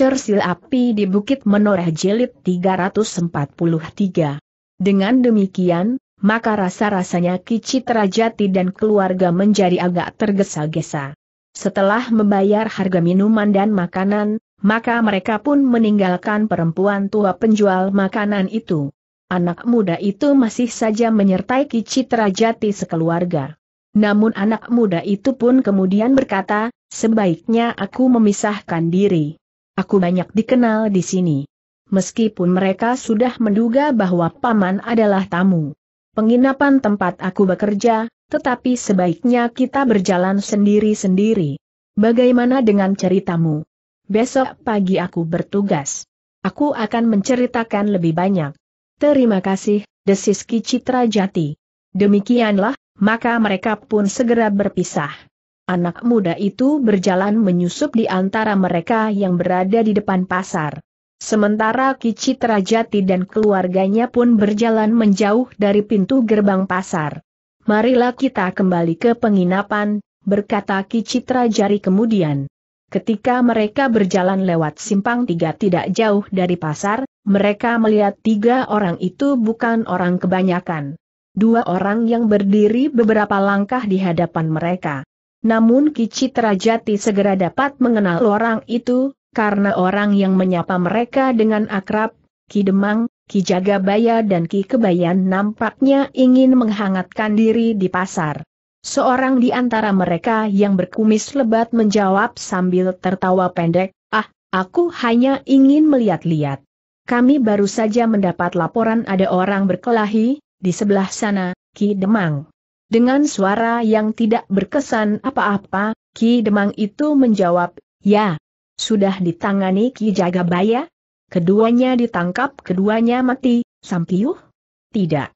Cersil api di Bukit Menoreh Jelit 343. Dengan demikian, maka rasa-rasanya Kicit Rajati dan keluarga menjadi agak tergesa-gesa. Setelah membayar harga minuman dan makanan, maka mereka pun meninggalkan perempuan tua penjual makanan itu. Anak muda itu masih saja menyertai Kicit Rajati sekeluarga. Namun anak muda itu pun kemudian berkata, sebaiknya aku memisahkan diri. Aku banyak dikenal di sini. Meskipun mereka sudah menduga bahwa paman adalah tamu penginapan tempat aku bekerja, tetapi sebaiknya kita berjalan sendiri-sendiri. Bagaimana dengan ceritamu? Besok pagi aku bertugas. Aku akan menceritakan lebih banyak. Terima kasih, Desiski Citra Jati. Demikianlah, maka mereka pun segera berpisah anak muda itu berjalan menyusup di antara mereka yang berada di depan pasar. Sementara Kicit Rajati dan keluarganya pun berjalan menjauh dari pintu gerbang pasar. Marilah kita kembali ke penginapan, berkata Kicit Rajari kemudian. Ketika mereka berjalan lewat simpang tiga tidak jauh dari pasar, mereka melihat tiga orang itu bukan orang kebanyakan. Dua orang yang berdiri beberapa langkah di hadapan mereka. Namun Kici Terajati segera dapat mengenal orang itu, karena orang yang menyapa mereka dengan akrab, Ki Demang, Ki Jagabaya dan Ki Kebayan nampaknya ingin menghangatkan diri di pasar. Seorang di antara mereka yang berkumis lebat menjawab sambil tertawa pendek, ah, aku hanya ingin melihat-lihat. Kami baru saja mendapat laporan ada orang berkelahi, di sebelah sana, Ki Demang. Dengan suara yang tidak berkesan apa-apa, Ki Demang itu menjawab, ya. Sudah ditangani Ki Jagabaya? Keduanya ditangkap, keduanya mati, Sampiuh? Tidak.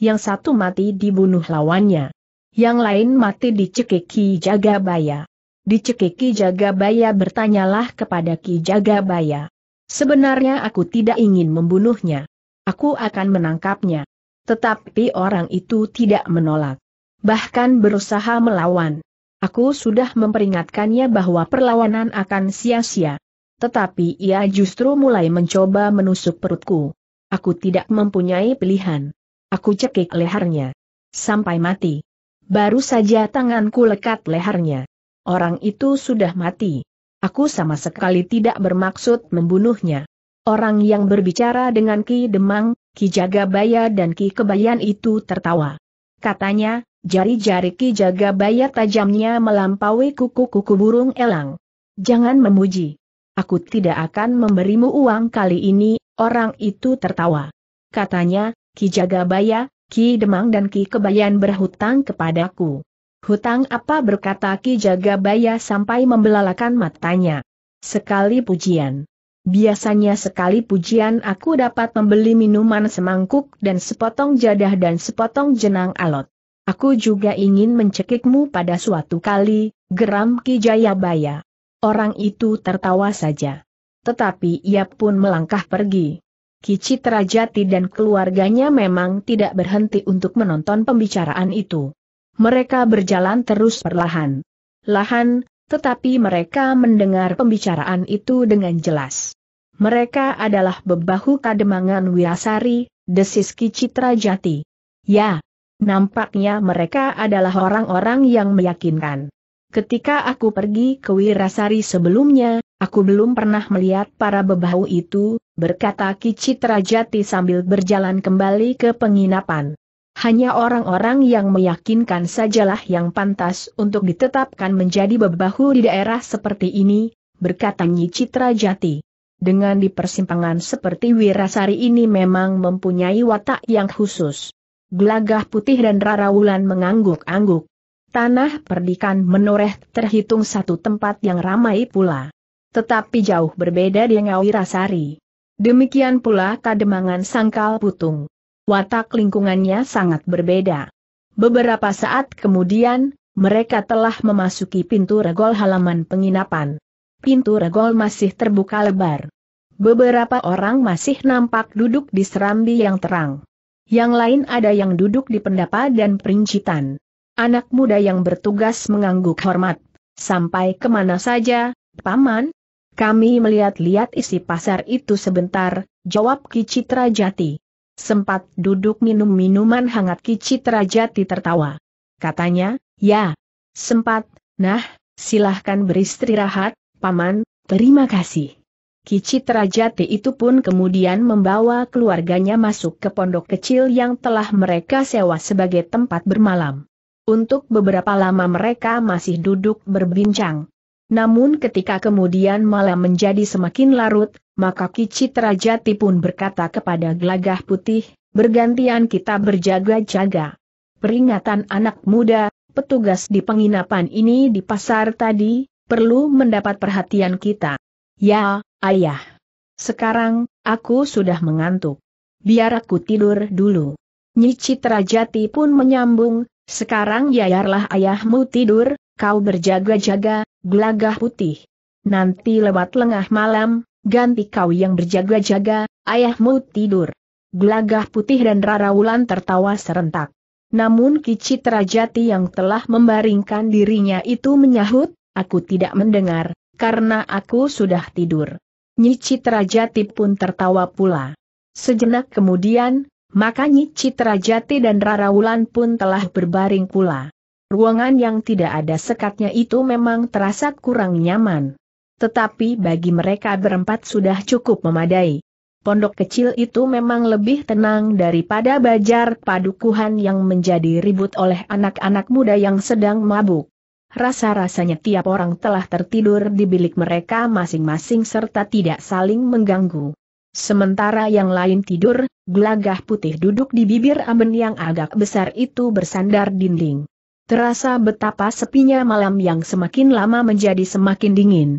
Yang satu mati dibunuh lawannya. Yang lain mati dicekik Ki Jagabaya. Dicekik Ki Jagabaya bertanyalah kepada Ki Jagabaya. Sebenarnya aku tidak ingin membunuhnya. Aku akan menangkapnya. Tetapi orang itu tidak menolak bahkan berusaha melawan. Aku sudah memperingatkannya bahwa perlawanan akan sia-sia. Tetapi ia justru mulai mencoba menusuk perutku. Aku tidak mempunyai pilihan. Aku cekik lehernya. Sampai mati. Baru saja tanganku lekat lehernya. Orang itu sudah mati. Aku sama sekali tidak bermaksud membunuhnya. Orang yang berbicara dengan Ki Demang, Ki Jagabaya dan Ki Kebayan itu tertawa. Katanya, Jari-jari Ki Jagabaya tajamnya melampaui kuku-kuku burung elang. Jangan memuji. Aku tidak akan memberimu uang kali ini, orang itu tertawa. Katanya, Ki Jagabaya, Ki Demang dan Ki Kebayan berhutang kepadaku. Hutang apa berkata Ki Jagabaya sampai membelalakan matanya. Sekali pujian. Biasanya sekali pujian aku dapat membeli minuman semangkuk dan sepotong jadah dan sepotong jenang alot. Aku juga ingin mencekikmu pada suatu kali, geram Ki Jayabaya. Orang itu tertawa saja. Tetapi ia pun melangkah pergi. Ki Jati dan keluarganya memang tidak berhenti untuk menonton pembicaraan itu. Mereka berjalan terus perlahan. Lahan, tetapi mereka mendengar pembicaraan itu dengan jelas. Mereka adalah bebahu kademangan Wirasari, desis Ki Jati. Ya, Nampaknya mereka adalah orang-orang yang meyakinkan. Ketika aku pergi ke Wirasari sebelumnya, aku belum pernah melihat para bebahu itu, berkata Kicit Rajati sambil berjalan kembali ke penginapan. Hanya orang-orang yang meyakinkan sajalah yang pantas untuk ditetapkan menjadi bebahu di daerah seperti ini, berkata Nyi Citra Jati. Dengan di persimpangan seperti Wirasari ini memang mempunyai watak yang khusus. Gelagah putih dan Rara Wulan mengangguk-angguk. Tanah perdikan menoreh terhitung satu tempat yang ramai pula. Tetapi jauh berbeda dengan Wirasari. Demikian pula kademangan sangkal putung. Watak lingkungannya sangat berbeda. Beberapa saat kemudian, mereka telah memasuki pintu regol halaman penginapan. Pintu regol masih terbuka lebar. Beberapa orang masih nampak duduk di serambi yang terang yang lain ada yang duduk di pendapa dan perincitan. Anak muda yang bertugas mengangguk hormat. Sampai kemana saja, Paman? Kami melihat-lihat isi pasar itu sebentar, jawab Kicitra Jati. Sempat duduk minum minuman hangat Kicitra Jati tertawa. Katanya, ya, sempat, nah, silahkan beristirahat, Paman, terima kasih. Kicit Rajati itu pun kemudian membawa keluarganya masuk ke pondok kecil yang telah mereka sewa sebagai tempat bermalam. Untuk beberapa lama mereka masih duduk berbincang. Namun ketika kemudian malam menjadi semakin larut, maka Kicit Rajati pun berkata kepada Gelagah Putih, bergantian kita berjaga-jaga. Peringatan anak muda, petugas di penginapan ini di pasar tadi, perlu mendapat perhatian kita. Ya, ayah. Sekarang, aku sudah mengantuk. Biar aku tidur dulu. Nyi Jati pun menyambung, sekarang yayarlah ayahmu tidur, kau berjaga-jaga, gelagah putih. Nanti lewat lengah malam, ganti kau yang berjaga-jaga, ayahmu tidur. Gelagah putih dan Rara Wulan tertawa serentak. Namun Kicit Rajati yang telah membaringkan dirinya itu menyahut, aku tidak mendengar, karena aku sudah tidur. Nyi Jati pun tertawa pula. Sejenak kemudian, maka Nyi Jati dan Wulan pun telah berbaring pula. Ruangan yang tidak ada sekatnya itu memang terasa kurang nyaman. Tetapi bagi mereka berempat sudah cukup memadai. Pondok kecil itu memang lebih tenang daripada bajar padukuhan yang menjadi ribut oleh anak-anak muda yang sedang mabuk. Rasa-rasanya tiap orang telah tertidur di bilik mereka masing-masing serta tidak saling mengganggu. Sementara yang lain tidur, gelagah putih duduk di bibir amben yang agak besar itu bersandar dinding. Terasa betapa sepinya malam yang semakin lama menjadi semakin dingin.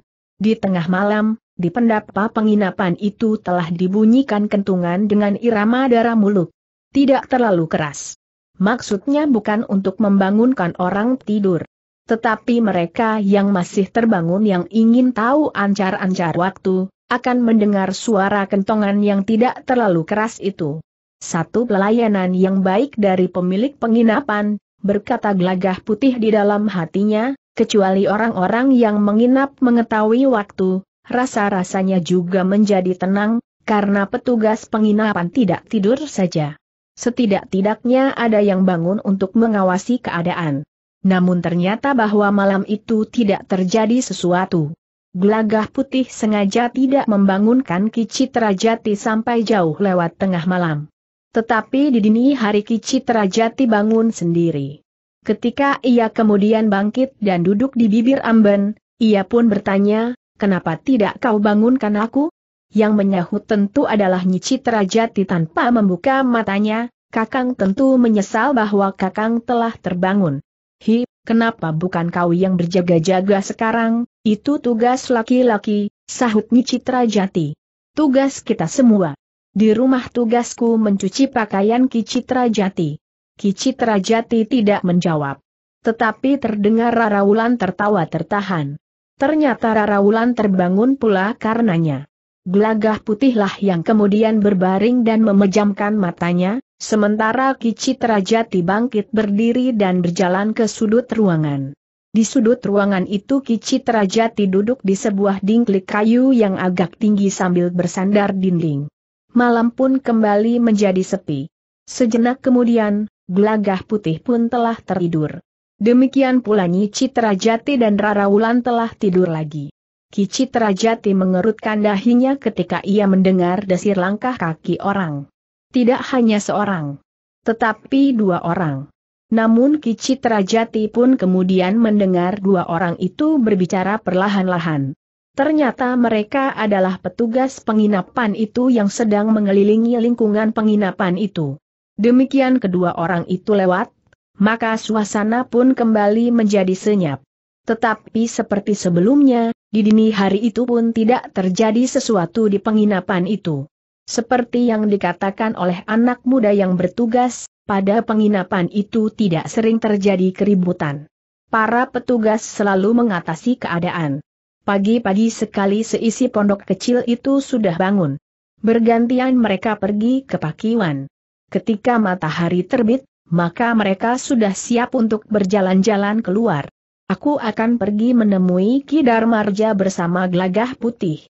Di tengah malam, di pendapa penginapan itu telah dibunyikan kentungan dengan irama darah muluk. Tidak terlalu keras. Maksudnya bukan untuk membangunkan orang tidur tetapi mereka yang masih terbangun yang ingin tahu ancar-ancar waktu, akan mendengar suara kentongan yang tidak terlalu keras itu. Satu pelayanan yang baik dari pemilik penginapan, berkata gelagah putih di dalam hatinya, kecuali orang-orang yang menginap mengetahui waktu, rasa-rasanya juga menjadi tenang, karena petugas penginapan tidak tidur saja. Setidak-tidaknya ada yang bangun untuk mengawasi keadaan namun ternyata bahwa malam itu tidak terjadi sesuatu. Gelagah putih sengaja tidak membangunkan Kicitrajati sampai jauh lewat tengah malam. Tetapi di dini hari Kicitrajati bangun sendiri. Ketika ia kemudian bangkit dan duduk di bibir amben, ia pun bertanya, kenapa tidak kau bangunkan aku? Yang menyahut tentu adalah Jati tanpa membuka matanya, Kakang tentu menyesal bahwa Kakang telah terbangun. Hi, kenapa bukan kau yang berjaga-jaga sekarang, itu tugas laki-laki, sahut Citra Jati. Tugas kita semua. Di rumah tugasku mencuci pakaian Ki Citra Jati. Ki Jati tidak menjawab. Tetapi terdengar Raraulan tertawa tertahan. Ternyata Raraulan terbangun pula karenanya. Gelagah putihlah yang kemudian berbaring dan memejamkan matanya, Sementara Kicit Rajati bangkit berdiri dan berjalan ke sudut ruangan. Di sudut ruangan itu Kicit Rajati duduk di sebuah dingklik kayu yang agak tinggi sambil bersandar dinding. Malam pun kembali menjadi sepi. Sejenak kemudian, gelagah putih pun telah tertidur. Demikian pula Nyicit Jati dan Rara Wulan telah tidur lagi. Kicit Rajati mengerutkan dahinya ketika ia mendengar desir langkah kaki orang. Tidak hanya seorang, tetapi dua orang. Namun Kicit Jati pun kemudian mendengar dua orang itu berbicara perlahan-lahan. Ternyata mereka adalah petugas penginapan itu yang sedang mengelilingi lingkungan penginapan itu. Demikian kedua orang itu lewat, maka suasana pun kembali menjadi senyap. Tetapi seperti sebelumnya, di dini hari itu pun tidak terjadi sesuatu di penginapan itu. Seperti yang dikatakan oleh anak muda yang bertugas, pada penginapan itu tidak sering terjadi keributan. Para petugas selalu mengatasi keadaan. Pagi-pagi sekali seisi pondok kecil itu sudah bangun. Bergantian mereka pergi ke pakiwan. Ketika matahari terbit, maka mereka sudah siap untuk berjalan-jalan keluar. Aku akan pergi menemui Kidar Marja bersama gelagah putih.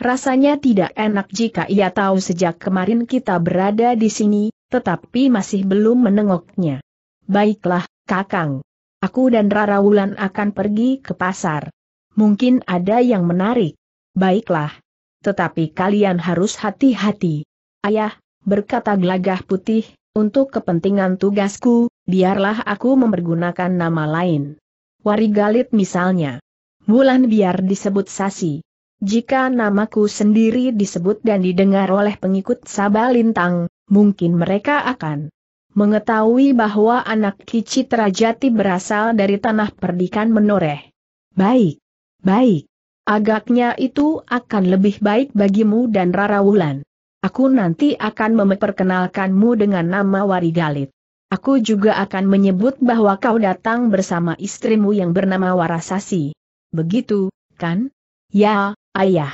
Rasanya tidak enak jika ia tahu sejak kemarin kita berada di sini, tetapi masih belum menengoknya. Baiklah, Kakang. Aku dan Rara Wulan akan pergi ke pasar. Mungkin ada yang menarik. Baiklah. Tetapi kalian harus hati-hati. Ayah, berkata gelagah putih, untuk kepentingan tugasku, biarlah aku mempergunakan nama lain. Warigalit misalnya. Wulan biar disebut Sasi. Jika namaku sendiri disebut dan didengar oleh pengikut Sabalintang, mungkin mereka akan mengetahui bahwa anak Kici Rajati berasal dari tanah perdikan menoreh. Baik, baik. Agaknya itu akan lebih baik bagimu dan Rara Wulan. Aku nanti akan memperkenalkanmu dengan nama Warigalit. Aku juga akan menyebut bahwa kau datang bersama istrimu yang bernama Warasasi. Begitu, kan? Ya, Ayah.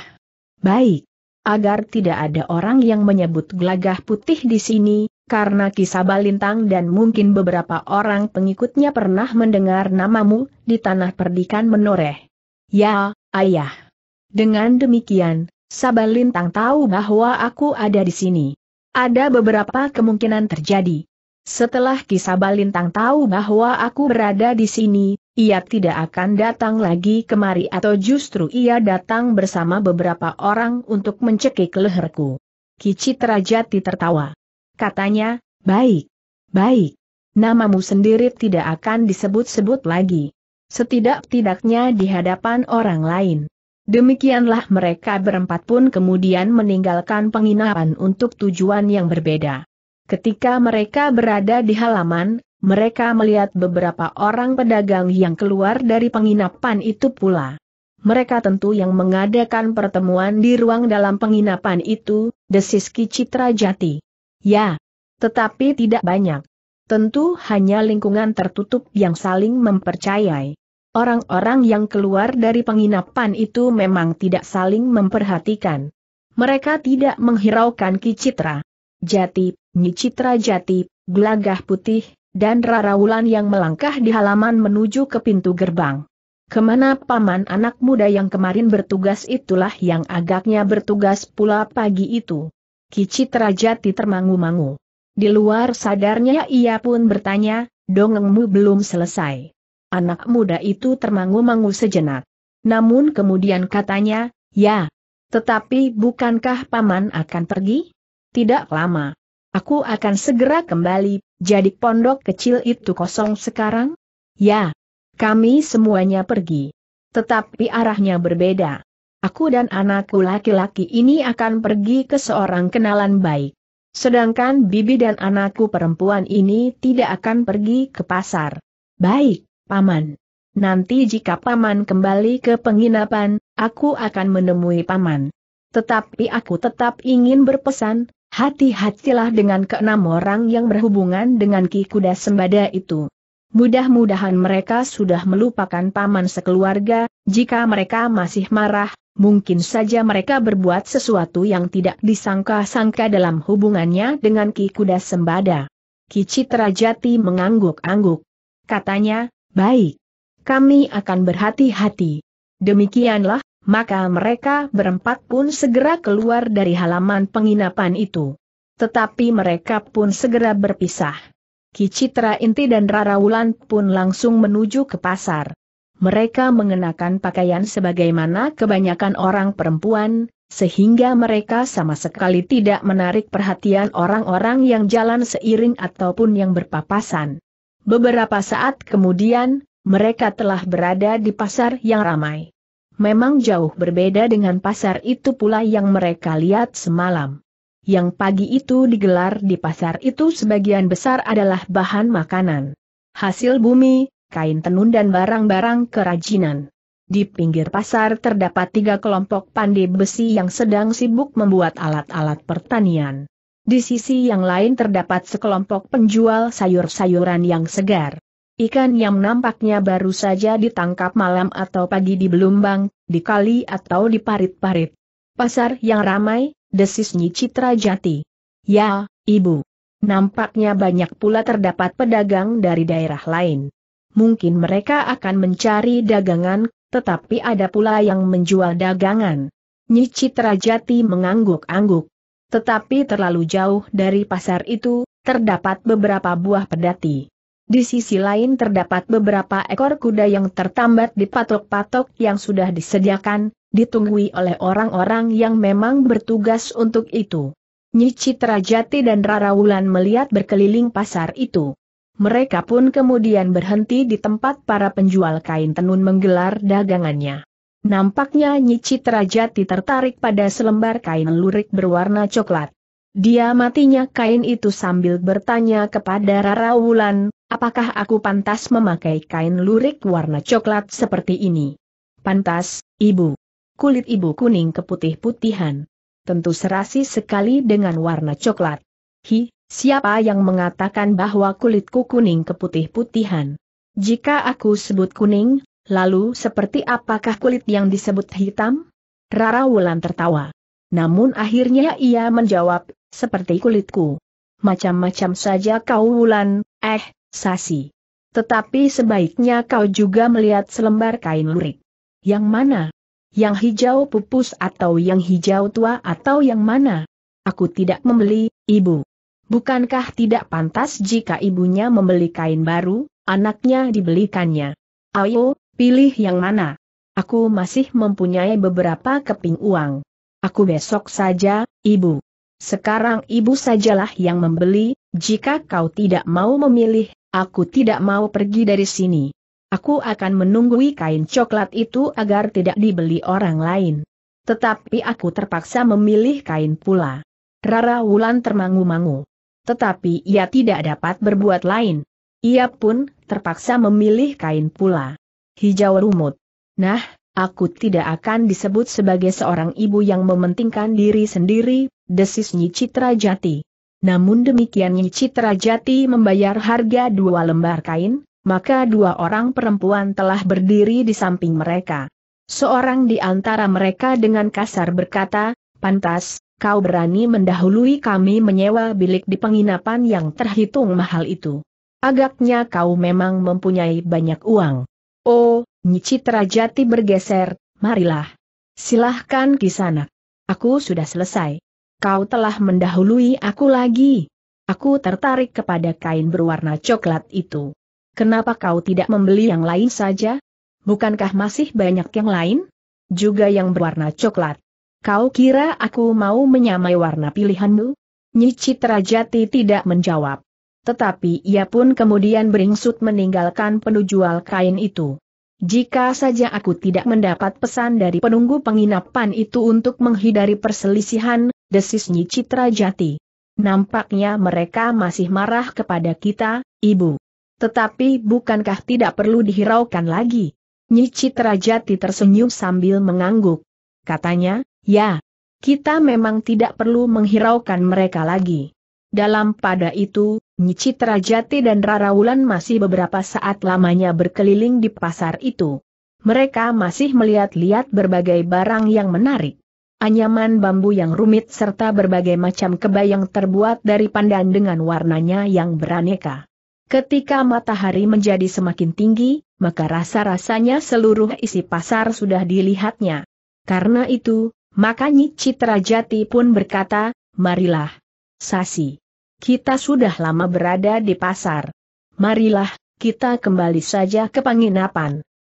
Baik. Agar tidak ada orang yang menyebut gelagah putih di sini, karena kisah Balintang dan mungkin beberapa orang pengikutnya pernah mendengar namamu di tanah perdikan menoreh. Ya, ayah. Dengan demikian, Sabalintang tahu bahwa aku ada di sini. Ada beberapa kemungkinan terjadi. Setelah kisah Lintang tahu bahwa aku berada di sini, ia tidak akan datang lagi kemari atau justru ia datang bersama beberapa orang untuk mencekik leherku. Kicit Rajati tertawa. Katanya, baik, baik, namamu sendiri tidak akan disebut-sebut lagi. Setidak-tidaknya di hadapan orang lain. Demikianlah mereka berempat pun kemudian meninggalkan penginapan untuk tujuan yang berbeda. Ketika mereka berada di halaman, mereka melihat beberapa orang pedagang yang keluar dari penginapan itu pula. Mereka tentu yang mengadakan pertemuan di ruang dalam penginapan itu, desis Citra Jati. Ya, tetapi tidak banyak. Tentu hanya lingkungan tertutup yang saling mempercayai. Orang-orang yang keluar dari penginapan itu memang tidak saling memperhatikan. Mereka tidak menghiraukan Citra. Jati, Nicitra Jati, Gelagah Putih, dan Rara Wulan yang melangkah di halaman menuju ke pintu gerbang. Kemana paman anak muda yang kemarin bertugas itulah yang agaknya bertugas pula pagi itu. Kicitra Jati termangu-mangu. Di luar sadarnya ia pun bertanya, dongengmu belum selesai. Anak muda itu termangu-mangu sejenak. Namun kemudian katanya, ya. Tetapi bukankah paman akan pergi? Tidak lama. Aku akan segera kembali, jadi pondok kecil itu kosong sekarang? Ya. Kami semuanya pergi. Tetapi arahnya berbeda. Aku dan anakku laki-laki ini akan pergi ke seorang kenalan baik. Sedangkan bibi dan anakku perempuan ini tidak akan pergi ke pasar. Baik, Paman. Nanti jika Paman kembali ke penginapan, aku akan menemui Paman. Tetapi aku tetap ingin berpesan, hati-hatilah dengan keenam orang yang berhubungan dengan Ki Kuda Sembada itu. Mudah-mudahan mereka sudah melupakan paman sekeluarga, jika mereka masih marah, mungkin saja mereka berbuat sesuatu yang tidak disangka-sangka dalam hubungannya dengan Ki Kuda Sembada. Ki Citra Jati mengangguk-angguk. Katanya, baik. Kami akan berhati-hati. Demikianlah, maka mereka berempat pun segera keluar dari halaman penginapan itu. Tetapi mereka pun segera berpisah. Kicitra Inti dan Rara Wulan pun langsung menuju ke pasar. Mereka mengenakan pakaian sebagaimana kebanyakan orang perempuan, sehingga mereka sama sekali tidak menarik perhatian orang-orang yang jalan seiring ataupun yang berpapasan. Beberapa saat kemudian, mereka telah berada di pasar yang ramai. Memang jauh berbeda dengan pasar itu pula yang mereka lihat semalam. Yang pagi itu digelar di pasar itu sebagian besar adalah bahan makanan. Hasil bumi, kain tenun dan barang-barang kerajinan. Di pinggir pasar terdapat tiga kelompok pandai besi yang sedang sibuk membuat alat-alat pertanian. Di sisi yang lain terdapat sekelompok penjual sayur-sayuran yang segar. Ikan yang nampaknya baru saja ditangkap malam atau pagi di belumbang, di kali atau di parit-parit. Pasar yang ramai, desis Nyi Citra Jati. Ya, Ibu. Nampaknya banyak pula terdapat pedagang dari daerah lain. Mungkin mereka akan mencari dagangan, tetapi ada pula yang menjual dagangan. Nyi Citra Jati mengangguk-angguk. Tetapi terlalu jauh dari pasar itu, terdapat beberapa buah pedati. Di sisi lain terdapat beberapa ekor kuda yang tertambat di patok-patok yang sudah disediakan, ditunggui oleh orang-orang yang memang bertugas untuk itu. Nyi Jati dan Rara Wulan melihat berkeliling pasar itu. Mereka pun kemudian berhenti di tempat para penjual kain tenun menggelar dagangannya. Nampaknya Nyi Jati tertarik pada selembar kain lurik berwarna coklat. Dia matinya kain itu sambil bertanya kepada Rara Wulan, Apakah aku pantas memakai kain lurik warna coklat seperti ini? Pantas, ibu. Kulit ibu kuning keputih-putihan. Tentu serasi sekali dengan warna coklat. Hi, siapa yang mengatakan bahwa kulitku kuning keputih-putihan? Jika aku sebut kuning, lalu seperti apakah kulit yang disebut hitam? Rara Wulan tertawa. Namun akhirnya ia menjawab, seperti kulitku. Macam-macam saja kau Wulan, eh, Sasi. Tetapi sebaiknya kau juga melihat selembar kain lurik. Yang mana? Yang hijau pupus atau yang hijau tua atau yang mana? Aku tidak membeli, ibu. Bukankah tidak pantas jika ibunya membeli kain baru, anaknya dibelikannya? Ayo, pilih yang mana? Aku masih mempunyai beberapa keping uang. Aku besok saja, ibu. Sekarang ibu sajalah yang membeli, jika kau tidak mau memilih, Aku tidak mau pergi dari sini. Aku akan menunggui kain coklat itu agar tidak dibeli orang lain. Tetapi aku terpaksa memilih kain pula. Rara Wulan termangu-mangu. Tetapi ia tidak dapat berbuat lain. Ia pun terpaksa memilih kain pula. Hijau rumut. Nah, aku tidak akan disebut sebagai seorang ibu yang mementingkan diri sendiri, desisnya Citra Jati. Namun demikian Nyi Citra membayar harga dua lembar kain, maka dua orang perempuan telah berdiri di samping mereka. Seorang di antara mereka dengan kasar berkata, Pantas, kau berani mendahului kami menyewa bilik di penginapan yang terhitung mahal itu. Agaknya kau memang mempunyai banyak uang. Oh, Nyi Citra bergeser, marilah. Silahkan kisanak. Aku sudah selesai. Kau telah mendahului aku lagi. Aku tertarik kepada kain berwarna coklat itu. Kenapa kau tidak membeli yang lain saja? Bukankah masih banyak yang lain? Juga yang berwarna coklat. Kau kira aku mau menyamai warna pilihanmu? Nyi Citra Jati tidak menjawab. Tetapi ia pun kemudian beringsut meninggalkan penjual kain itu. Jika saja aku tidak mendapat pesan dari penunggu penginapan itu untuk menghindari perselisihan, desis Nyi Citra Jati. Nampaknya mereka masih marah kepada kita, Ibu. Tetapi bukankah tidak perlu dihiraukan lagi? Nyi Citra Jati tersenyum sambil mengangguk. Katanya, ya, kita memang tidak perlu menghiraukan mereka lagi. Dalam pada itu, Nyi Citra Jati dan Rara Wulan masih beberapa saat lamanya berkeliling di pasar itu. Mereka masih melihat-lihat berbagai barang yang menarik anyaman bambu yang rumit serta berbagai macam kebayang terbuat dari pandan dengan warnanya yang beraneka. Ketika matahari menjadi semakin tinggi, maka rasa-rasanya seluruh isi pasar sudah dilihatnya. Karena itu, makanya Citra Jati pun berkata, marilah. Sasi. Kita sudah lama berada di pasar. Marilah, kita kembali saja ke penginapan.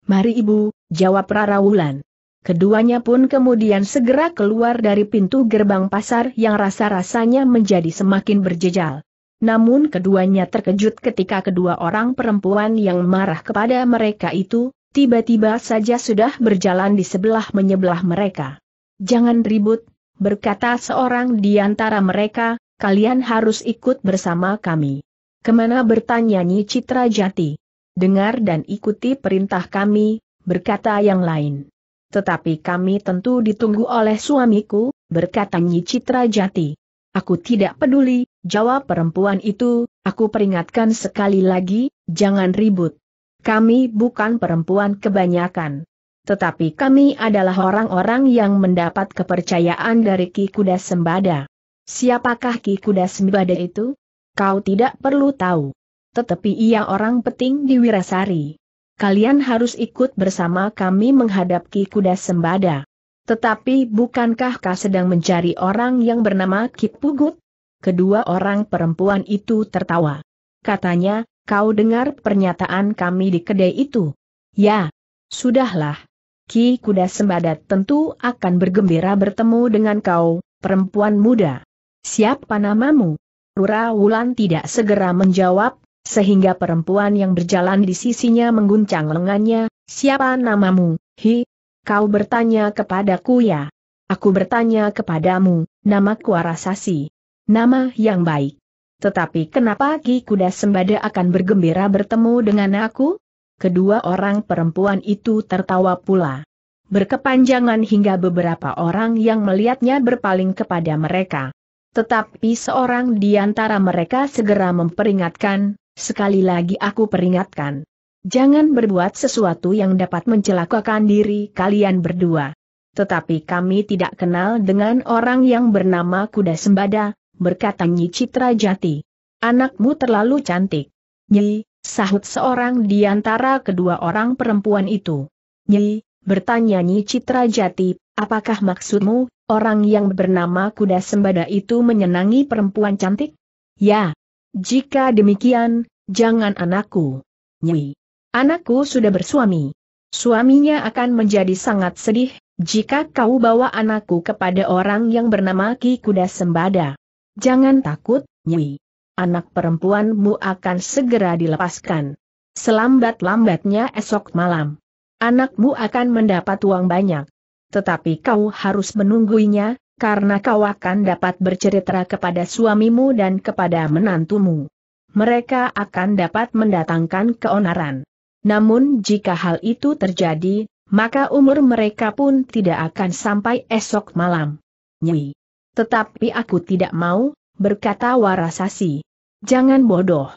Mari ibu, jawab Rara Wulan. Keduanya pun kemudian segera keluar dari pintu gerbang pasar yang rasa-rasanya menjadi semakin berjejal. Namun keduanya terkejut ketika kedua orang perempuan yang marah kepada mereka itu, tiba-tiba saja sudah berjalan di sebelah menyebelah mereka. Jangan ribut, berkata seorang di antara mereka, kalian harus ikut bersama kami. Kemana bertanya Nyi Citra Jati? Dengar dan ikuti perintah kami, berkata yang lain. Tetapi kami tentu ditunggu oleh suamiku, berkata Nyi Citra Jati. Aku tidak peduli, jawab perempuan itu, aku peringatkan sekali lagi, jangan ribut. Kami bukan perempuan kebanyakan. Tetapi kami adalah orang-orang yang mendapat kepercayaan dari Ki Kuda Sembada. Siapakah Ki Kuda Sembada itu? Kau tidak perlu tahu. Tetapi ia orang penting di Wirasari kalian harus ikut bersama kami menghadapi kuda sembada. Tetapi bukankah kau sedang mencari orang yang bernama Kipugut? Kedua orang perempuan itu tertawa. Katanya, kau dengar pernyataan kami di kedai itu? Ya, sudahlah. Ki Kuda Sembada tentu akan bergembira bertemu dengan kau, perempuan muda. Siapa namamu? Rura Wulan tidak segera menjawab, sehingga perempuan yang berjalan di sisinya mengguncang lengannya, siapa namamu, hi? Kau bertanya kepadaku ya? Aku bertanya kepadamu, namaku Arasasi. Nama yang baik. Tetapi kenapa Ki Kuda Sembada akan bergembira bertemu dengan aku? Kedua orang perempuan itu tertawa pula. Berkepanjangan hingga beberapa orang yang melihatnya berpaling kepada mereka. Tetapi seorang di antara mereka segera memperingatkan, Sekali lagi aku peringatkan. Jangan berbuat sesuatu yang dapat mencelakakan diri kalian berdua. Tetapi kami tidak kenal dengan orang yang bernama Kuda Sembada, berkata Nyi Citra Jati. Anakmu terlalu cantik. Nyi, sahut seorang di antara kedua orang perempuan itu. Nyi, bertanya Nyi Citra Jati, apakah maksudmu, orang yang bernama Kuda Sembada itu menyenangi perempuan cantik? Ya, jika demikian, jangan anakku. Nyi. Anakku sudah bersuami. Suaminya akan menjadi sangat sedih, jika kau bawa anakku kepada orang yang bernama Ki Kuda Sembada. Jangan takut, Nyi. Anak perempuanmu akan segera dilepaskan. Selambat-lambatnya esok malam. Anakmu akan mendapat uang banyak. Tetapi kau harus menunggunya karena kau akan dapat bercerita kepada suamimu dan kepada menantumu. Mereka akan dapat mendatangkan keonaran. Namun jika hal itu terjadi, maka umur mereka pun tidak akan sampai esok malam. Nyi. Tetapi aku tidak mau, berkata Warasasi. Jangan bodoh.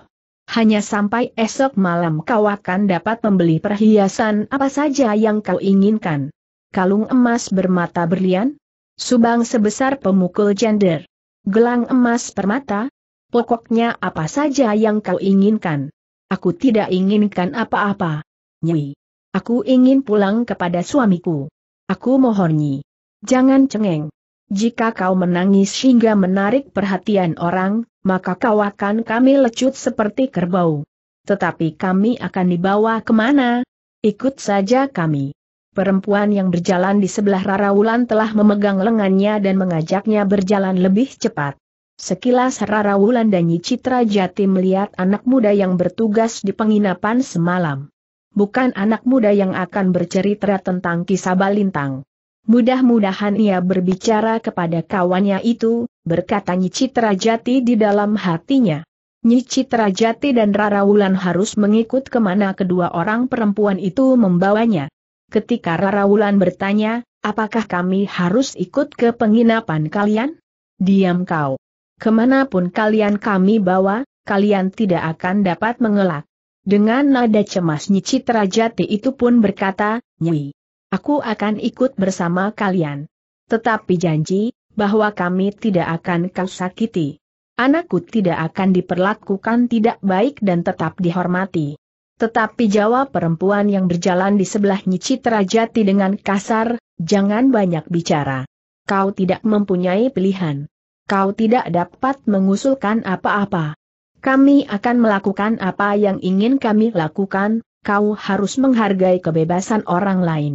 Hanya sampai esok malam kau akan dapat membeli perhiasan apa saja yang kau inginkan. Kalung emas bermata berlian, Subang sebesar pemukul gender, Gelang emas permata? Pokoknya apa saja yang kau inginkan. Aku tidak inginkan apa-apa. Nyi. Aku ingin pulang kepada suamiku. Aku mohon Nyi. Jangan cengeng. Jika kau menangis hingga menarik perhatian orang, maka kau akan kami lecut seperti kerbau. Tetapi kami akan dibawa kemana? Ikut saja kami. Perempuan yang berjalan di sebelah Rara Wulan telah memegang lengannya dan mengajaknya berjalan lebih cepat. Sekilas Rara Wulan dan Nyi Citra Jati melihat anak muda yang bertugas di penginapan semalam. Bukan anak muda yang akan bercerita tentang kisah Balintang. Mudah-mudahan ia berbicara kepada kawannya itu, berkata Nyi Citra Jati di dalam hatinya. Nyi Citra Jati dan Rara Wulan harus mengikut kemana kedua orang perempuan itu membawanya ketika Rara Wulan bertanya, apakah kami harus ikut ke penginapan kalian? Diam kau. Kemanapun kalian kami bawa, kalian tidak akan dapat mengelak. Dengan nada cemas Citra Jati itu pun berkata, Nyi, aku akan ikut bersama kalian. Tetapi janji, bahwa kami tidak akan kau sakiti. Anakku tidak akan diperlakukan tidak baik dan tetap dihormati. Tetapi jawab perempuan yang berjalan di sebelah Citra Jati dengan kasar, jangan banyak bicara. Kau tidak mempunyai pilihan. Kau tidak dapat mengusulkan apa-apa. Kami akan melakukan apa yang ingin kami lakukan, kau harus menghargai kebebasan orang lain.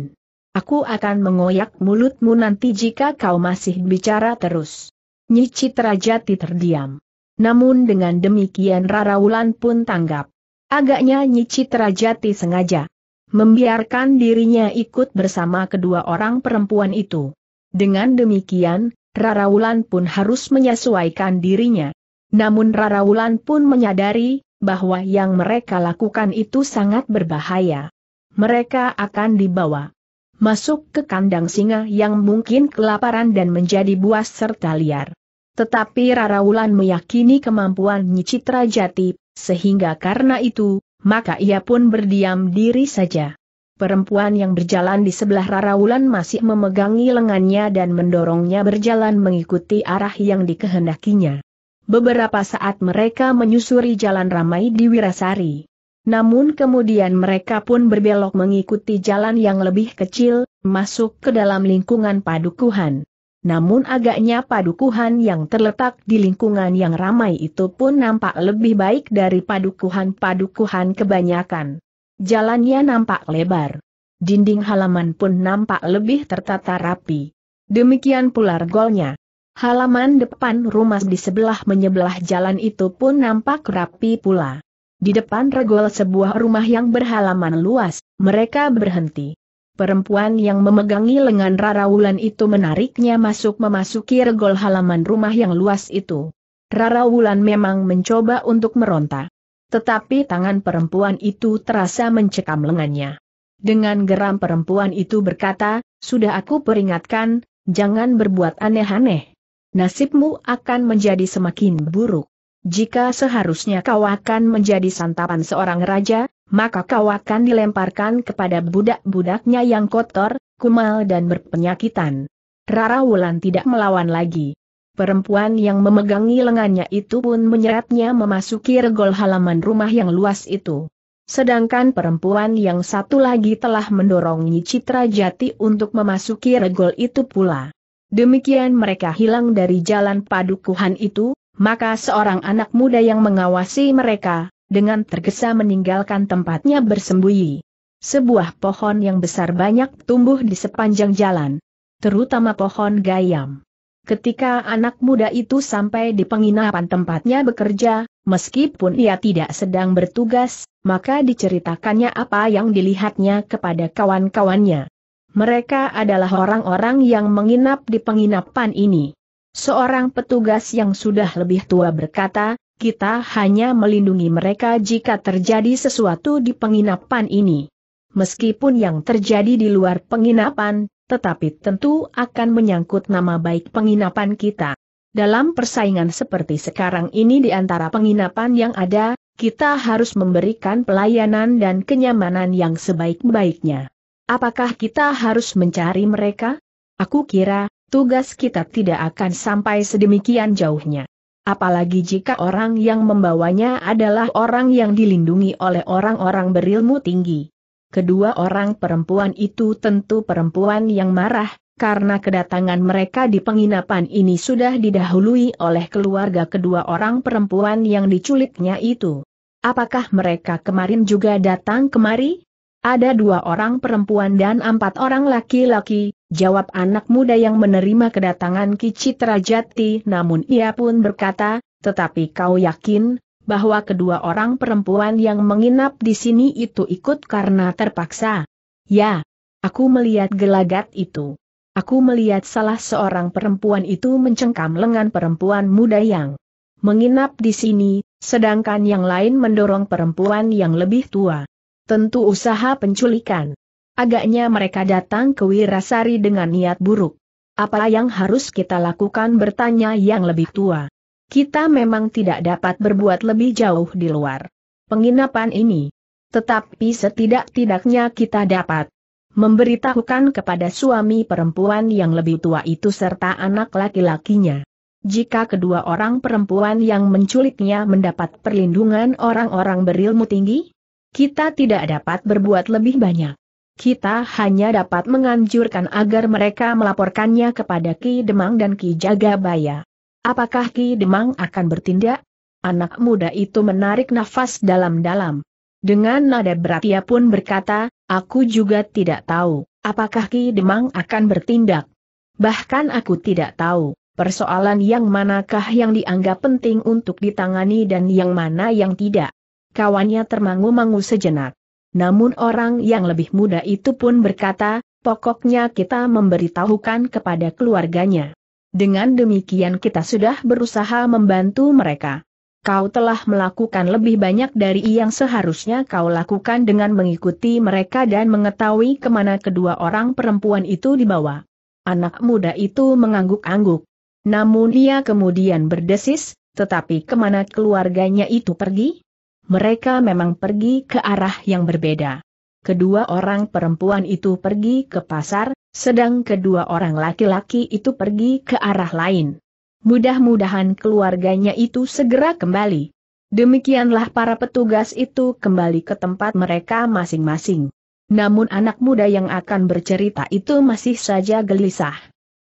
Aku akan mengoyak mulutmu nanti jika kau masih bicara terus. Nyi Citra Jati terdiam. Namun dengan demikian Rara Wulan pun tanggap. Agaknya Citra Jati sengaja membiarkan dirinya ikut bersama kedua orang perempuan itu. Dengan demikian, Raraulan pun harus menyesuaikan dirinya. Namun Raraulan pun menyadari bahwa yang mereka lakukan itu sangat berbahaya. Mereka akan dibawa masuk ke kandang singa yang mungkin kelaparan dan menjadi buas serta liar. Tetapi Raraulan meyakini kemampuan Citra Jati sehingga karena itu, maka ia pun berdiam diri saja. Perempuan yang berjalan di sebelah Raraulan masih memegangi lengannya dan mendorongnya berjalan mengikuti arah yang dikehendakinya. Beberapa saat mereka menyusuri jalan ramai di Wirasari. Namun kemudian mereka pun berbelok mengikuti jalan yang lebih kecil, masuk ke dalam lingkungan padukuhan namun agaknya padukuhan yang terletak di lingkungan yang ramai itu pun nampak lebih baik dari padukuhan-padukuhan kebanyakan. Jalannya nampak lebar. Dinding halaman pun nampak lebih tertata rapi. Demikian pula golnya. Halaman depan rumah di sebelah menyebelah jalan itu pun nampak rapi pula. Di depan regol sebuah rumah yang berhalaman luas, mereka berhenti. Perempuan yang memegangi lengan Rara Wulan itu menariknya masuk memasuki regol halaman rumah yang luas itu. Rara Wulan memang mencoba untuk meronta. Tetapi tangan perempuan itu terasa mencekam lengannya. Dengan geram perempuan itu berkata, sudah aku peringatkan, jangan berbuat aneh-aneh. Nasibmu akan menjadi semakin buruk. Jika seharusnya kau akan menjadi santapan seorang raja, maka kau akan dilemparkan kepada budak-budaknya yang kotor, kumal dan berpenyakitan. Rara Wulan tidak melawan lagi. Perempuan yang memegangi lengannya itu pun menyeretnya memasuki regol halaman rumah yang luas itu. Sedangkan perempuan yang satu lagi telah mendorongnya Citra Jati untuk memasuki regol itu pula. Demikian mereka hilang dari jalan padukuhan itu, maka seorang anak muda yang mengawasi mereka, dengan tergesa meninggalkan tempatnya bersembunyi. Sebuah pohon yang besar banyak tumbuh di sepanjang jalan, terutama pohon gayam. Ketika anak muda itu sampai di penginapan tempatnya bekerja, meskipun ia tidak sedang bertugas, maka diceritakannya apa yang dilihatnya kepada kawan-kawannya. Mereka adalah orang-orang yang menginap di penginapan ini. Seorang petugas yang sudah lebih tua berkata, kita hanya melindungi mereka jika terjadi sesuatu di penginapan ini. Meskipun yang terjadi di luar penginapan, tetapi tentu akan menyangkut nama baik penginapan kita. Dalam persaingan seperti sekarang ini di antara penginapan yang ada, kita harus memberikan pelayanan dan kenyamanan yang sebaik-baiknya. Apakah kita harus mencari mereka? Aku kira, tugas kita tidak akan sampai sedemikian jauhnya. Apalagi jika orang yang membawanya adalah orang yang dilindungi oleh orang-orang berilmu tinggi. Kedua orang perempuan itu tentu perempuan yang marah, karena kedatangan mereka di penginapan ini sudah didahului oleh keluarga kedua orang perempuan yang diculiknya itu. Apakah mereka kemarin juga datang kemari? Ada dua orang perempuan dan empat orang laki-laki, jawab anak muda yang menerima kedatangan Kici Jati namun ia pun berkata, tetapi kau yakin, bahwa kedua orang perempuan yang menginap di sini itu ikut karena terpaksa? Ya, aku melihat gelagat itu. Aku melihat salah seorang perempuan itu mencengkam lengan perempuan muda yang menginap di sini, sedangkan yang lain mendorong perempuan yang lebih tua. Tentu usaha penculikan. Agaknya mereka datang ke Wirasari dengan niat buruk. Apa yang harus kita lakukan bertanya yang lebih tua. Kita memang tidak dapat berbuat lebih jauh di luar penginapan ini. Tetapi setidak-tidaknya kita dapat memberitahukan kepada suami perempuan yang lebih tua itu serta anak laki-lakinya. Jika kedua orang perempuan yang menculiknya mendapat perlindungan orang-orang berilmu tinggi, kita tidak dapat berbuat lebih banyak. Kita hanya dapat menganjurkan agar mereka melaporkannya kepada Ki Demang dan Ki Jagabaya. Apakah Ki Demang akan bertindak? Anak muda itu menarik nafas dalam-dalam. Dengan nada berat ia pun berkata, aku juga tidak tahu, apakah Ki Demang akan bertindak. Bahkan aku tidak tahu, persoalan yang manakah yang dianggap penting untuk ditangani dan yang mana yang tidak kawannya termangu-mangu sejenak. Namun orang yang lebih muda itu pun berkata, pokoknya kita memberitahukan kepada keluarganya. Dengan demikian kita sudah berusaha membantu mereka. Kau telah melakukan lebih banyak dari yang seharusnya kau lakukan dengan mengikuti mereka dan mengetahui kemana kedua orang perempuan itu dibawa. Anak muda itu mengangguk-angguk. Namun ia kemudian berdesis, tetapi kemana keluarganya itu pergi? mereka memang pergi ke arah yang berbeda. Kedua orang perempuan itu pergi ke pasar, sedang kedua orang laki-laki itu pergi ke arah lain. Mudah-mudahan keluarganya itu segera kembali. Demikianlah para petugas itu kembali ke tempat mereka masing-masing. Namun anak muda yang akan bercerita itu masih saja gelisah.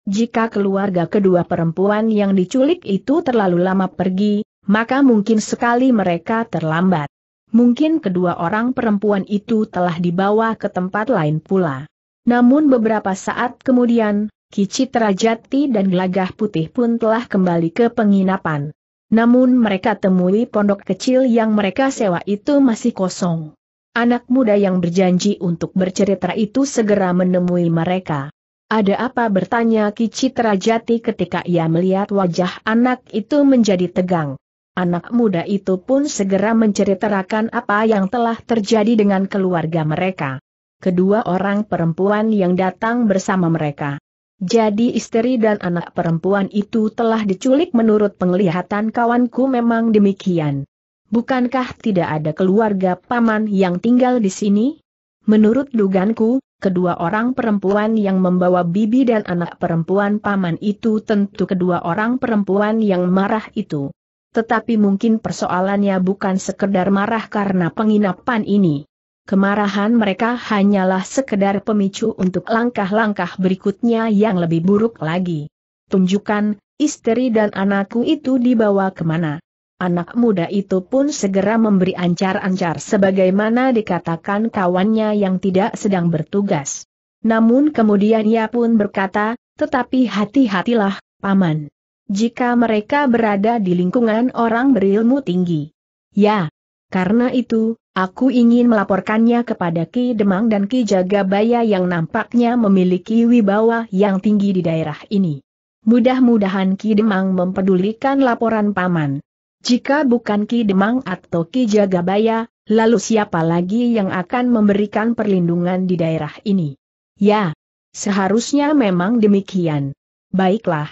Jika keluarga kedua perempuan yang diculik itu terlalu lama pergi, maka mungkin sekali mereka terlambat. Mungkin kedua orang perempuan itu telah dibawa ke tempat lain pula. Namun beberapa saat kemudian, Kici Rajati dan Gelagah Putih pun telah kembali ke penginapan. Namun mereka temui pondok kecil yang mereka sewa itu masih kosong. Anak muda yang berjanji untuk bercerita itu segera menemui mereka. Ada apa bertanya Kici Rajati ketika ia melihat wajah anak itu menjadi tegang. Anak muda itu pun segera menceritakan apa yang telah terjadi dengan keluarga mereka. Kedua orang perempuan yang datang bersama mereka. Jadi istri dan anak perempuan itu telah diculik menurut penglihatan kawanku memang demikian. Bukankah tidak ada keluarga paman yang tinggal di sini? Menurut duganku, kedua orang perempuan yang membawa bibi dan anak perempuan paman itu tentu kedua orang perempuan yang marah itu tetapi mungkin persoalannya bukan sekedar marah karena penginapan ini. Kemarahan mereka hanyalah sekedar pemicu untuk langkah-langkah berikutnya yang lebih buruk lagi. Tunjukkan, istri dan anakku itu dibawa kemana. Anak muda itu pun segera memberi ancar-ancar sebagaimana dikatakan kawannya yang tidak sedang bertugas. Namun kemudian ia pun berkata, tetapi hati-hatilah, Paman jika mereka berada di lingkungan orang berilmu tinggi. Ya, karena itu, aku ingin melaporkannya kepada Ki Demang dan Ki Jagabaya yang nampaknya memiliki wibawa yang tinggi di daerah ini. Mudah-mudahan Ki Demang mempedulikan laporan Paman. Jika bukan Ki Demang atau Ki Jagabaya, lalu siapa lagi yang akan memberikan perlindungan di daerah ini? Ya, seharusnya memang demikian. Baiklah,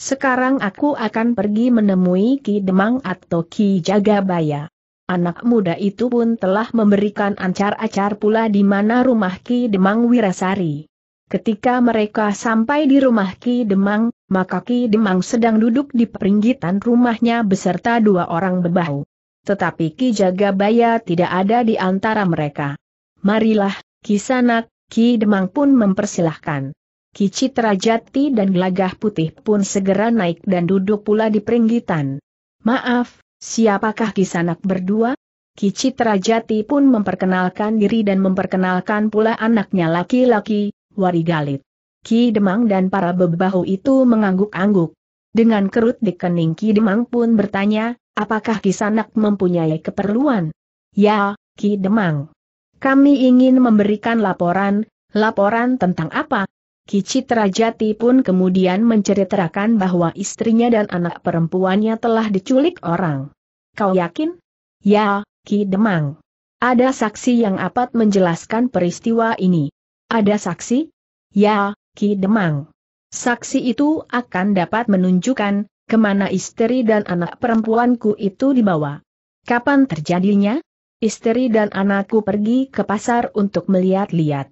sekarang aku akan pergi menemui Ki Demang atau Ki Jagabaya. Anak muda itu pun telah memberikan ancar-acar pula di mana rumah Ki Demang Wirasari. Ketika mereka sampai di rumah Ki Demang, maka Ki Demang sedang duduk di peringgitan rumahnya beserta dua orang bebahu. Tetapi Ki Jagabaya tidak ada di antara mereka. Marilah, Ki Sanak, Ki Demang pun mempersilahkan. Kici Terajati dan Gelagah Putih pun segera naik dan duduk pula di peringgitan. Maaf, siapakah kisanak berdua? Kici Terajati pun memperkenalkan diri dan memperkenalkan pula anaknya laki-laki, Warigalit. Ki Demang dan para bebahu itu mengangguk-angguk. Dengan kerut di kening Ki Demang pun bertanya, apakah kisanak mempunyai keperluan? Ya, Ki Demang. Kami ingin memberikan laporan, laporan tentang apa? Kicit Jati pun kemudian menceritakan bahwa istrinya dan anak perempuannya telah diculik orang. Kau yakin? Ya, Ki Demang. Ada saksi yang apat menjelaskan peristiwa ini. Ada saksi? Ya, Ki Demang. Saksi itu akan dapat menunjukkan kemana istri dan anak perempuanku itu dibawa. Kapan terjadinya? Istri dan anakku pergi ke pasar untuk melihat-lihat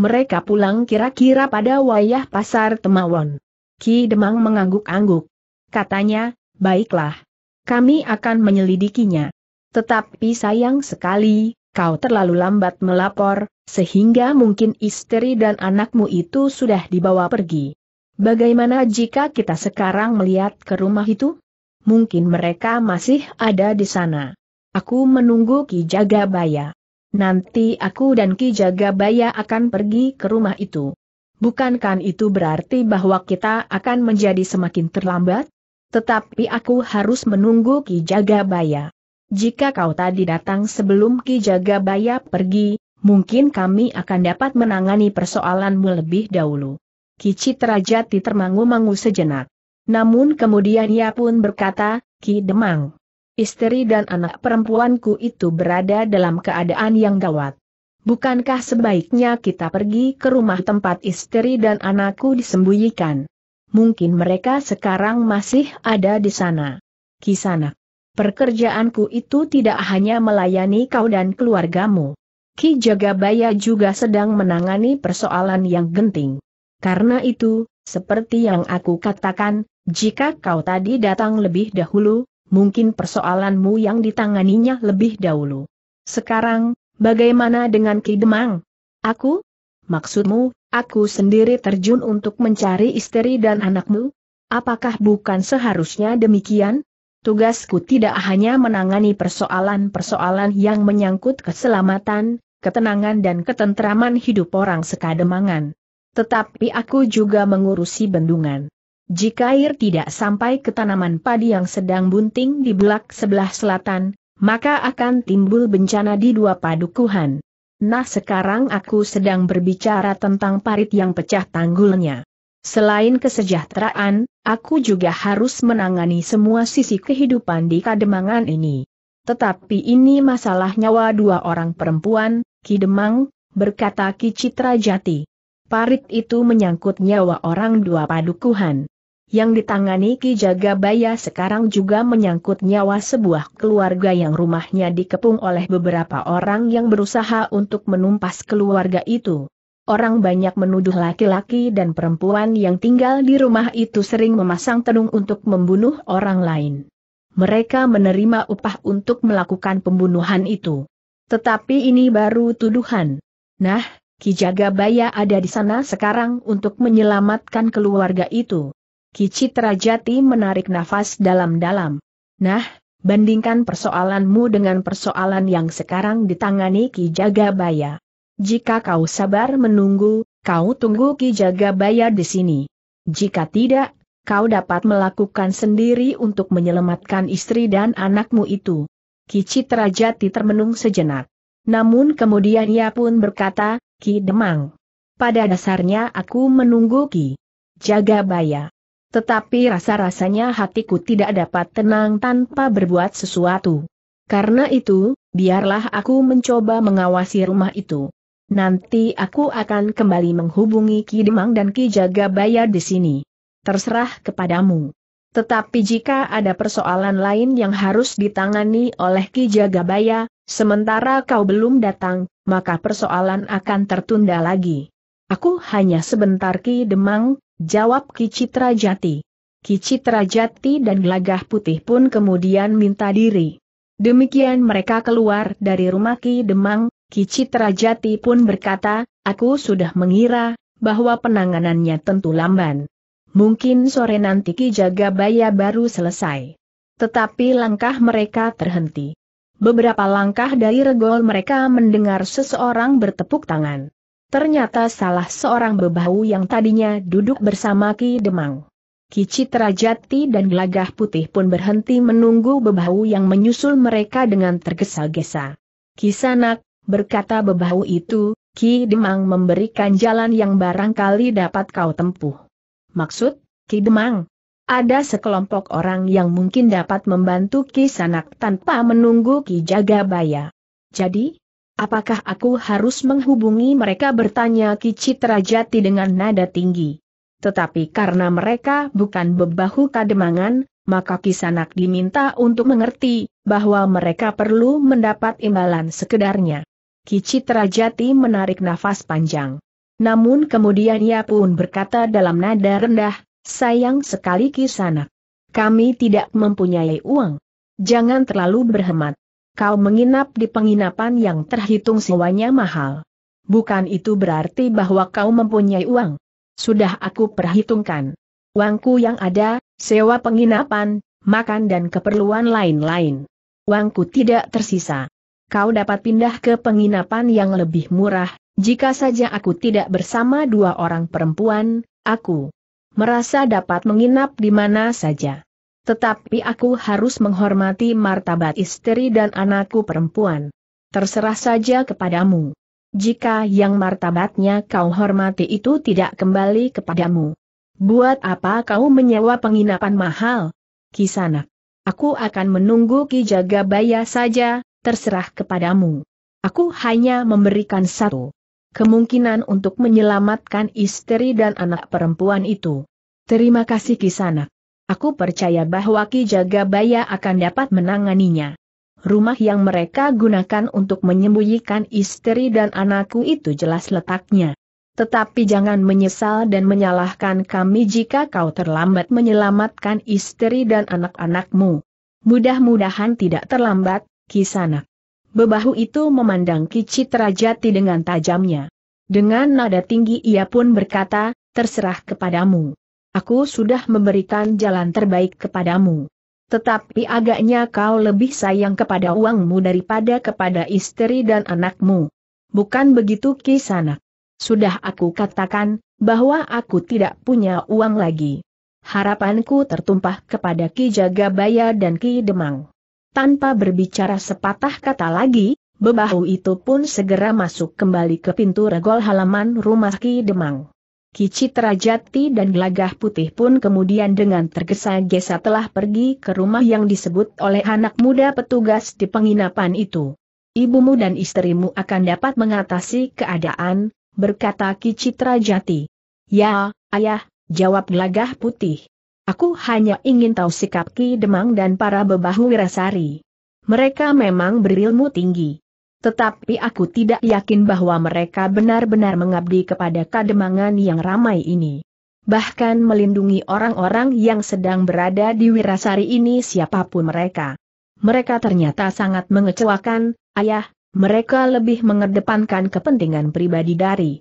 mereka pulang kira-kira pada wayah pasar Temawon. Ki Demang mengangguk-angguk. Katanya, baiklah. Kami akan menyelidikinya. Tetapi sayang sekali, kau terlalu lambat melapor, sehingga mungkin istri dan anakmu itu sudah dibawa pergi. Bagaimana jika kita sekarang melihat ke rumah itu? Mungkin mereka masih ada di sana. Aku menunggu Ki Jagabaya. Nanti aku dan Ki Jagabaya akan pergi ke rumah itu. Bukankan itu berarti bahwa kita akan menjadi semakin terlambat? Tetapi aku harus menunggu Ki Jagabaya. Jika kau tadi datang sebelum Ki Jagabaya pergi, mungkin kami akan dapat menangani persoalanmu lebih dahulu. Ki Citrajati termangu-mangu sejenak. Namun kemudian ia pun berkata, Ki Demang, istri dan anak perempuanku itu berada dalam keadaan yang gawat. Bukankah sebaiknya kita pergi ke rumah tempat istri dan anakku disembunyikan? Mungkin mereka sekarang masih ada di sana. Sana, pekerjaanku itu tidak hanya melayani kau dan keluargamu. Ki Jagabaya juga sedang menangani persoalan yang genting. Karena itu, seperti yang aku katakan, jika kau tadi datang lebih dahulu, mungkin persoalanmu yang ditanganinya lebih dahulu. Sekarang, bagaimana dengan Ki Demang? Aku? Maksudmu, aku sendiri terjun untuk mencari istri dan anakmu? Apakah bukan seharusnya demikian? Tugasku tidak hanya menangani persoalan-persoalan yang menyangkut keselamatan, ketenangan dan ketentraman hidup orang sekademangan. Tetapi aku juga mengurusi bendungan. Jika air tidak sampai ke tanaman padi yang sedang bunting di belak sebelah selatan, maka akan timbul bencana di dua padukuhan. Nah sekarang aku sedang berbicara tentang parit yang pecah tanggulnya. Selain kesejahteraan, aku juga harus menangani semua sisi kehidupan di kademangan ini. Tetapi ini masalah nyawa dua orang perempuan, Kidemang, berkata Ki Jati. Parit itu menyangkut nyawa orang dua padukuhan yang ditangani Ki Jagabaya sekarang juga menyangkut nyawa sebuah keluarga yang rumahnya dikepung oleh beberapa orang yang berusaha untuk menumpas keluarga itu. Orang banyak menuduh laki-laki dan perempuan yang tinggal di rumah itu sering memasang tenung untuk membunuh orang lain. Mereka menerima upah untuk melakukan pembunuhan itu. Tetapi ini baru tuduhan. Nah, Ki Jagabaya ada di sana sekarang untuk menyelamatkan keluarga itu. Kicitra Jati menarik nafas dalam-dalam. Nah, bandingkan persoalanmu dengan persoalan yang sekarang ditangani Ki Jagabaya. Jika kau sabar menunggu, kau tunggu Ki Jagabaya di sini. Jika tidak, kau dapat melakukan sendiri untuk menyelamatkan istri dan anakmu itu. Kichi Jati termenung sejenak. Namun kemudian ia pun berkata, Ki Demang. Pada dasarnya aku menunggu Ki Jagabaya. Tetapi rasa-rasanya hatiku tidak dapat tenang tanpa berbuat sesuatu. Karena itu, biarlah aku mencoba mengawasi rumah itu. Nanti aku akan kembali menghubungi Ki Demang dan Ki Jagabaya di sini. Terserah kepadamu. Tetapi jika ada persoalan lain yang harus ditangani oleh Ki Jagabaya, sementara kau belum datang, maka persoalan akan tertunda lagi. Aku hanya sebentar Ki Demang, Jawab Kicitra Jati. Kicitra Jati dan Gelagah Putih pun kemudian minta diri. Demikian mereka keluar dari rumah Ki Demang, Kicitra Jati pun berkata, aku sudah mengira, bahwa penanganannya tentu lamban. Mungkin sore nanti Ki Jagabaya baru selesai. Tetapi langkah mereka terhenti. Beberapa langkah dari regol mereka mendengar seseorang bertepuk tangan. Ternyata salah seorang bebahu yang tadinya duduk bersama Ki Demang. Ki Citra Jati dan Gelagah Putih pun berhenti menunggu bebahu yang menyusul mereka dengan tergesa-gesa. Kisanak, berkata bebahu itu, Ki Demang memberikan jalan yang barangkali dapat kau tempuh. Maksud, Ki Demang? Ada sekelompok orang yang mungkin dapat membantu Kisanak tanpa menunggu Ki Jagabaya. Jadi, Apakah aku harus menghubungi mereka bertanya Kicit Rajati dengan nada tinggi. Tetapi karena mereka bukan bebahu kademangan, maka Kisanak diminta untuk mengerti bahwa mereka perlu mendapat imbalan sekedarnya. Kicit Rajati menarik nafas panjang. Namun kemudian ia pun berkata dalam nada rendah, sayang sekali Kisanak. Kami tidak mempunyai uang. Jangan terlalu berhemat. Kau menginap di penginapan yang terhitung sewanya mahal. Bukan itu berarti bahwa kau mempunyai uang. Sudah aku perhitungkan. Uangku yang ada, sewa penginapan, makan dan keperluan lain-lain. Uangku tidak tersisa. Kau dapat pindah ke penginapan yang lebih murah, jika saja aku tidak bersama dua orang perempuan, aku merasa dapat menginap di mana saja tetapi aku harus menghormati martabat istri dan anakku perempuan. Terserah saja kepadamu. Jika yang martabatnya kau hormati itu tidak kembali kepadamu. Buat apa kau menyewa penginapan mahal? Kisanak. Aku akan menunggu Ki Jagabaya saja, terserah kepadamu. Aku hanya memberikan satu kemungkinan untuk menyelamatkan istri dan anak perempuan itu. Terima kasih Kisanak. Aku percaya bahwa Ki Jagabaya akan dapat menanganinya. Rumah yang mereka gunakan untuk menyembunyikan istri dan anakku itu jelas letaknya. Tetapi jangan menyesal dan menyalahkan kami jika kau terlambat menyelamatkan istri dan anak-anakmu. Mudah-mudahan tidak terlambat, Kisana. Bebahu itu memandang Kicit Jati dengan tajamnya. Dengan nada tinggi ia pun berkata, terserah kepadamu. Aku sudah memberikan jalan terbaik kepadamu. Tetapi agaknya kau lebih sayang kepada uangmu daripada kepada istri dan anakmu. Bukan begitu kisanak. Sudah aku katakan, bahwa aku tidak punya uang lagi. Harapanku tertumpah kepada Ki Jagabaya dan Ki Demang. Tanpa berbicara sepatah kata lagi, bebahu itu pun segera masuk kembali ke pintu regol halaman rumah Ki Demang. Kicit Rajati dan Gelagah Putih pun kemudian dengan tergesa-gesa telah pergi ke rumah yang disebut oleh anak muda petugas di penginapan itu. Ibumu dan istrimu akan dapat mengatasi keadaan, berkata Kicit Rajati. Ya, ayah, jawab Gelagah Putih. Aku hanya ingin tahu sikap Ki Demang dan para bebahu wirasari. Mereka memang berilmu tinggi. Tetapi aku tidak yakin bahwa mereka benar-benar mengabdi kepada kademangan yang ramai ini. Bahkan melindungi orang-orang yang sedang berada di Wirasari ini siapapun mereka. Mereka ternyata sangat mengecewakan, ayah, mereka lebih mengedepankan kepentingan pribadi dari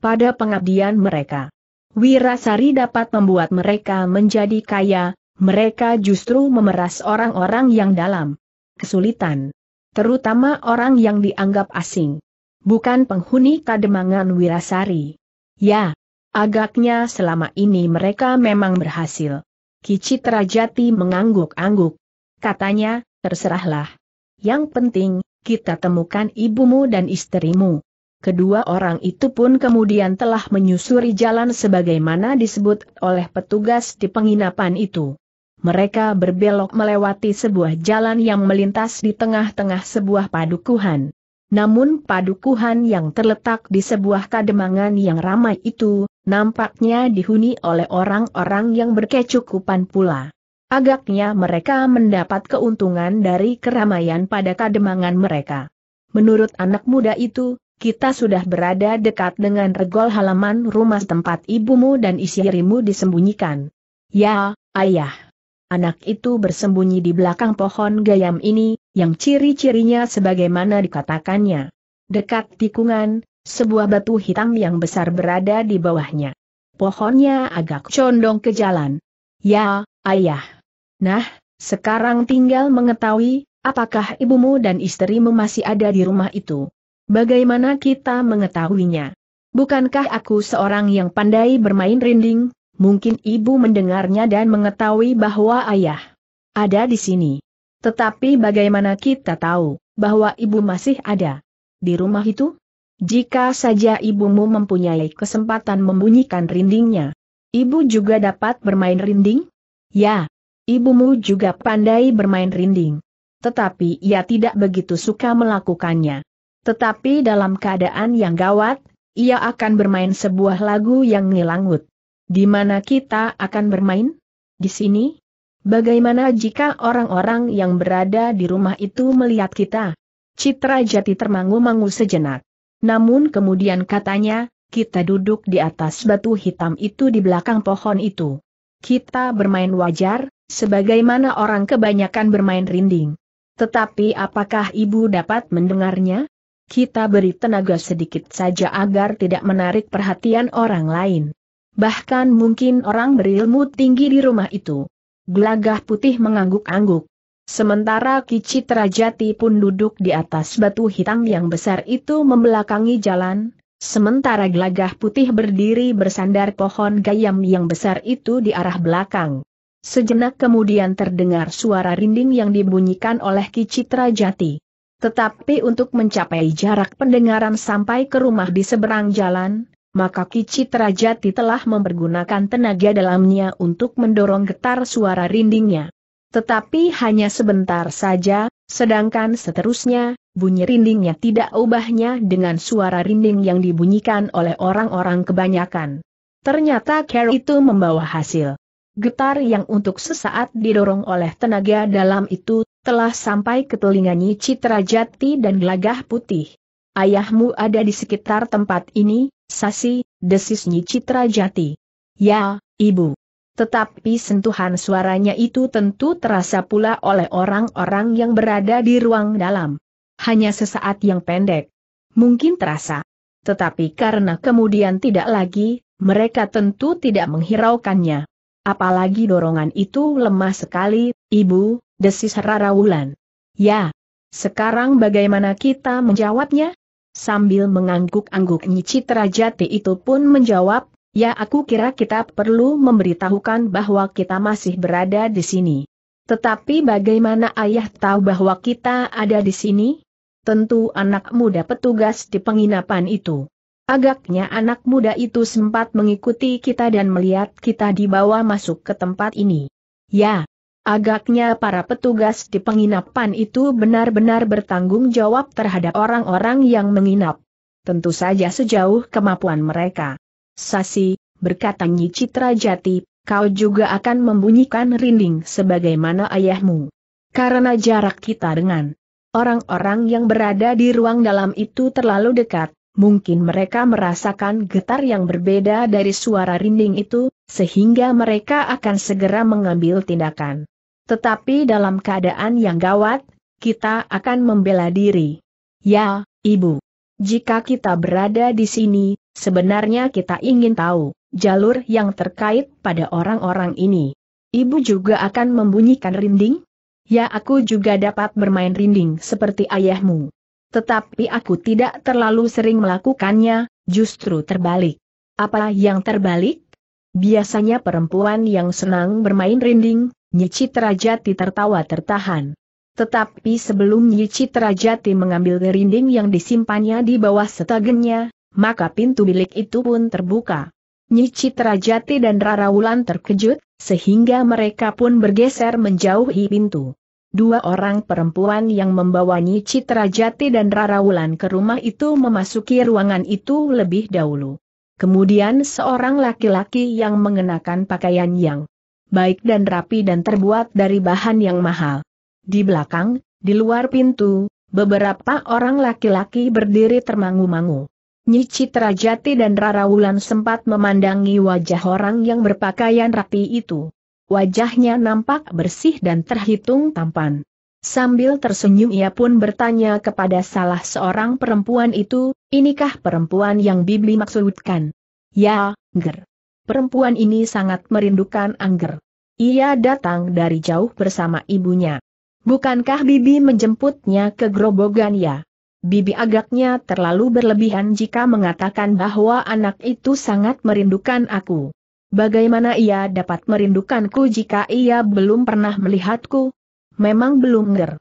pada pengabdian mereka. Wirasari dapat membuat mereka menjadi kaya, mereka justru memeras orang-orang yang dalam kesulitan terutama orang yang dianggap asing. Bukan penghuni kademangan Wirasari. Ya, agaknya selama ini mereka memang berhasil. Kicitra Jati mengangguk-angguk. Katanya, terserahlah. Yang penting, kita temukan ibumu dan istrimu. Kedua orang itu pun kemudian telah menyusuri jalan sebagaimana disebut oleh petugas di penginapan itu mereka berbelok melewati sebuah jalan yang melintas di tengah-tengah sebuah padukuhan. Namun padukuhan yang terletak di sebuah kademangan yang ramai itu, nampaknya dihuni oleh orang-orang yang berkecukupan pula. Agaknya mereka mendapat keuntungan dari keramaian pada kademangan mereka. Menurut anak muda itu, kita sudah berada dekat dengan regol halaman rumah tempat ibumu dan isyirimu disembunyikan. Ya, ayah. Anak itu bersembunyi di belakang pohon gayam ini, yang ciri-cirinya sebagaimana dikatakannya. Dekat tikungan, sebuah batu hitam yang besar berada di bawahnya. Pohonnya agak condong ke jalan. Ya, ayah. Nah, sekarang tinggal mengetahui, apakah ibumu dan istrimu masih ada di rumah itu. Bagaimana kita mengetahuinya? Bukankah aku seorang yang pandai bermain rinding? mungkin ibu mendengarnya dan mengetahui bahwa ayah ada di sini. Tetapi bagaimana kita tahu bahwa ibu masih ada di rumah itu? Jika saja ibumu mempunyai kesempatan membunyikan rindingnya, ibu juga dapat bermain rinding? Ya, ibumu juga pandai bermain rinding. Tetapi ia tidak begitu suka melakukannya. Tetapi dalam keadaan yang gawat, ia akan bermain sebuah lagu yang ngilangut. Di mana kita akan bermain? Di sini? Bagaimana jika orang-orang yang berada di rumah itu melihat kita? Citra jati termangu-mangu sejenak. Namun kemudian katanya, kita duduk di atas batu hitam itu di belakang pohon itu. Kita bermain wajar, sebagaimana orang kebanyakan bermain rinding. Tetapi apakah ibu dapat mendengarnya? Kita beri tenaga sedikit saja agar tidak menarik perhatian orang lain bahkan mungkin orang berilmu tinggi di rumah itu. Gelagah putih mengangguk-angguk. Sementara Kicit Rajati pun duduk di atas batu hitam yang besar itu membelakangi jalan, sementara gelagah putih berdiri bersandar pohon gayam yang besar itu di arah belakang. Sejenak kemudian terdengar suara rinding yang dibunyikan oleh Kicit Rajati. Tetapi untuk mencapai jarak pendengaran sampai ke rumah di seberang jalan, maka Kicit Rajati telah mempergunakan tenaga dalamnya untuk mendorong getar suara rindingnya. Tetapi hanya sebentar saja, sedangkan seterusnya, bunyi rindingnya tidak ubahnya dengan suara rinding yang dibunyikan oleh orang-orang kebanyakan. Ternyata care itu membawa hasil. Getar yang untuk sesaat didorong oleh tenaga dalam itu, telah sampai ke telinga Nyi Citrajati dan gelagah putih. Ayahmu ada di sekitar tempat ini, Sasi, desis Nyi Citra Jati. Ya, Ibu. Tetapi sentuhan suaranya itu tentu terasa pula oleh orang-orang yang berada di ruang dalam. Hanya sesaat yang pendek. Mungkin terasa. Tetapi karena kemudian tidak lagi, mereka tentu tidak menghiraukannya. Apalagi dorongan itu lemah sekali, Ibu, desis Rara Wulan. Ya. Sekarang bagaimana kita menjawabnya? Sambil mengangguk-angguk Citra Jati itu pun menjawab, Ya aku kira kita perlu memberitahukan bahwa kita masih berada di sini. Tetapi bagaimana ayah tahu bahwa kita ada di sini? Tentu anak muda petugas di penginapan itu. Agaknya anak muda itu sempat mengikuti kita dan melihat kita dibawa masuk ke tempat ini. Ya, Agaknya para petugas di penginapan itu benar-benar bertanggung jawab terhadap orang-orang yang menginap. Tentu saja sejauh kemampuan mereka. Sasi, berkata Nyi Citra Jati, kau juga akan membunyikan rinding sebagaimana ayahmu. Karena jarak kita dengan orang-orang yang berada di ruang dalam itu terlalu dekat, mungkin mereka merasakan getar yang berbeda dari suara rinding itu, sehingga mereka akan segera mengambil tindakan. Tetapi dalam keadaan yang gawat, kita akan membela diri. Ya, Ibu. Jika kita berada di sini, sebenarnya kita ingin tahu jalur yang terkait pada orang-orang ini. Ibu juga akan membunyikan rinding? Ya aku juga dapat bermain rinding seperti ayahmu. Tetapi aku tidak terlalu sering melakukannya, justru terbalik. Apa yang terbalik? Biasanya perempuan yang senang bermain rinding, Nyicitrajati Jati tertawa tertahan. Tetapi sebelum Nyicitrajati Jati mengambil gerinding yang disimpannya di bawah setagennya, maka pintu bilik itu pun terbuka. Nyicitrajati Jati dan Rara Wulan terkejut, sehingga mereka pun bergeser menjauhi pintu. Dua orang perempuan yang membawa Nyicitrajati Jati dan Rara Wulan ke rumah itu memasuki ruangan itu lebih dahulu. Kemudian seorang laki-laki yang mengenakan pakaian yang baik dan rapi dan terbuat dari bahan yang mahal. Di belakang, di luar pintu, beberapa orang laki-laki berdiri termangu-mangu. Nyi Citra Jati dan Rara Wulan sempat memandangi wajah orang yang berpakaian rapi itu. Wajahnya nampak bersih dan terhitung tampan. Sambil tersenyum ia pun bertanya kepada salah seorang perempuan itu, inikah perempuan yang Bibi maksudkan? Ya, ger perempuan ini sangat merindukan Angger. Ia datang dari jauh bersama ibunya. Bukankah Bibi menjemputnya ke Grobogan ya? Bibi agaknya terlalu berlebihan jika mengatakan bahwa anak itu sangat merindukan aku. Bagaimana ia dapat merindukanku jika ia belum pernah melihatku? Memang belum ger.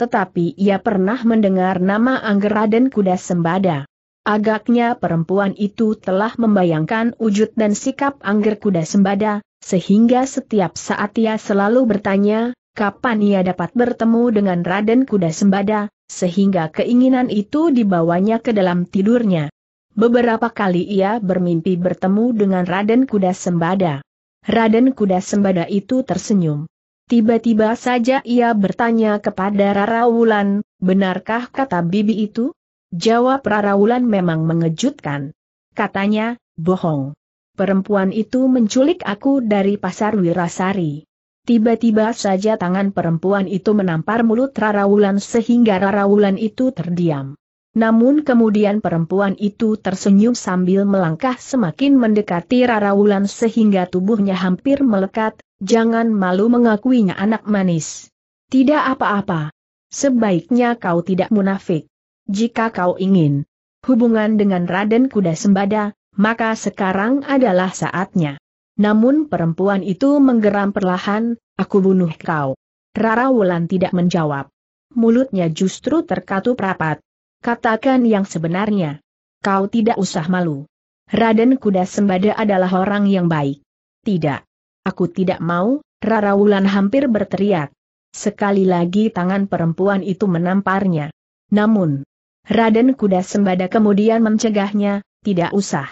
Tetapi ia pernah mendengar nama Angger Raden Kuda Sembada. Agaknya perempuan itu telah membayangkan wujud dan sikap angger kuda sembada, sehingga setiap saat ia selalu bertanya, kapan ia dapat bertemu dengan Raden Kuda Sembada, sehingga keinginan itu dibawanya ke dalam tidurnya. Beberapa kali ia bermimpi bertemu dengan Raden Kuda Sembada. Raden Kuda Sembada itu tersenyum. Tiba-tiba saja ia bertanya kepada Rara Wulan, benarkah kata bibi itu? Jawab Raraulan memang mengejutkan. Katanya, bohong. Perempuan itu menculik aku dari pasar Wirasari. Tiba-tiba saja tangan perempuan itu menampar mulut Raraulan sehingga Raraulan itu terdiam. Namun kemudian perempuan itu tersenyum sambil melangkah semakin mendekati Raraulan sehingga tubuhnya hampir melekat, jangan malu mengakuinya anak manis. Tidak apa-apa. Sebaiknya kau tidak munafik jika kau ingin hubungan dengan Raden Kuda Sembada, maka sekarang adalah saatnya. Namun perempuan itu menggeram perlahan, aku bunuh kau. Rara Wulan tidak menjawab. Mulutnya justru terkatup rapat. Katakan yang sebenarnya. Kau tidak usah malu. Raden Kuda Sembada adalah orang yang baik. Tidak. Aku tidak mau, Rara Wulan hampir berteriak. Sekali lagi tangan perempuan itu menamparnya. Namun, Raden Kuda Sembada kemudian mencegahnya, tidak usah.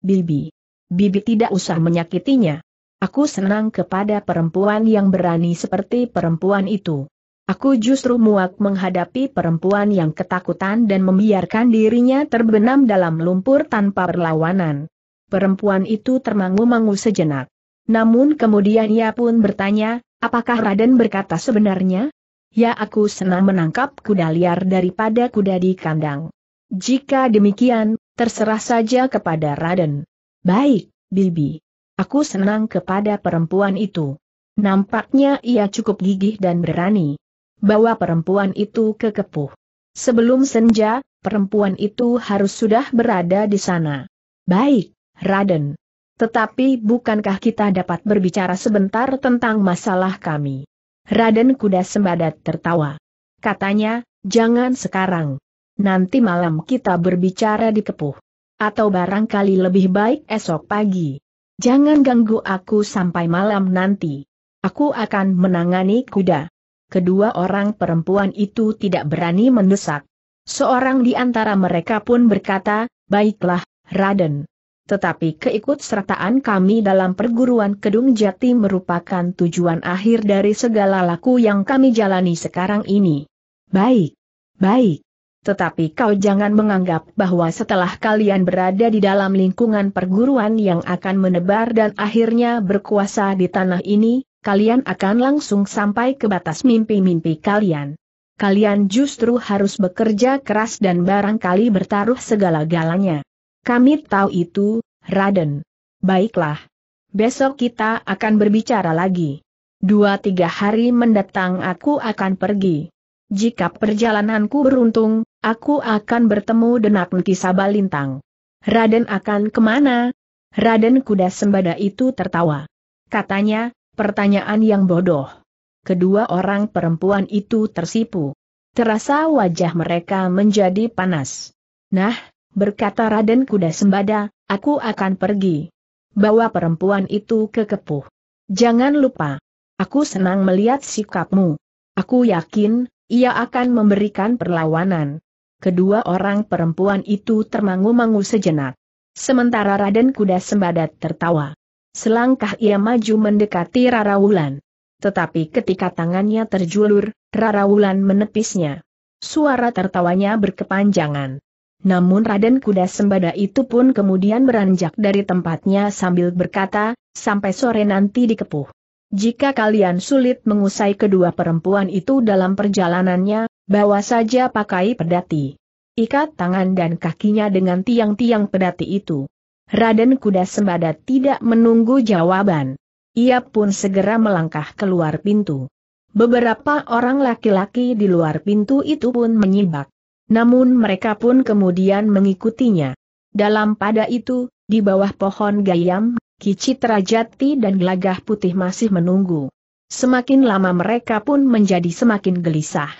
Bibi. Bibi tidak usah menyakitinya. Aku senang kepada perempuan yang berani seperti perempuan itu. Aku justru muak menghadapi perempuan yang ketakutan dan membiarkan dirinya terbenam dalam lumpur tanpa perlawanan. Perempuan itu termangu-mangu sejenak. Namun kemudian ia pun bertanya, apakah Raden berkata sebenarnya? Ya aku senang menangkap kuda liar daripada kuda di kandang. Jika demikian, terserah saja kepada Raden. Baik, Bibi. Aku senang kepada perempuan itu. Nampaknya ia cukup gigih dan berani. Bawa perempuan itu ke kepuh. Sebelum senja, perempuan itu harus sudah berada di sana. Baik, Raden. Tetapi bukankah kita dapat berbicara sebentar tentang masalah kami? Raden Kuda Sembadat tertawa. Katanya, jangan sekarang. Nanti malam kita berbicara di Kepuh. Atau barangkali lebih baik esok pagi. Jangan ganggu aku sampai malam nanti. Aku akan menangani kuda. Kedua orang perempuan itu tidak berani mendesak. Seorang di antara mereka pun berkata, baiklah, Raden tetapi keikutsertaan kami dalam perguruan Kedung Jati merupakan tujuan akhir dari segala laku yang kami jalani sekarang ini. Baik, baik. Tetapi kau jangan menganggap bahwa setelah kalian berada di dalam lingkungan perguruan yang akan menebar dan akhirnya berkuasa di tanah ini, kalian akan langsung sampai ke batas mimpi-mimpi kalian. Kalian justru harus bekerja keras dan barangkali bertaruh segala galanya. Kami tahu itu, Raden. Baiklah. Besok kita akan berbicara lagi. Dua tiga hari mendatang aku akan pergi. Jika perjalananku beruntung, aku akan bertemu Denak Sabalintang. Raden akan kemana? Raden kuda sembada itu tertawa. Katanya, pertanyaan yang bodoh. Kedua orang perempuan itu tersipu. Terasa wajah mereka menjadi panas. Nah, berkata Raden Kuda Sembada, aku akan pergi. Bawa perempuan itu ke Kepuh. Jangan lupa. Aku senang melihat sikapmu. Aku yakin, ia akan memberikan perlawanan. Kedua orang perempuan itu termangu-mangu sejenak. Sementara Raden Kuda Sembada tertawa. Selangkah ia maju mendekati Rara Wulan. Tetapi ketika tangannya terjulur, Rara Wulan menepisnya. Suara tertawanya berkepanjangan. Namun Raden Kuda Sembada itu pun kemudian beranjak dari tempatnya sambil berkata, sampai sore nanti dikepuh. Jika kalian sulit mengusai kedua perempuan itu dalam perjalanannya, bawa saja pakai pedati. Ikat tangan dan kakinya dengan tiang-tiang pedati itu. Raden Kuda Sembada tidak menunggu jawaban. Ia pun segera melangkah keluar pintu. Beberapa orang laki-laki di luar pintu itu pun menyibak. Namun mereka pun kemudian mengikutinya. Dalam pada itu, di bawah pohon gayam, Kicit Rajati dan Gelagah Putih masih menunggu. Semakin lama mereka pun menjadi semakin gelisah.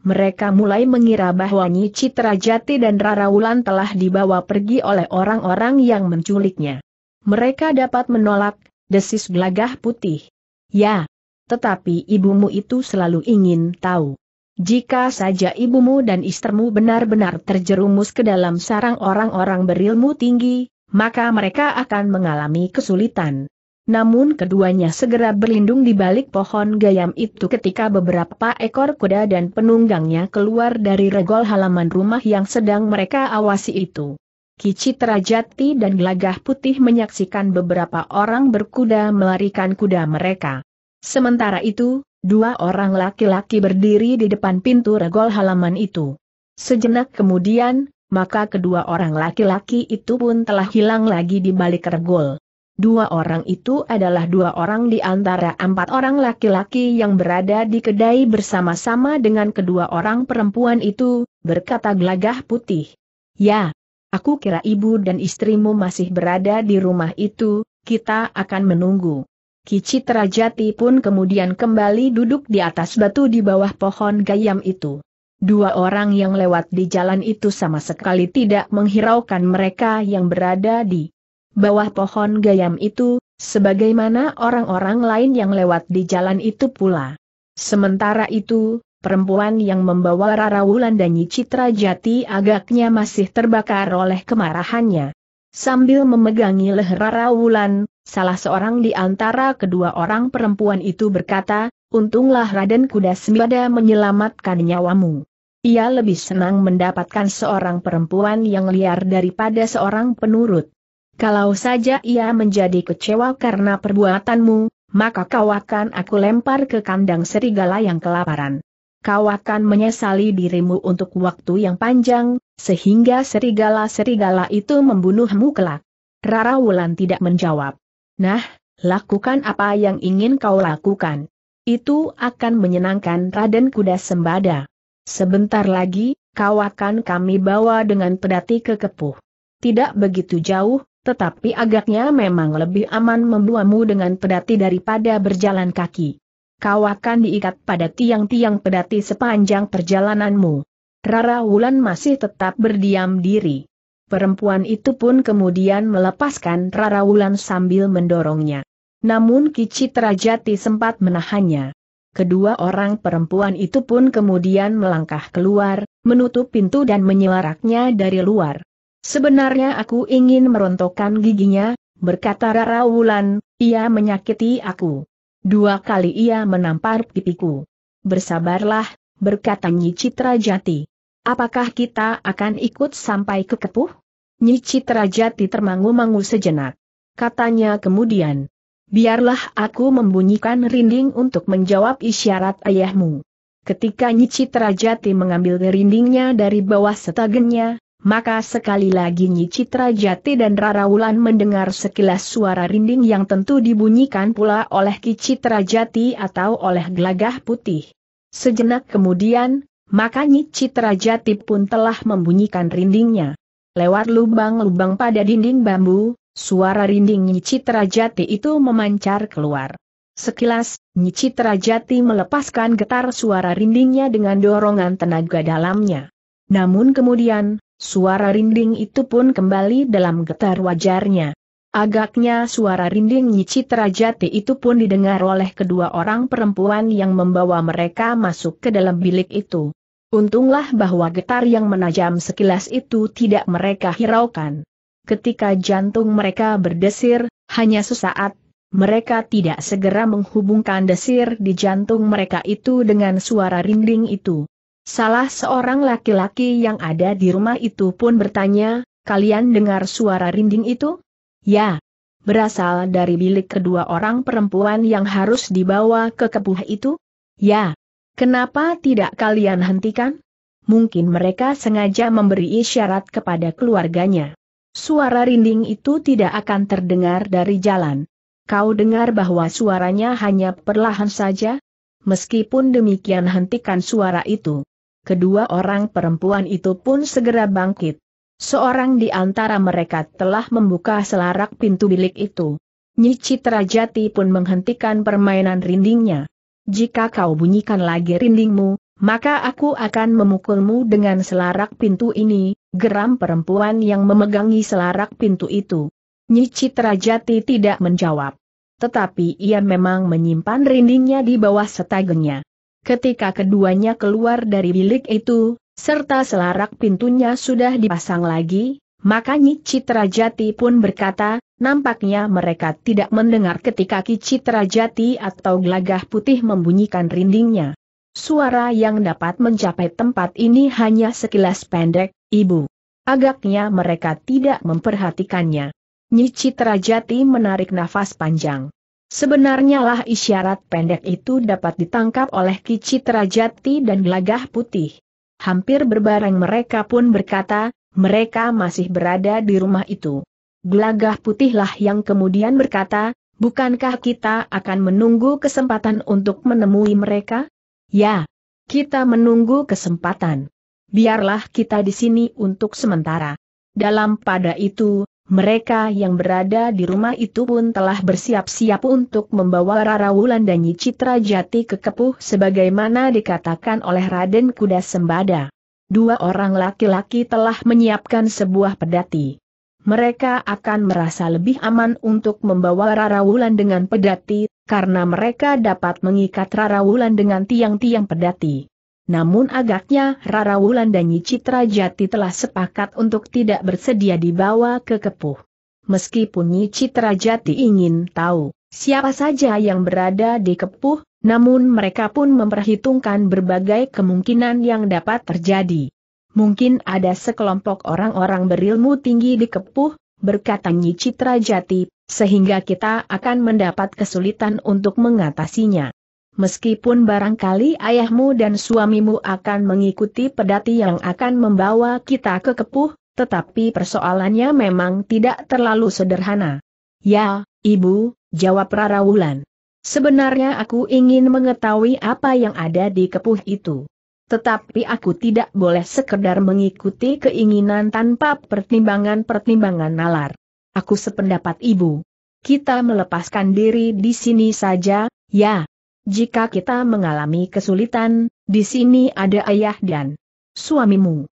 Mereka mulai mengira bahwa Nyi Citrajati dan Rara Wulan telah dibawa pergi oleh orang-orang yang menculiknya. Mereka dapat menolak, desis gelagah putih. Ya, tetapi ibumu itu selalu ingin tahu. Jika saja ibumu dan istrimu benar-benar terjerumus ke dalam sarang orang-orang berilmu tinggi, maka mereka akan mengalami kesulitan. Namun keduanya segera berlindung di balik pohon gayam itu ketika beberapa ekor kuda dan penunggangnya keluar dari regol halaman rumah yang sedang mereka awasi itu. Kicitra Jati dan Gelagah Putih menyaksikan beberapa orang berkuda melarikan kuda mereka. Sementara itu, Dua orang laki-laki berdiri di depan pintu regol halaman itu. Sejenak kemudian, maka kedua orang laki-laki itu pun telah hilang lagi di balik regol. Dua orang itu adalah dua orang di antara empat orang laki-laki yang berada di kedai bersama-sama dengan kedua orang perempuan itu, berkata gelagah putih. Ya, aku kira ibu dan istrimu masih berada di rumah itu, kita akan menunggu. Kici Jati pun kemudian kembali duduk di atas batu di bawah pohon gayam itu. Dua orang yang lewat di jalan itu sama sekali tidak menghiraukan mereka yang berada di bawah pohon gayam itu, sebagaimana orang-orang lain yang lewat di jalan itu pula. Sementara itu, perempuan yang membawa Rara Wulan dan Citra Jati agaknya masih terbakar oleh kemarahannya. Sambil memegangi leher Wulan, Salah seorang di antara kedua orang perempuan itu berkata, Untunglah Raden Kuda Sembada menyelamatkan nyawamu. Ia lebih senang mendapatkan seorang perempuan yang liar daripada seorang penurut. Kalau saja ia menjadi kecewa karena perbuatanmu, maka kau akan aku lempar ke kandang serigala yang kelaparan. Kau akan menyesali dirimu untuk waktu yang panjang, sehingga serigala-serigala itu membunuhmu kelak. Rara Wulan tidak menjawab. Nah, lakukan apa yang ingin kau lakukan. Itu akan menyenangkan Raden Kuda Sembada. Sebentar lagi, kau akan kami bawa dengan pedati ke Kepuh. Tidak begitu jauh, tetapi agaknya memang lebih aman membuamu dengan pedati daripada berjalan kaki. Kau akan diikat pada tiang-tiang pedati sepanjang perjalananmu. Rara Wulan masih tetap berdiam diri. Perempuan itu pun kemudian melepaskan Rara Wulan sambil mendorongnya. Namun Kici Terajati sempat menahannya. Kedua orang perempuan itu pun kemudian melangkah keluar, menutup pintu dan menyelaraknya dari luar. Sebenarnya aku ingin merontokkan giginya, berkata Rara Wulan, ia menyakiti aku. Dua kali ia menampar pipiku. Bersabarlah, berkata Nyi Citra Jati. Apakah kita akan ikut sampai ke Kepuh? Nyi Citra Jati termangu-mangu sejenak. Katanya kemudian, biarlah aku membunyikan rinding untuk menjawab isyarat ayahmu. Ketika Nyi Citra Jati mengambil rindingnya dari bawah setagennya, maka sekali lagi Nyi Citra Jati dan Rara Wulan mendengar sekilas suara rinding yang tentu dibunyikan pula oleh Ki Citra Jati atau oleh gelagah putih. Sejenak kemudian, maka Nyi Citra Jati pun telah membunyikan rindingnya. Lewat lubang-lubang pada dinding bambu, suara rinding Nyi Citra Jati itu memancar keluar. Sekilas, Nyi Citra Jati melepaskan getar suara rindingnya dengan dorongan tenaga dalamnya. Namun kemudian, suara rinding itu pun kembali dalam getar wajarnya. Agaknya suara rinding Nyi Citra Jati itu pun didengar oleh kedua orang perempuan yang membawa mereka masuk ke dalam bilik itu. Untunglah bahwa getar yang menajam sekilas itu tidak mereka hiraukan. Ketika jantung mereka berdesir, hanya sesaat, mereka tidak segera menghubungkan desir di jantung mereka itu dengan suara rinding itu. Salah seorang laki-laki yang ada di rumah itu pun bertanya, kalian dengar suara rinding itu? Ya. Berasal dari bilik kedua orang perempuan yang harus dibawa ke kepuh itu? Ya. Kenapa tidak kalian hentikan? Mungkin mereka sengaja memberi isyarat kepada keluarganya. Suara rinding itu tidak akan terdengar dari jalan. Kau dengar bahwa suaranya hanya perlahan saja? Meskipun demikian hentikan suara itu. Kedua orang perempuan itu pun segera bangkit. Seorang di antara mereka telah membuka selarak pintu bilik itu. Nyi Citrajati pun menghentikan permainan rindingnya. Jika kau bunyikan lagi rindingmu, maka aku akan memukulmu dengan selarak pintu ini, geram perempuan yang memegangi selarak pintu itu. Nyi Citra Jati tidak menjawab. Tetapi ia memang menyimpan rindingnya di bawah setagenya. Ketika keduanya keluar dari bilik itu, serta selarak pintunya sudah dipasang lagi, maka Citra Jati pun berkata, nampaknya mereka tidak mendengar ketika Citra Jati atau gelagah putih membunyikan rindingnya. Suara yang dapat mencapai tempat ini hanya sekilas pendek, ibu. Agaknya mereka tidak memperhatikannya. Nyi Citra Jati menarik nafas panjang. Sebenarnya lah isyarat pendek itu dapat ditangkap oleh Ki Citra Jati dan gelagah putih. Hampir berbareng mereka pun berkata, mereka masih berada di rumah itu. Gelagah putihlah yang kemudian berkata, bukankah kita akan menunggu kesempatan untuk menemui mereka? Ya, kita menunggu kesempatan. Biarlah kita di sini untuk sementara. Dalam pada itu, mereka yang berada di rumah itu pun telah bersiap-siap untuk membawa Wulan dan Nyi Citra Jati ke Kepuh sebagaimana dikatakan oleh Raden Kuda Sembada dua orang laki-laki telah menyiapkan sebuah pedati. Mereka akan merasa lebih aman untuk membawa Rara Wulan dengan pedati, karena mereka dapat mengikat Rara Wulan dengan tiang-tiang pedati. Namun agaknya Rara Wulan dan Citra Jati telah sepakat untuk tidak bersedia dibawa ke Kepuh. Meskipun Citra Jati ingin tahu siapa saja yang berada di Kepuh, namun mereka pun memperhitungkan berbagai kemungkinan yang dapat terjadi. Mungkin ada sekelompok orang-orang berilmu tinggi di Kepuh berkata Nyi Citra Jati, sehingga kita akan mendapat kesulitan untuk mengatasinya. Meskipun barangkali ayahmu dan suamimu akan mengikuti pedati yang akan membawa kita ke kepuh, tetapi persoalannya memang tidak terlalu sederhana. Ya, ibu, jawab Rara Wulan. Sebenarnya aku ingin mengetahui apa yang ada di kepuh itu. Tetapi aku tidak boleh sekedar mengikuti keinginan tanpa pertimbangan-pertimbangan nalar. Aku sependapat ibu. Kita melepaskan diri di sini saja, ya. Jika kita mengalami kesulitan, di sini ada ayah dan suamimu.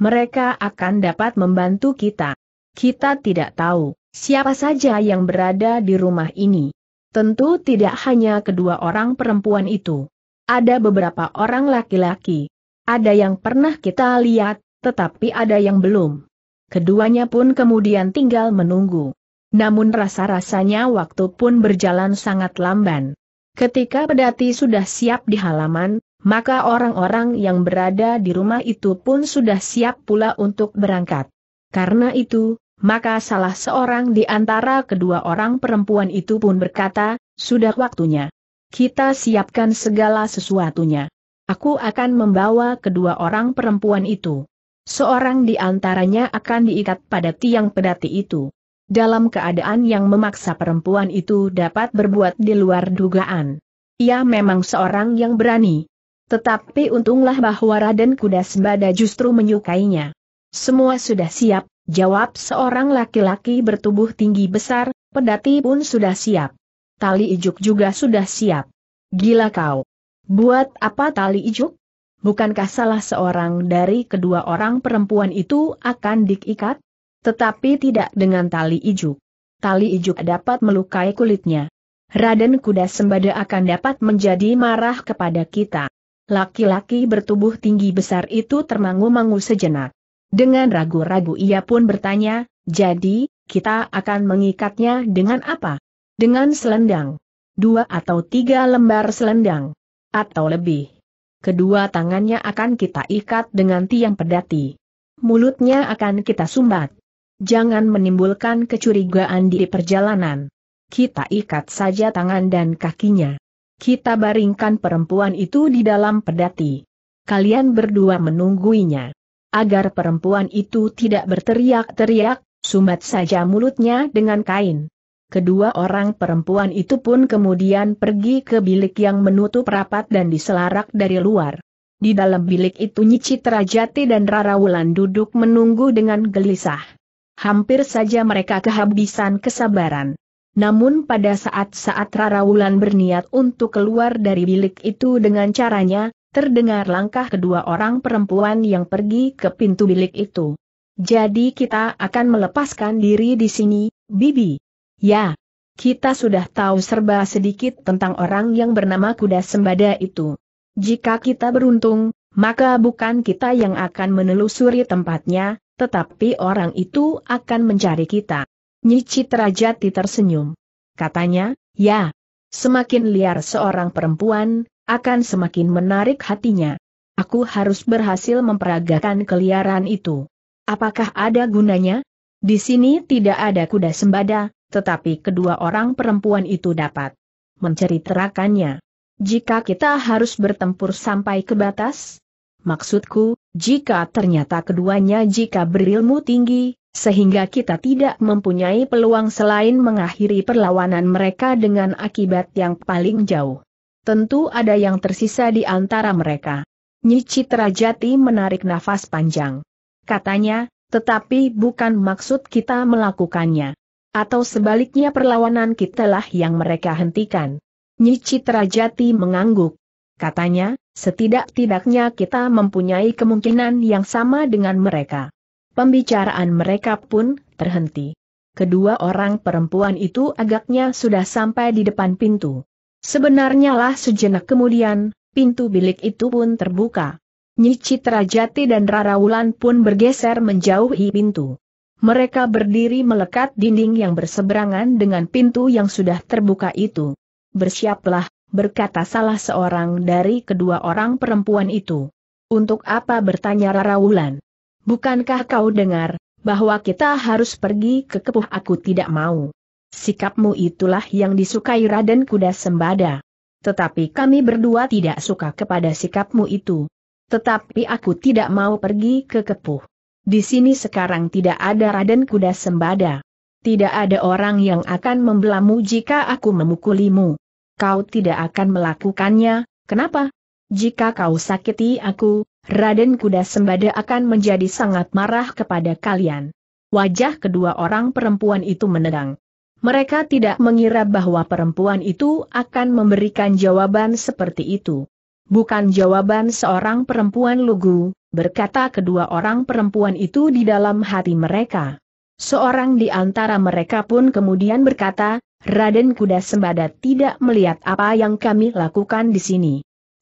Mereka akan dapat membantu kita. Kita tidak tahu siapa saja yang berada di rumah ini. Tentu tidak hanya kedua orang perempuan itu. Ada beberapa orang laki-laki. Ada yang pernah kita lihat, tetapi ada yang belum. Keduanya pun kemudian tinggal menunggu. Namun rasa-rasanya waktu pun berjalan sangat lamban. Ketika pedati sudah siap di halaman, maka orang-orang yang berada di rumah itu pun sudah siap pula untuk berangkat. Karena itu, maka salah seorang di antara kedua orang perempuan itu pun berkata, sudah waktunya. Kita siapkan segala sesuatunya. Aku akan membawa kedua orang perempuan itu. Seorang di antaranya akan diikat pada tiang pedati itu. Dalam keadaan yang memaksa perempuan itu dapat berbuat di luar dugaan. Ia memang seorang yang berani, tetapi untunglah bahwa Raden Kuda justru menyukainya. Semua sudah siap, Jawab seorang laki-laki bertubuh tinggi besar, pedati pun sudah siap. Tali ijuk juga sudah siap. Gila kau. Buat apa tali ijuk? Bukankah salah seorang dari kedua orang perempuan itu akan diikat? Tetapi tidak dengan tali ijuk. Tali ijuk dapat melukai kulitnya. Raden Kuda Sembada akan dapat menjadi marah kepada kita. Laki-laki bertubuh tinggi besar itu termangu-mangu sejenak. Dengan ragu-ragu ia pun bertanya, jadi, kita akan mengikatnya dengan apa? Dengan selendang. Dua atau tiga lembar selendang. Atau lebih. Kedua tangannya akan kita ikat dengan tiang pedati. Mulutnya akan kita sumbat. Jangan menimbulkan kecurigaan di perjalanan. Kita ikat saja tangan dan kakinya. Kita baringkan perempuan itu di dalam pedati. Kalian berdua menungguinya agar perempuan itu tidak berteriak-teriak, sumbat saja mulutnya dengan kain. Kedua orang perempuan itu pun kemudian pergi ke bilik yang menutup rapat dan diselarak dari luar. Di dalam bilik itu Nyici Jati dan Rara Wulan duduk menunggu dengan gelisah. Hampir saja mereka kehabisan kesabaran. Namun pada saat-saat Rara Wulan berniat untuk keluar dari bilik itu dengan caranya, terdengar langkah kedua orang perempuan yang pergi ke pintu bilik itu. Jadi kita akan melepaskan diri di sini, Bibi. Ya, kita sudah tahu serba sedikit tentang orang yang bernama kuda sembada itu. Jika kita beruntung, maka bukan kita yang akan menelusuri tempatnya, tetapi orang itu akan mencari kita. Nyi Citra tersenyum. Katanya, ya, semakin liar seorang perempuan, akan semakin menarik hatinya. Aku harus berhasil memperagakan keliaran itu. Apakah ada gunanya? Di sini tidak ada kuda sembada, tetapi kedua orang perempuan itu dapat menceritakannya. Jika kita harus bertempur sampai ke batas? Maksudku, jika ternyata keduanya jika berilmu tinggi, sehingga kita tidak mempunyai peluang selain mengakhiri perlawanan mereka dengan akibat yang paling jauh. Tentu ada yang tersisa di antara mereka. Nyi Citra Jati menarik nafas panjang. Katanya, tetapi bukan maksud kita melakukannya. Atau sebaliknya perlawanan kitalah yang mereka hentikan. Nyi Citra Jati mengangguk. Katanya, setidak-tidaknya kita mempunyai kemungkinan yang sama dengan mereka. Pembicaraan mereka pun terhenti. Kedua orang perempuan itu agaknya sudah sampai di depan pintu. Sebenarnya lah sejenak kemudian, pintu bilik itu pun terbuka. Nyi Jati dan Rara Wulan pun bergeser menjauhi pintu. Mereka berdiri melekat dinding yang berseberangan dengan pintu yang sudah terbuka itu. Bersiaplah, berkata salah seorang dari kedua orang perempuan itu. Untuk apa bertanya Rara Wulan? Bukankah kau dengar, bahwa kita harus pergi ke Kepuh aku tidak mau. Sikapmu itulah yang disukai Raden Kuda Sembada. Tetapi kami berdua tidak suka kepada sikapmu itu. Tetapi aku tidak mau pergi ke Kepuh. Di sini sekarang tidak ada Raden Kuda Sembada. Tidak ada orang yang akan membelamu jika aku memukulimu. Kau tidak akan melakukannya, kenapa? Jika kau sakiti aku, Raden Kuda Sembada akan menjadi sangat marah kepada kalian. Wajah kedua orang perempuan itu menegang. Mereka tidak mengira bahwa perempuan itu akan memberikan jawaban seperti itu. Bukan jawaban seorang perempuan lugu, berkata kedua orang perempuan itu di dalam hati mereka. Seorang di antara mereka pun kemudian berkata, Raden Kuda Sembada tidak melihat apa yang kami lakukan di sini.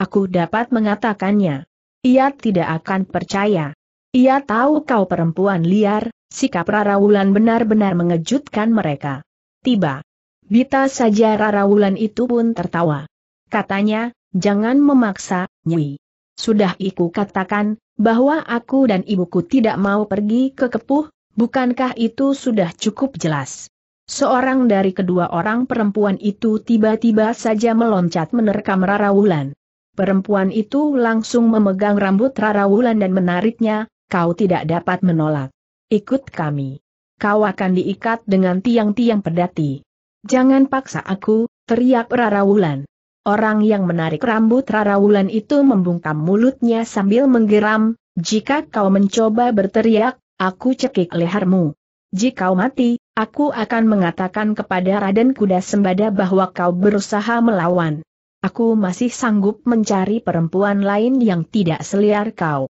Aku dapat mengatakannya. Ia tidak akan percaya. Ia tahu kau perempuan liar, sikap Rara Wulan benar-benar mengejutkan mereka tiba. Bita saja Wulan itu pun tertawa. Katanya, jangan memaksa, Nyi. Sudah iku katakan, bahwa aku dan ibuku tidak mau pergi ke Kepuh, bukankah itu sudah cukup jelas? Seorang dari kedua orang perempuan itu tiba-tiba saja meloncat menerkam Rara Wulan. Perempuan itu langsung memegang rambut Rara Wulan dan menariknya, kau tidak dapat menolak. Ikut kami kau akan diikat dengan tiang-tiang pedati. Jangan paksa aku, teriak Rara Wulan. Orang yang menarik rambut Rara Wulan itu membungkam mulutnya sambil menggeram, jika kau mencoba berteriak, aku cekik lehermu. Jika kau mati, aku akan mengatakan kepada Raden Kuda Sembada bahwa kau berusaha melawan. Aku masih sanggup mencari perempuan lain yang tidak seliar kau.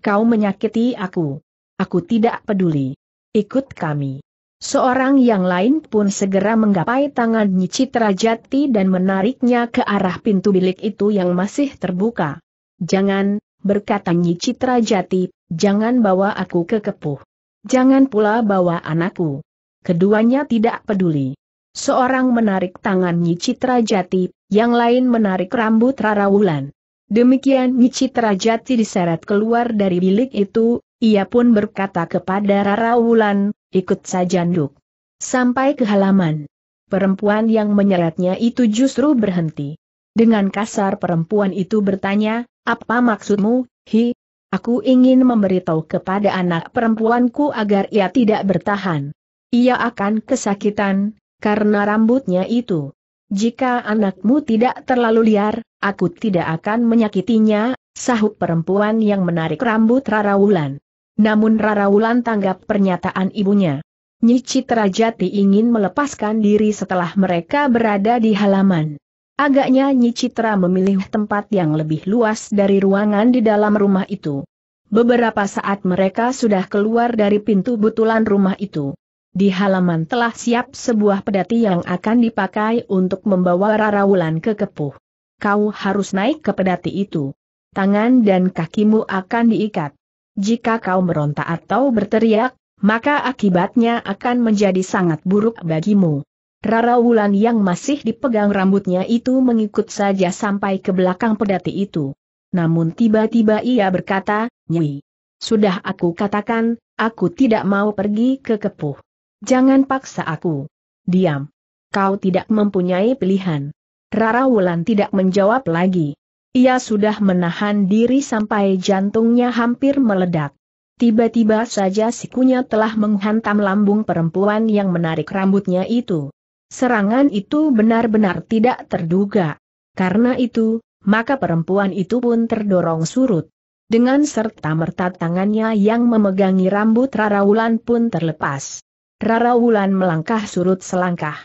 Kau menyakiti aku. Aku tidak peduli ikut kami. Seorang yang lain pun segera menggapai tangan Nyi Citra Jati dan menariknya ke arah pintu bilik itu yang masih terbuka. Jangan, berkata Nyi Citra Jati, jangan bawa aku ke kepuh. Jangan pula bawa anakku. Keduanya tidak peduli. Seorang menarik tangan Nyi Citra Jati, yang lain menarik rambut Rara Wulan. Demikian Nyi Citra Jati diseret keluar dari bilik itu, ia pun berkata kepada Rara Wulan, ikut saja Nduk. Sampai ke halaman. Perempuan yang menyeretnya itu justru berhenti. Dengan kasar perempuan itu bertanya, apa maksudmu, Hi? Aku ingin memberitahu kepada anak perempuanku agar ia tidak bertahan. Ia akan kesakitan, karena rambutnya itu. Jika anakmu tidak terlalu liar, aku tidak akan menyakitinya, sahut perempuan yang menarik rambut Rara Wulan. Namun Rara Wulan tanggap pernyataan ibunya. Nyi Citra Jati ingin melepaskan diri setelah mereka berada di halaman. Agaknya Nyi Citra memilih tempat yang lebih luas dari ruangan di dalam rumah itu. Beberapa saat mereka sudah keluar dari pintu butulan rumah itu. Di halaman telah siap sebuah pedati yang akan dipakai untuk membawa Rara Wulan ke Kepuh. Kau harus naik ke pedati itu. Tangan dan kakimu akan diikat. Jika kau meronta atau berteriak, maka akibatnya akan menjadi sangat buruk bagimu. Rara Wulan yang masih dipegang rambutnya itu mengikut saja sampai ke belakang pedati itu. Namun tiba-tiba ia berkata, Nyi, sudah aku katakan, aku tidak mau pergi ke Kepuh. Jangan paksa aku. Diam. Kau tidak mempunyai pilihan. Rara Wulan tidak menjawab lagi. Ia sudah menahan diri sampai jantungnya hampir meledak. Tiba-tiba saja sikunya telah menghantam lambung perempuan yang menarik rambutnya itu. Serangan itu benar-benar tidak terduga. Karena itu, maka perempuan itu pun terdorong surut. Dengan serta-merta tangannya yang memegangi rambut Rara Wulan pun terlepas. Rara Wulan melangkah surut selangkah.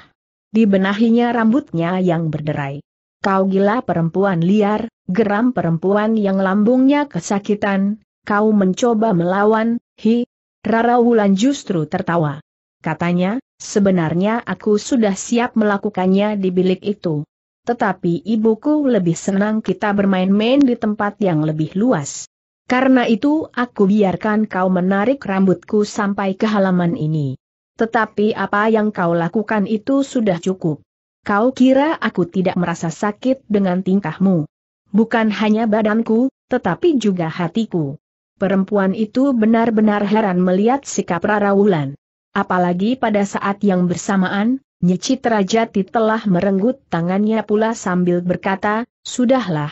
Dibenahinya rambutnya yang berderai. Kau gila perempuan liar, geram perempuan yang lambungnya kesakitan, kau mencoba melawan, hi. Rara Wulan justru tertawa. Katanya, sebenarnya aku sudah siap melakukannya di bilik itu. Tetapi ibuku lebih senang kita bermain-main di tempat yang lebih luas. Karena itu aku biarkan kau menarik rambutku sampai ke halaman ini. Tetapi apa yang kau lakukan itu sudah cukup. Kau kira aku tidak merasa sakit dengan tingkahmu. Bukan hanya badanku, tetapi juga hatiku. Perempuan itu benar-benar heran melihat sikap Rara Wulan. Apalagi pada saat yang bersamaan, Nyicit Terajati telah merenggut tangannya pula sambil berkata, Sudahlah.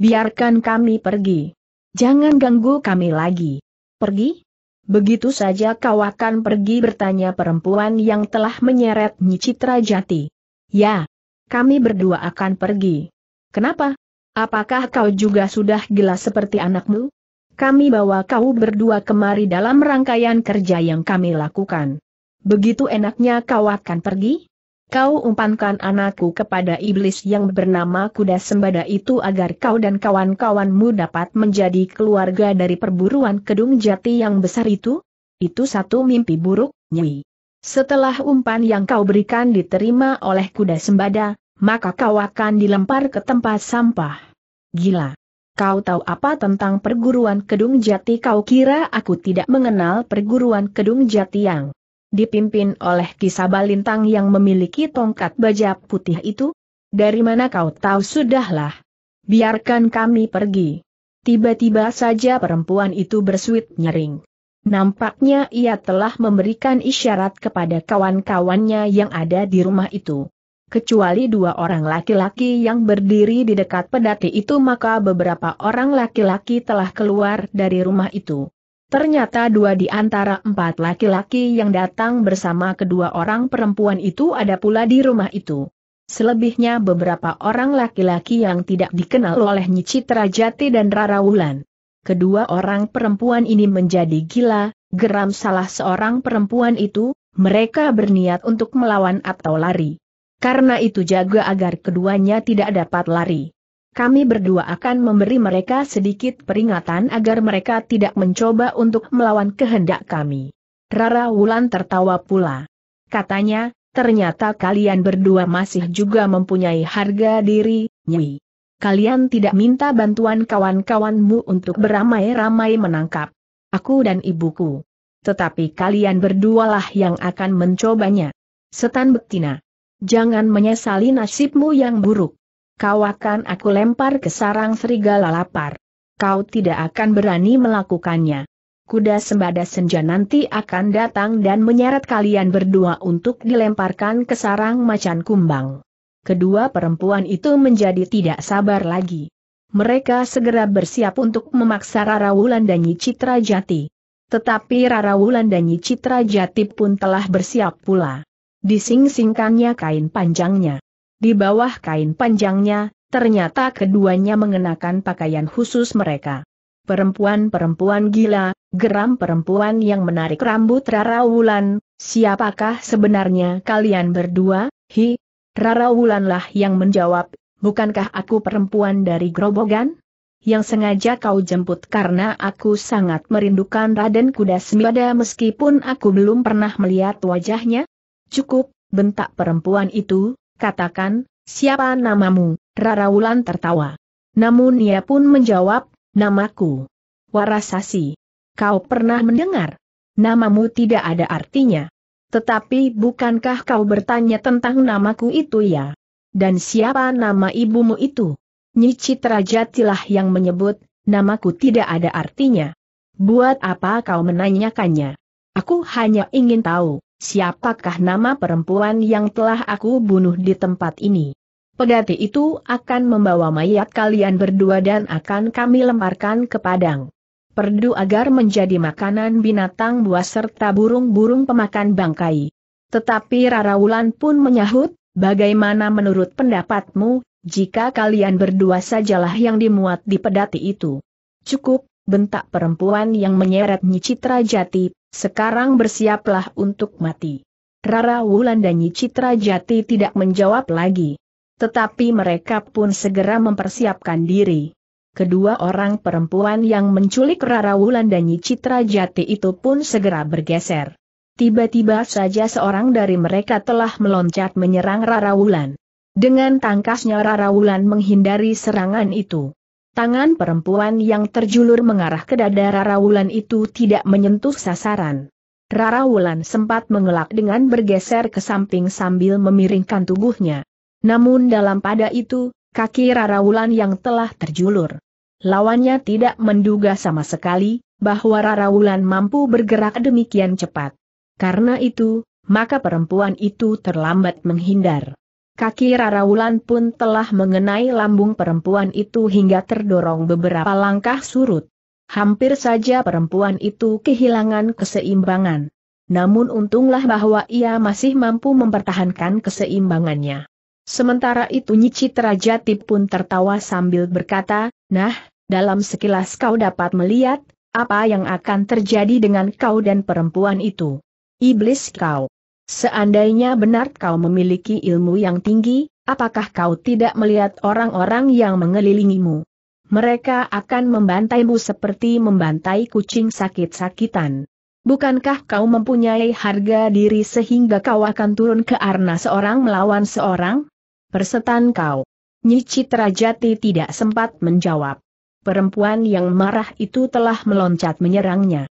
Biarkan kami pergi. Jangan ganggu kami lagi. Pergi? Begitu saja kau akan pergi bertanya perempuan yang telah menyeret Nyicit Terajati. Ya. Kami berdua akan pergi. Kenapa? Apakah kau juga sudah gila seperti anakmu? Kami bawa kau berdua kemari dalam rangkaian kerja yang kami lakukan. Begitu enaknya kau akan pergi? Kau umpankan anakku kepada iblis yang bernama kuda sembada itu agar kau dan kawan-kawanmu dapat menjadi keluarga dari perburuan kedung jati yang besar itu? Itu satu mimpi buruk, Nyi. Setelah umpan yang kau berikan diterima oleh kuda sembada, maka kau akan dilempar ke tempat sampah. Gila! Kau tahu apa tentang perguruan Kedung Jati? Kau kira aku tidak mengenal perguruan Kedung Jati yang dipimpin oleh Kisabalintang yang memiliki tongkat baja putih itu? Dari mana kau tahu? Sudahlah. Biarkan kami pergi. Tiba-tiba saja perempuan itu bersuit nyering. Nampaknya ia telah memberikan isyarat kepada kawan-kawannya yang ada di rumah itu kecuali dua orang laki-laki yang berdiri di dekat pedati itu maka beberapa orang laki-laki telah keluar dari rumah itu. Ternyata dua di antara empat laki-laki yang datang bersama kedua orang perempuan itu ada pula di rumah itu. Selebihnya beberapa orang laki-laki yang tidak dikenal oleh Nyici Jati dan Rara Wulan. Kedua orang perempuan ini menjadi gila, geram salah seorang perempuan itu, mereka berniat untuk melawan atau lari. Karena itu jaga agar keduanya tidak dapat lari. Kami berdua akan memberi mereka sedikit peringatan agar mereka tidak mencoba untuk melawan kehendak kami. Rara Wulan tertawa pula. Katanya, ternyata kalian berdua masih juga mempunyai harga diri, Nyi. Kalian tidak minta bantuan kawan-kawanmu untuk beramai-ramai menangkap aku dan ibuku. Tetapi kalian berdualah yang akan mencobanya. Setan betina jangan menyesali nasibmu yang buruk. Kau akan aku lempar ke sarang serigala lapar. Kau tidak akan berani melakukannya. Kuda sembada senja nanti akan datang dan menyeret kalian berdua untuk dilemparkan ke sarang macan kumbang. Kedua perempuan itu menjadi tidak sabar lagi. Mereka segera bersiap untuk memaksa Rara Wulan dan Nyi Citra Jati. Tetapi Rara Wulan dan Nyi Citra Jati pun telah bersiap pula disingsingkannya kain panjangnya. Di bawah kain panjangnya, ternyata keduanya mengenakan pakaian khusus mereka. Perempuan-perempuan gila, geram perempuan yang menarik rambut Rara Wulan, siapakah sebenarnya kalian berdua, hi? Rara Wulanlah yang menjawab, bukankah aku perempuan dari Grobogan? Yang sengaja kau jemput karena aku sangat merindukan Raden Kuda meskipun aku belum pernah melihat wajahnya? Cukup, bentak perempuan itu, katakan, siapa namamu? Rara Wulan tertawa. Namun ia pun menjawab, namaku. Warasasi. Kau pernah mendengar? Namamu tidak ada artinya. Tetapi bukankah kau bertanya tentang namaku itu ya? Dan siapa nama ibumu itu? Nyi Citra Jatilah yang menyebut, namaku tidak ada artinya. Buat apa kau menanyakannya? Aku hanya ingin tahu siapakah nama perempuan yang telah aku bunuh di tempat ini? Pedati itu akan membawa mayat kalian berdua dan akan kami lemparkan ke padang. Perdu agar menjadi makanan binatang buas serta burung-burung pemakan bangkai. Tetapi Raraulan pun menyahut, bagaimana menurut pendapatmu, jika kalian berdua sajalah yang dimuat di pedati itu? Cukup, bentak perempuan yang menyeret Nyicitra Jati, sekarang bersiaplah untuk mati. Rara Wulan dan Citra Jati tidak menjawab lagi. Tetapi mereka pun segera mempersiapkan diri. Kedua orang perempuan yang menculik Rara Wulan dan Citra Jati itu pun segera bergeser. Tiba-tiba saja seorang dari mereka telah meloncat menyerang Rara Wulan. Dengan tangkasnya Rara Wulan menghindari serangan itu. Tangan perempuan yang terjulur mengarah ke dada Rara Wulan itu tidak menyentuh sasaran. Rara Wulan sempat mengelak dengan bergeser ke samping sambil memiringkan tubuhnya. Namun dalam pada itu, kaki Rara Wulan yang telah terjulur. Lawannya tidak menduga sama sekali, bahwa Rara Wulan mampu bergerak demikian cepat. Karena itu, maka perempuan itu terlambat menghindar. Kaki Rara Wulan pun telah mengenai lambung perempuan itu hingga terdorong beberapa langkah surut. Hampir saja perempuan itu kehilangan keseimbangan. Namun untunglah bahwa ia masih mampu mempertahankan keseimbangannya. Sementara itu Nyici Jati pun tertawa sambil berkata, Nah, dalam sekilas kau dapat melihat, apa yang akan terjadi dengan kau dan perempuan itu. Iblis kau. Seandainya benar kau memiliki ilmu yang tinggi, apakah kau tidak melihat orang-orang yang mengelilingimu? Mereka akan membantaimu seperti membantai kucing sakit-sakitan. Bukankah kau mempunyai harga diri sehingga kau akan turun ke arna seorang melawan seorang? Persetan kau. Nyi Jati tidak sempat menjawab. Perempuan yang marah itu telah meloncat menyerangnya.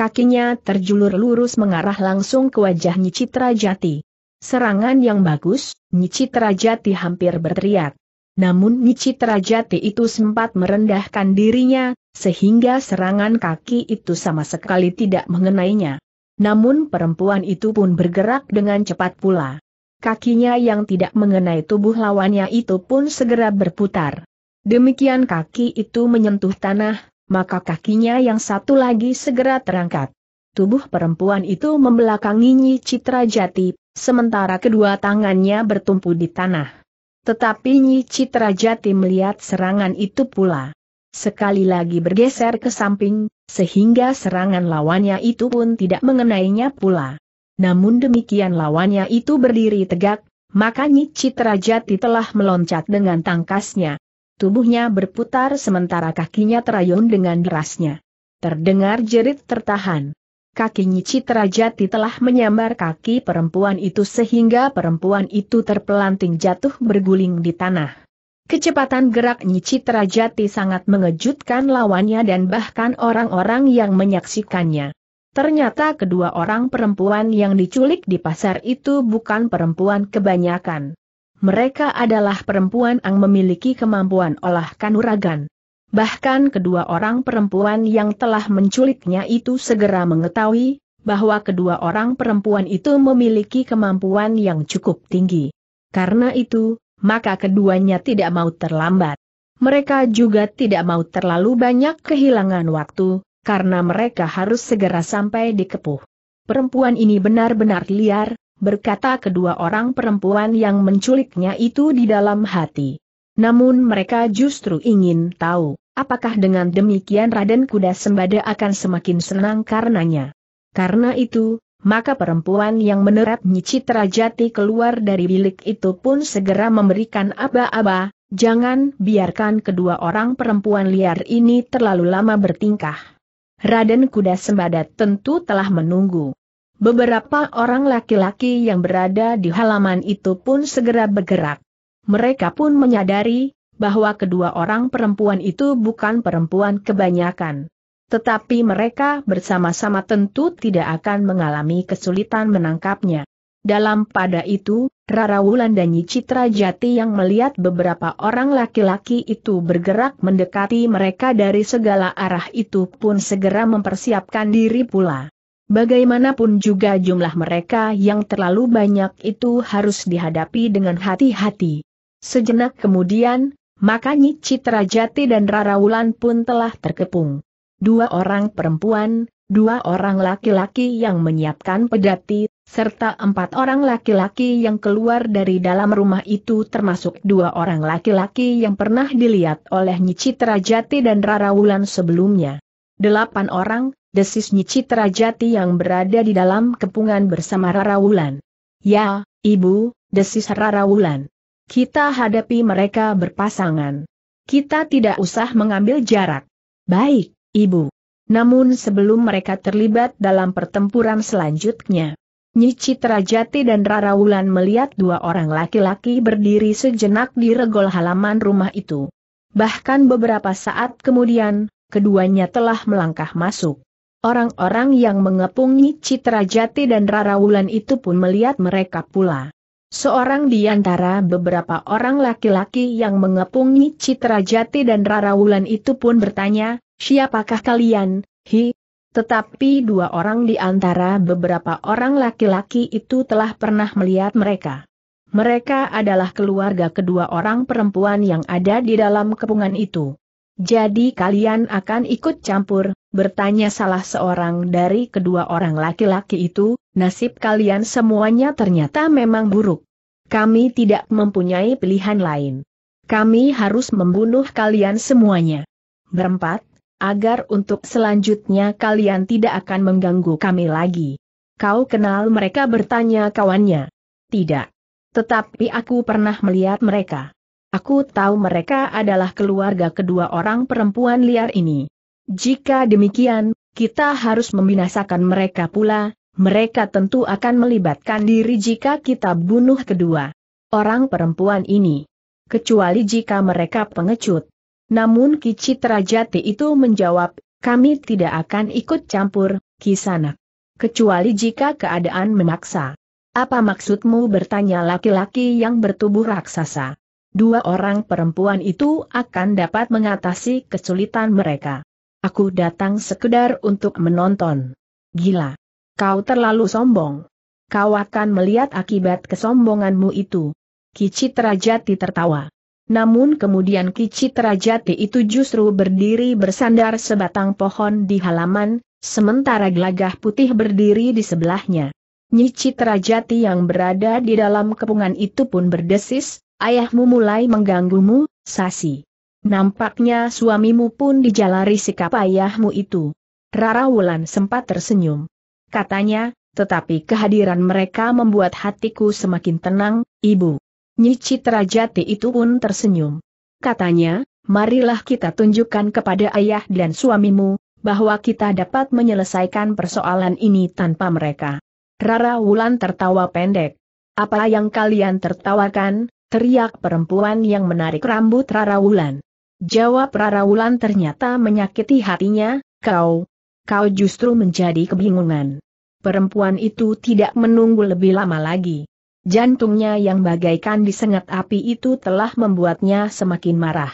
Kakinya terjulur lurus mengarah langsung ke wajah Citra Jati. Serangan yang bagus, Nicitra Jati hampir berteriak. Namun Nicitra Jati itu sempat merendahkan dirinya, sehingga serangan kaki itu sama sekali tidak mengenainya. Namun perempuan itu pun bergerak dengan cepat pula. Kakinya yang tidak mengenai tubuh lawannya itu pun segera berputar. Demikian kaki itu menyentuh tanah, maka kakinya yang satu lagi segera terangkat. Tubuh perempuan itu membelakangi Nyi Citra Jati, sementara kedua tangannya bertumpu di tanah. Tetapi Nyi Citra Jati melihat serangan itu pula. Sekali lagi bergeser ke samping, sehingga serangan lawannya itu pun tidak mengenainya pula. Namun demikian lawannya itu berdiri tegak, maka Nyi Citra Jati telah meloncat dengan tangkasnya. Tubuhnya berputar sementara kakinya terayun dengan derasnya. Terdengar jerit tertahan. Kaki Citra Jati telah menyambar kaki perempuan itu sehingga perempuan itu terpelanting jatuh berguling di tanah. Kecepatan gerak Citra Jati sangat mengejutkan lawannya dan bahkan orang-orang yang menyaksikannya. Ternyata kedua orang perempuan yang diculik di pasar itu bukan perempuan kebanyakan. Mereka adalah perempuan yang memiliki kemampuan olah kanuragan. Bahkan kedua orang perempuan yang telah menculiknya itu segera mengetahui bahwa kedua orang perempuan itu memiliki kemampuan yang cukup tinggi. Karena itu, maka keduanya tidak mau terlambat. Mereka juga tidak mau terlalu banyak kehilangan waktu, karena mereka harus segera sampai di Kepuh. Perempuan ini benar-benar liar, berkata kedua orang perempuan yang menculiknya itu di dalam hati. Namun mereka justru ingin tahu, apakah dengan demikian Raden Kuda Sembada akan semakin senang karenanya. Karena itu, maka perempuan yang menerap Citra Jati keluar dari bilik itu pun segera memberikan aba-aba, jangan biarkan kedua orang perempuan liar ini terlalu lama bertingkah. Raden Kuda Sembada tentu telah menunggu. Beberapa orang laki-laki yang berada di halaman itu pun segera bergerak. Mereka pun menyadari bahwa kedua orang perempuan itu bukan perempuan kebanyakan. Tetapi mereka bersama-sama tentu tidak akan mengalami kesulitan menangkapnya. Dalam pada itu, Rara Wulan dan Nyi Citra Jati yang melihat beberapa orang laki-laki itu bergerak mendekati mereka dari segala arah itu pun segera mempersiapkan diri pula. Bagaimanapun juga jumlah mereka yang terlalu banyak itu harus dihadapi dengan hati-hati. Sejenak kemudian, maka Nyi Citra Jati dan Wulan pun telah terkepung. Dua orang perempuan, dua orang laki-laki yang menyiapkan pedati, serta empat orang laki-laki yang keluar dari dalam rumah itu termasuk dua orang laki-laki yang pernah dilihat oleh Nyi Citra Jati dan Wulan sebelumnya. Delapan orang, desis Nyicitra Jati yang berada di dalam kepungan bersama Rara Wulan. Ya, Ibu, desis Rara Wulan. Kita hadapi mereka berpasangan. Kita tidak usah mengambil jarak. Baik, Ibu. Namun sebelum mereka terlibat dalam pertempuran selanjutnya, Nyicitra Jati dan Rara Wulan melihat dua orang laki-laki berdiri sejenak di regol halaman rumah itu. Bahkan beberapa saat kemudian, keduanya telah melangkah masuk. Orang-orang yang mengepungi Citra Jati dan Rarawulan itu pun melihat mereka pula. Seorang di antara beberapa orang laki-laki yang mengepungi Citra Jati dan Rarawulan itu pun bertanya, siapakah kalian, hi? Tetapi dua orang di antara beberapa orang laki-laki itu telah pernah melihat mereka. Mereka adalah keluarga kedua orang perempuan yang ada di dalam kepungan itu. Jadi kalian akan ikut campur, bertanya salah seorang dari kedua orang laki-laki itu, nasib kalian semuanya ternyata memang buruk. Kami tidak mempunyai pilihan lain. Kami harus membunuh kalian semuanya. Berempat, agar untuk selanjutnya kalian tidak akan mengganggu kami lagi. Kau kenal mereka bertanya kawannya? Tidak. Tetapi aku pernah melihat mereka. Aku tahu mereka adalah keluarga kedua orang perempuan liar ini. Jika demikian, kita harus membinasakan mereka pula, mereka tentu akan melibatkan diri jika kita bunuh kedua orang perempuan ini. Kecuali jika mereka pengecut. Namun Kicitra Jati itu menjawab, kami tidak akan ikut campur, Kisanak. Kecuali jika keadaan memaksa. Apa maksudmu bertanya laki-laki yang bertubuh raksasa? dua orang perempuan itu akan dapat mengatasi kesulitan mereka. Aku datang sekedar untuk menonton. Gila. Kau terlalu sombong. Kau akan melihat akibat kesombonganmu itu. Kicit Rajati tertawa. Namun kemudian Kicit Rajati itu justru berdiri bersandar sebatang pohon di halaman, sementara gelagah putih berdiri di sebelahnya. Nyi Rajati yang berada di dalam kepungan itu pun berdesis, Ayahmu mulai mengganggumu, Sasi. Nampaknya suamimu pun dijalari sikap ayahmu itu. Rara Wulan sempat tersenyum. Katanya, tetapi kehadiran mereka membuat hatiku semakin tenang, Ibu. Nyi Citra Jati itu pun tersenyum. Katanya, marilah kita tunjukkan kepada ayah dan suamimu, bahwa kita dapat menyelesaikan persoalan ini tanpa mereka. Rara Wulan tertawa pendek. Apa yang kalian tertawakan, Teriak perempuan yang menarik rambut Rara Wulan. Jawab Rara Wulan ternyata menyakiti hatinya, kau, kau justru menjadi kebingungan. Perempuan itu tidak menunggu lebih lama lagi. Jantungnya yang bagaikan disengat api itu telah membuatnya semakin marah.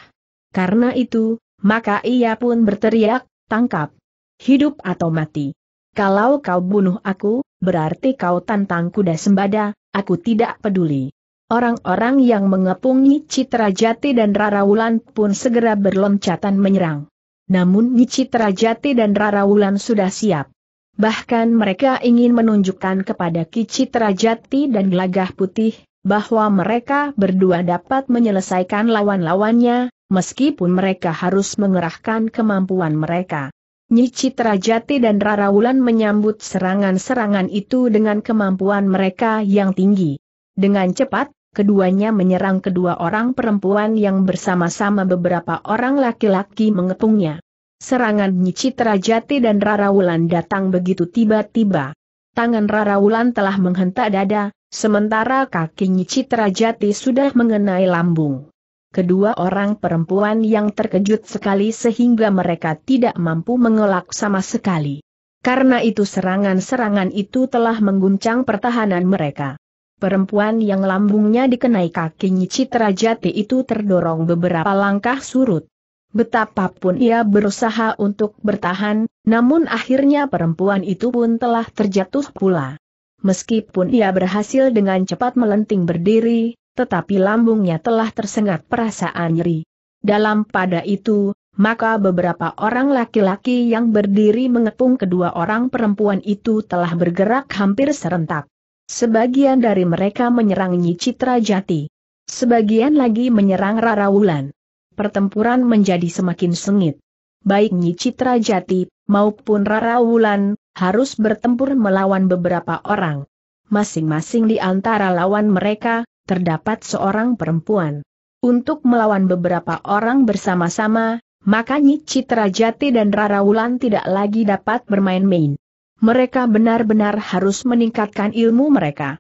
Karena itu, maka ia pun berteriak, tangkap. Hidup atau mati. Kalau kau bunuh aku, berarti kau tantang kuda sembada, aku tidak peduli. Orang-orang yang mengepungi Jati dan Rarawulan pun segera berloncatan menyerang. Namun Jati dan Rarawulan sudah siap. Bahkan mereka ingin menunjukkan kepada Ki Jati dan Gelagah Putih, bahwa mereka berdua dapat menyelesaikan lawan-lawannya, meskipun mereka harus mengerahkan kemampuan mereka. Nyi Jati dan Rarawulan menyambut serangan-serangan itu dengan kemampuan mereka yang tinggi. Dengan cepat, keduanya menyerang kedua orang perempuan yang bersama-sama beberapa orang laki-laki mengepungnya. Serangan Nyicitra Jati dan Rarawulan datang begitu tiba-tiba. Tangan Rarawulan telah menghentak dada, sementara kaki Nyicitra Jati sudah mengenai lambung. Kedua orang perempuan yang terkejut sekali sehingga mereka tidak mampu mengelak sama sekali. Karena itu serangan-serangan itu telah mengguncang pertahanan mereka. Perempuan yang lambungnya dikenai kaki Citra Jati itu terdorong beberapa langkah surut. Betapapun ia berusaha untuk bertahan, namun akhirnya perempuan itu pun telah terjatuh pula. Meskipun ia berhasil dengan cepat melenting berdiri, tetapi lambungnya telah tersengat perasaan nyeri. Dalam pada itu, maka beberapa orang laki-laki yang berdiri mengepung kedua orang perempuan itu telah bergerak hampir serentak. Sebagian dari mereka menyerang Nyi Citra Jati. Sebagian lagi menyerang Rara Wulan. Pertempuran menjadi semakin sengit. Baik Nyi Citra Jati maupun Rara Wulan harus bertempur melawan beberapa orang. Masing-masing di antara lawan mereka terdapat seorang perempuan. Untuk melawan beberapa orang bersama-sama, maka Nyi Citra Jati dan Rara Wulan tidak lagi dapat bermain-main mereka benar-benar harus meningkatkan ilmu mereka.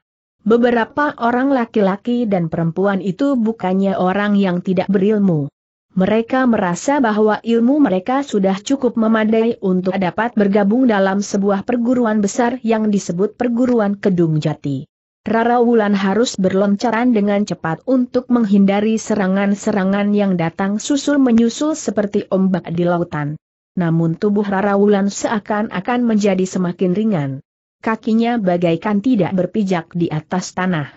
Beberapa orang laki-laki dan perempuan itu bukannya orang yang tidak berilmu. Mereka merasa bahwa ilmu mereka sudah cukup memadai untuk dapat bergabung dalam sebuah perguruan besar yang disebut perguruan Kedung Jati. Rara Wulan harus berloncaran dengan cepat untuk menghindari serangan-serangan yang datang susul-menyusul seperti ombak di lautan namun tubuh Rara Wulan seakan-akan menjadi semakin ringan. Kakinya bagaikan tidak berpijak di atas tanah.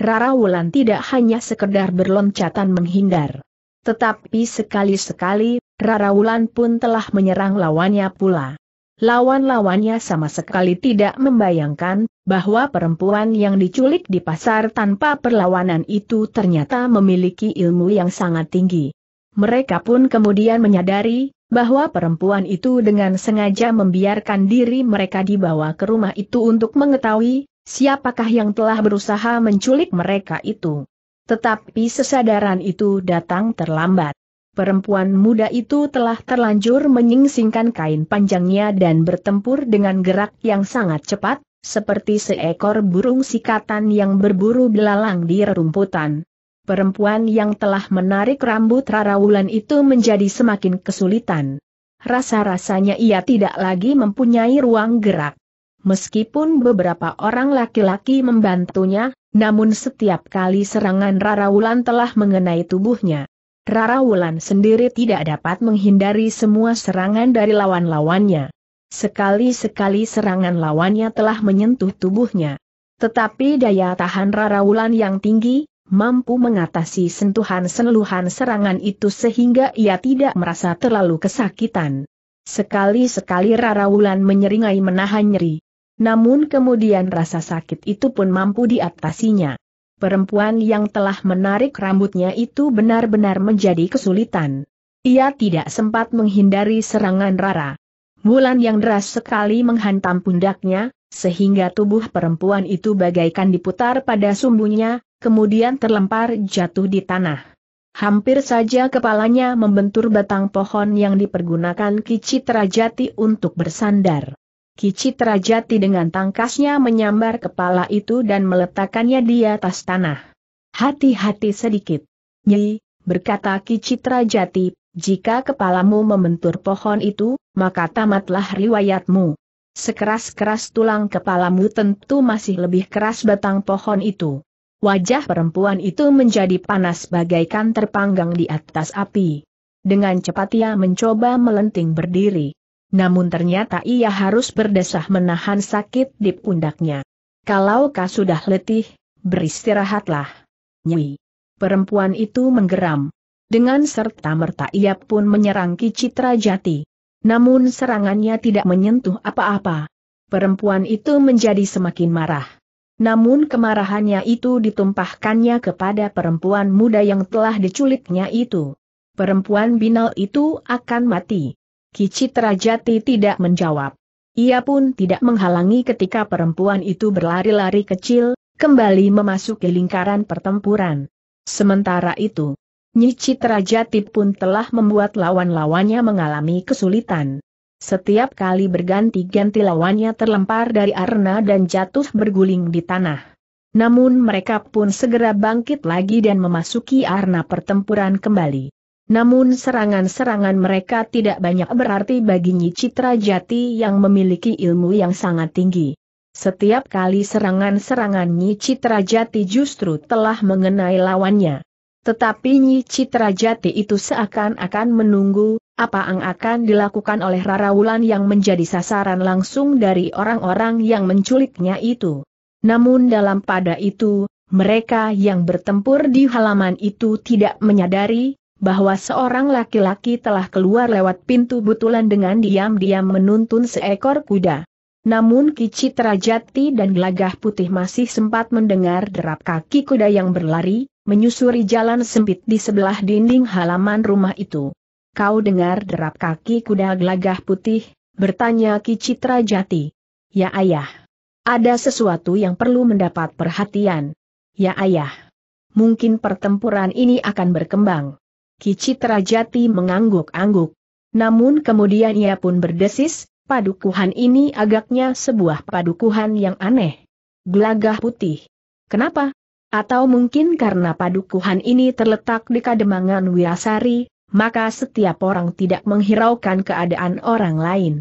Rara Wulan tidak hanya sekedar berloncatan menghindar. Tetapi sekali-sekali, Rara Wulan pun telah menyerang lawannya pula. Lawan-lawannya sama sekali tidak membayangkan bahwa perempuan yang diculik di pasar tanpa perlawanan itu ternyata memiliki ilmu yang sangat tinggi. Mereka pun kemudian menyadari bahwa perempuan itu dengan sengaja membiarkan diri mereka dibawa ke rumah itu untuk mengetahui siapakah yang telah berusaha menculik mereka itu. Tetapi sesadaran itu datang terlambat. Perempuan muda itu telah terlanjur menyingsingkan kain panjangnya dan bertempur dengan gerak yang sangat cepat, seperti seekor burung sikatan yang berburu belalang di rerumputan perempuan yang telah menarik rambut Rara Wulan itu menjadi semakin kesulitan. Rasa-rasanya ia tidak lagi mempunyai ruang gerak. Meskipun beberapa orang laki-laki membantunya, namun setiap kali serangan Rara Wulan telah mengenai tubuhnya. Rara Wulan sendiri tidak dapat menghindari semua serangan dari lawan-lawannya. Sekali-sekali serangan lawannya telah menyentuh tubuhnya. Tetapi daya tahan Rara Wulan yang tinggi, mampu mengatasi sentuhan seluhan serangan itu sehingga ia tidak merasa terlalu kesakitan. Sekali-sekali Rara Wulan menyeringai menahan nyeri. Namun kemudian rasa sakit itu pun mampu diatasinya. Perempuan yang telah menarik rambutnya itu benar-benar menjadi kesulitan. Ia tidak sempat menghindari serangan Rara. Wulan yang deras sekali menghantam pundaknya, sehingga tubuh perempuan itu bagaikan diputar pada sumbunya, kemudian terlempar jatuh di tanah. Hampir saja kepalanya membentur batang pohon yang dipergunakan Kici Trajati untuk bersandar. Kici Trajati dengan tangkasnya menyambar kepala itu dan meletakkannya di atas tanah. Hati-hati sedikit. Nyi, berkata Kici Trajati, jika kepalamu membentur pohon itu, maka tamatlah riwayatmu. Sekeras-keras tulang kepalamu tentu masih lebih keras batang pohon itu. Wajah perempuan itu menjadi panas bagaikan terpanggang di atas api. Dengan cepat ia mencoba melenting berdiri. Namun ternyata ia harus berdesah menahan sakit di pundaknya. Kalau kau sudah letih, beristirahatlah. Nyi. Perempuan itu menggeram. Dengan serta-merta ia pun menyerang Ki Citra Jati. Namun serangannya tidak menyentuh apa-apa. Perempuan itu menjadi semakin marah. Namun kemarahannya itu ditumpahkannya kepada perempuan muda yang telah diculiknya itu. Perempuan binal itu akan mati. Kicit Rajati tidak menjawab. Ia pun tidak menghalangi ketika perempuan itu berlari-lari kecil, kembali memasuki lingkaran pertempuran. Sementara itu, Nyi Citrajati pun telah membuat lawan-lawannya mengalami kesulitan. Setiap kali berganti-ganti lawannya terlempar dari arena dan jatuh berguling di tanah. Namun mereka pun segera bangkit lagi dan memasuki arena pertempuran kembali. Namun serangan-serangan mereka tidak banyak berarti bagi Nyi Citra Jati yang memiliki ilmu yang sangat tinggi. Setiap kali serangan-serangan Nyi Citra Jati justru telah mengenai lawannya. Tetapi Nyi Citra Jati itu seakan-akan menunggu, apa yang akan dilakukan oleh Rara Wulan yang menjadi sasaran langsung dari orang-orang yang menculiknya itu. Namun dalam pada itu, mereka yang bertempur di halaman itu tidak menyadari bahwa seorang laki-laki telah keluar lewat pintu butulan dengan diam-diam menuntun seekor kuda. Namun Ki dan Gelagah Putih masih sempat mendengar derap kaki kuda yang berlari, menyusuri jalan sempit di sebelah dinding halaman rumah itu. Kau dengar derap kaki kuda gelagah putih, bertanya Ki Citra Jati. Ya ayah. Ada sesuatu yang perlu mendapat perhatian. Ya ayah. Mungkin pertempuran ini akan berkembang. Ki Citra Jati mengangguk-angguk. Namun kemudian ia pun berdesis, padukuhan ini agaknya sebuah padukuhan yang aneh. Gelagah putih. Kenapa? Atau mungkin karena padukuhan ini terletak di Kademangan Wirasari, maka setiap orang tidak menghiraukan keadaan orang lain.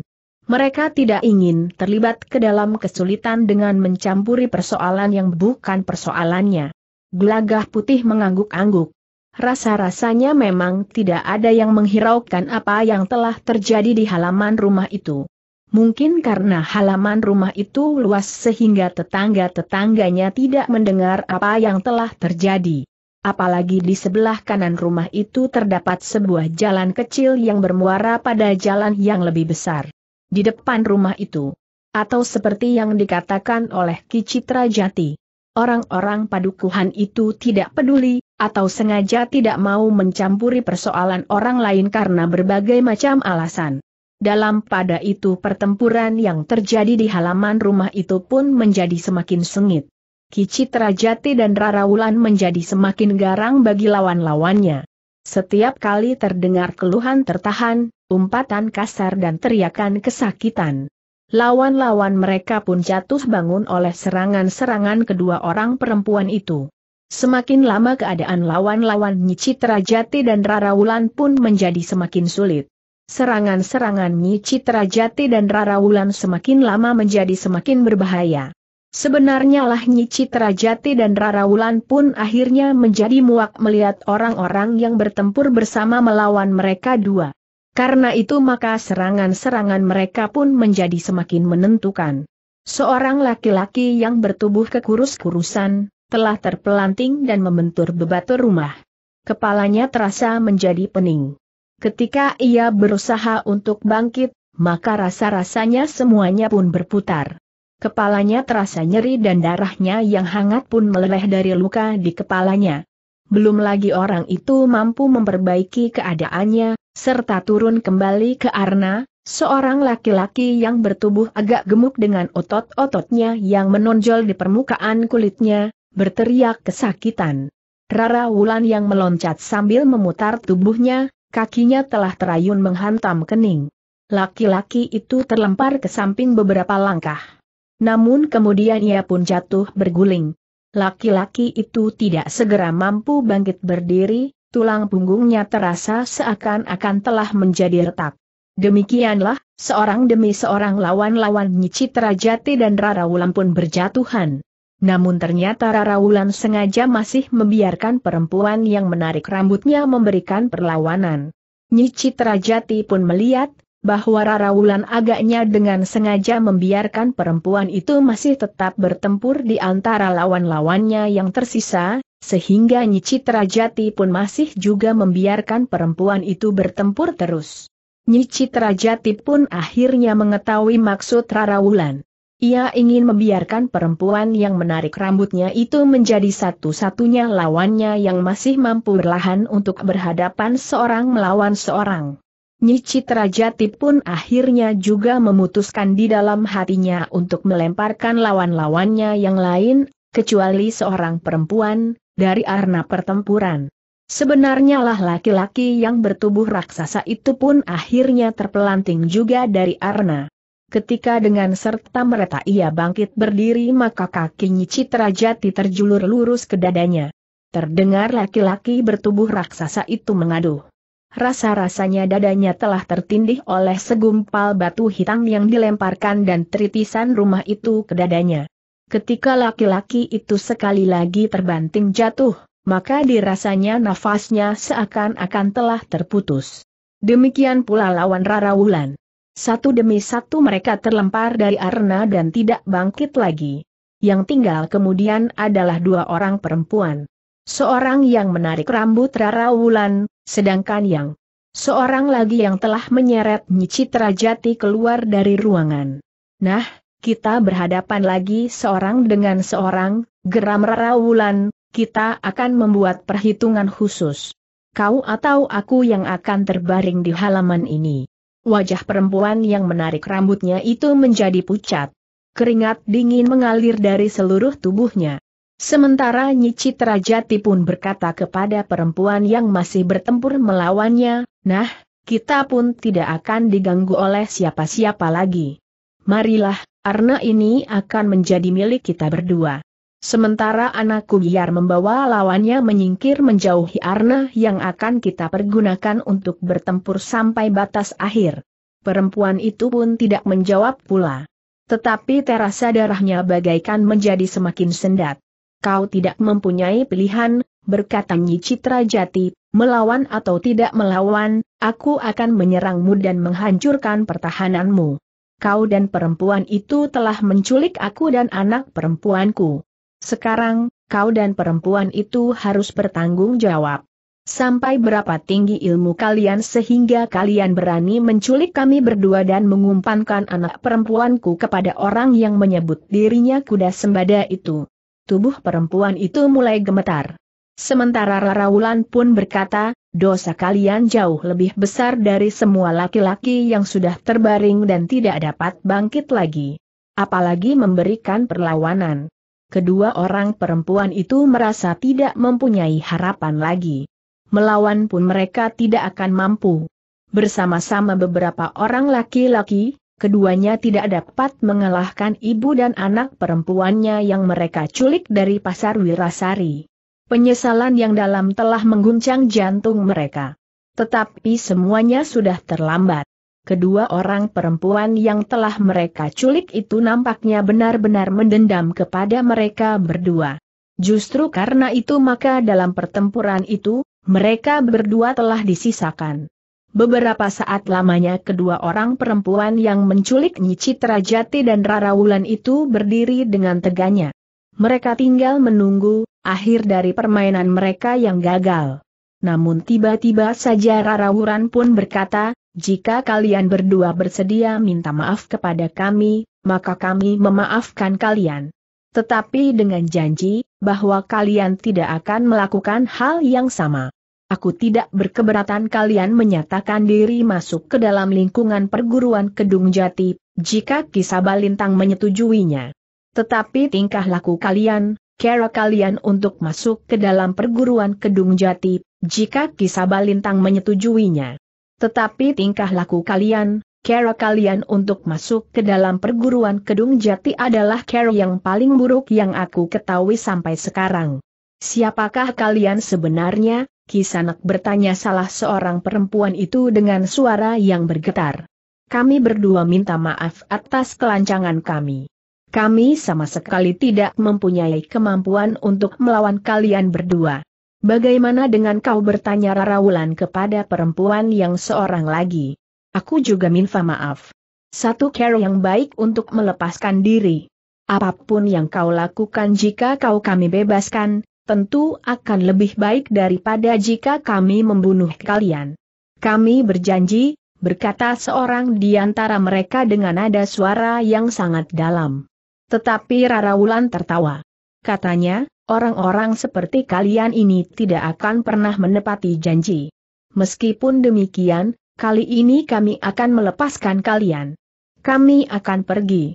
Mereka tidak ingin terlibat ke dalam kesulitan dengan mencampuri persoalan yang bukan persoalannya. Gelagah putih mengangguk-angguk. Rasa-rasanya memang tidak ada yang menghiraukan apa yang telah terjadi di halaman rumah itu. Mungkin karena halaman rumah itu luas sehingga tetangga-tetangganya tidak mendengar apa yang telah terjadi apalagi di sebelah kanan rumah itu terdapat sebuah jalan kecil yang bermuara pada jalan yang lebih besar. Di depan rumah itu, atau seperti yang dikatakan oleh Kicitra Jati, orang-orang padukuhan itu tidak peduli, atau sengaja tidak mau mencampuri persoalan orang lain karena berbagai macam alasan. Dalam pada itu pertempuran yang terjadi di halaman rumah itu pun menjadi semakin sengit. Citra Jati dan Rara Wulan menjadi semakin garang bagi lawan-lawannya. Setiap kali terdengar keluhan tertahan, umpatan kasar dan teriakan kesakitan. Lawan-lawan mereka pun jatuh bangun oleh serangan-serangan kedua orang perempuan itu. Semakin lama keadaan lawan-lawan Citra Jati dan Rara Wulan pun menjadi semakin sulit. Serangan-serangan Citra Jati dan Rara Wulan semakin lama menjadi semakin berbahaya. Sebenarnya lah Nyi Citra dan Rara Wulan pun akhirnya menjadi muak melihat orang-orang yang bertempur bersama melawan mereka dua. Karena itu maka serangan-serangan mereka pun menjadi semakin menentukan. Seorang laki-laki yang bertubuh kekurus-kurusan, telah terpelanting dan membentur bebatu rumah. Kepalanya terasa menjadi pening. Ketika ia berusaha untuk bangkit, maka rasa-rasanya semuanya pun berputar. Kepalanya terasa nyeri dan darahnya yang hangat pun meleleh dari luka di kepalanya. Belum lagi orang itu mampu memperbaiki keadaannya, serta turun kembali ke Arna, seorang laki-laki yang bertubuh agak gemuk dengan otot-ototnya yang menonjol di permukaan kulitnya, berteriak kesakitan. Rara Wulan yang meloncat sambil memutar tubuhnya, kakinya telah terayun menghantam kening. Laki-laki itu terlempar ke samping beberapa langkah. Namun kemudian ia pun jatuh berguling. Laki-laki itu tidak segera mampu bangkit berdiri, tulang punggungnya terasa seakan-akan telah menjadi retak. Demikianlah, seorang demi seorang lawan-lawan Citra Jati dan Rarawulan pun berjatuhan. Namun ternyata Rarawulan sengaja masih membiarkan perempuan yang menarik rambutnya memberikan perlawanan. Nyi Jati pun melihat, bahwa Rara Wulan agaknya dengan sengaja membiarkan perempuan itu masih tetap bertempur di antara lawan-lawannya yang tersisa, sehingga Nyi Citra Jati pun masih juga membiarkan perempuan itu bertempur terus. Nyi Citra Jati pun akhirnya mengetahui maksud Rara Wulan. Ia ingin membiarkan perempuan yang menarik rambutnya itu menjadi satu-satunya lawannya yang masih mampu berlahan untuk berhadapan seorang melawan seorang. Nyi Citra Jati pun akhirnya juga memutuskan di dalam hatinya untuk melemparkan lawan-lawannya yang lain, kecuali seorang perempuan, dari arena pertempuran. Sebenarnya lah laki-laki yang bertubuh raksasa itu pun akhirnya terpelanting juga dari arena. Ketika dengan serta merta ia bangkit berdiri maka kaki Nyi Citra Jati terjulur lurus ke dadanya. Terdengar laki-laki bertubuh raksasa itu mengaduh. Rasa-rasanya dadanya telah tertindih oleh segumpal batu hitam yang dilemparkan dan teritisan rumah itu ke dadanya. Ketika laki-laki itu sekali lagi terbanting jatuh, maka dirasanya nafasnya seakan-akan telah terputus. Demikian pula lawan Rara Wulan. Satu demi satu mereka terlempar dari arena dan tidak bangkit lagi. Yang tinggal kemudian adalah dua orang perempuan. Seorang yang menarik rambut Rara Wulan, Sedangkan yang seorang lagi yang telah menyeret Citra Jati keluar dari ruangan. Nah, kita berhadapan lagi seorang dengan seorang, geram Rawulan, kita akan membuat perhitungan khusus. Kau atau aku yang akan terbaring di halaman ini. Wajah perempuan yang menarik rambutnya itu menjadi pucat. Keringat dingin mengalir dari seluruh tubuhnya. Sementara Nyi Citra Jati pun berkata kepada perempuan yang masih bertempur melawannya, Nah, kita pun tidak akan diganggu oleh siapa-siapa lagi. Marilah, Arna ini akan menjadi milik kita berdua. Sementara anakku biar membawa lawannya menyingkir menjauhi Arna yang akan kita pergunakan untuk bertempur sampai batas akhir. Perempuan itu pun tidak menjawab pula. Tetapi terasa darahnya bagaikan menjadi semakin sendat kau tidak mempunyai pilihan, berkata Nyi Citra Jati, melawan atau tidak melawan, aku akan menyerangmu dan menghancurkan pertahananmu. Kau dan perempuan itu telah menculik aku dan anak perempuanku. Sekarang, kau dan perempuan itu harus bertanggung jawab. Sampai berapa tinggi ilmu kalian sehingga kalian berani menculik kami berdua dan mengumpankan anak perempuanku kepada orang yang menyebut dirinya kuda sembada itu tubuh perempuan itu mulai gemetar. Sementara Rara Wulan pun berkata, dosa kalian jauh lebih besar dari semua laki-laki yang sudah terbaring dan tidak dapat bangkit lagi. Apalagi memberikan perlawanan. Kedua orang perempuan itu merasa tidak mempunyai harapan lagi. Melawan pun mereka tidak akan mampu. Bersama-sama beberapa orang laki-laki, keduanya tidak dapat mengalahkan ibu dan anak perempuannya yang mereka culik dari pasar Wirasari. Penyesalan yang dalam telah mengguncang jantung mereka. Tetapi semuanya sudah terlambat. Kedua orang perempuan yang telah mereka culik itu nampaknya benar-benar mendendam kepada mereka berdua. Justru karena itu maka dalam pertempuran itu, mereka berdua telah disisakan. Beberapa saat lamanya kedua orang perempuan yang menculik Nyi Citra Jati dan Rara Wulan itu berdiri dengan teganya. Mereka tinggal menunggu, akhir dari permainan mereka yang gagal. Namun tiba-tiba saja Rara Wulan pun berkata, jika kalian berdua bersedia minta maaf kepada kami, maka kami memaafkan kalian. Tetapi dengan janji, bahwa kalian tidak akan melakukan hal yang sama aku tidak berkeberatan kalian menyatakan diri masuk ke dalam lingkungan perguruan Kedung Jati, jika kisah Balintang menyetujuinya. Tetapi tingkah laku kalian, cara kalian untuk masuk ke dalam perguruan Kedung Jati, jika kisah Balintang menyetujuinya. Tetapi tingkah laku kalian, cara kalian untuk masuk ke dalam perguruan Kedung Jati adalah cara yang paling buruk yang aku ketahui sampai sekarang. Siapakah kalian sebenarnya, Kisanak bertanya salah seorang perempuan itu dengan suara yang bergetar. Kami berdua minta maaf atas kelancangan kami. Kami sama sekali tidak mempunyai kemampuan untuk melawan kalian berdua. Bagaimana dengan kau bertanya Rarawulan kepada perempuan yang seorang lagi? Aku juga minta maaf. Satu care yang baik untuk melepaskan diri. Apapun yang kau lakukan jika kau kami bebaskan, tentu akan lebih baik daripada jika kami membunuh kalian. Kami berjanji, berkata seorang di antara mereka dengan nada suara yang sangat dalam. Tetapi Rara Wulan tertawa. Katanya, orang-orang seperti kalian ini tidak akan pernah menepati janji. Meskipun demikian, kali ini kami akan melepaskan kalian. Kami akan pergi.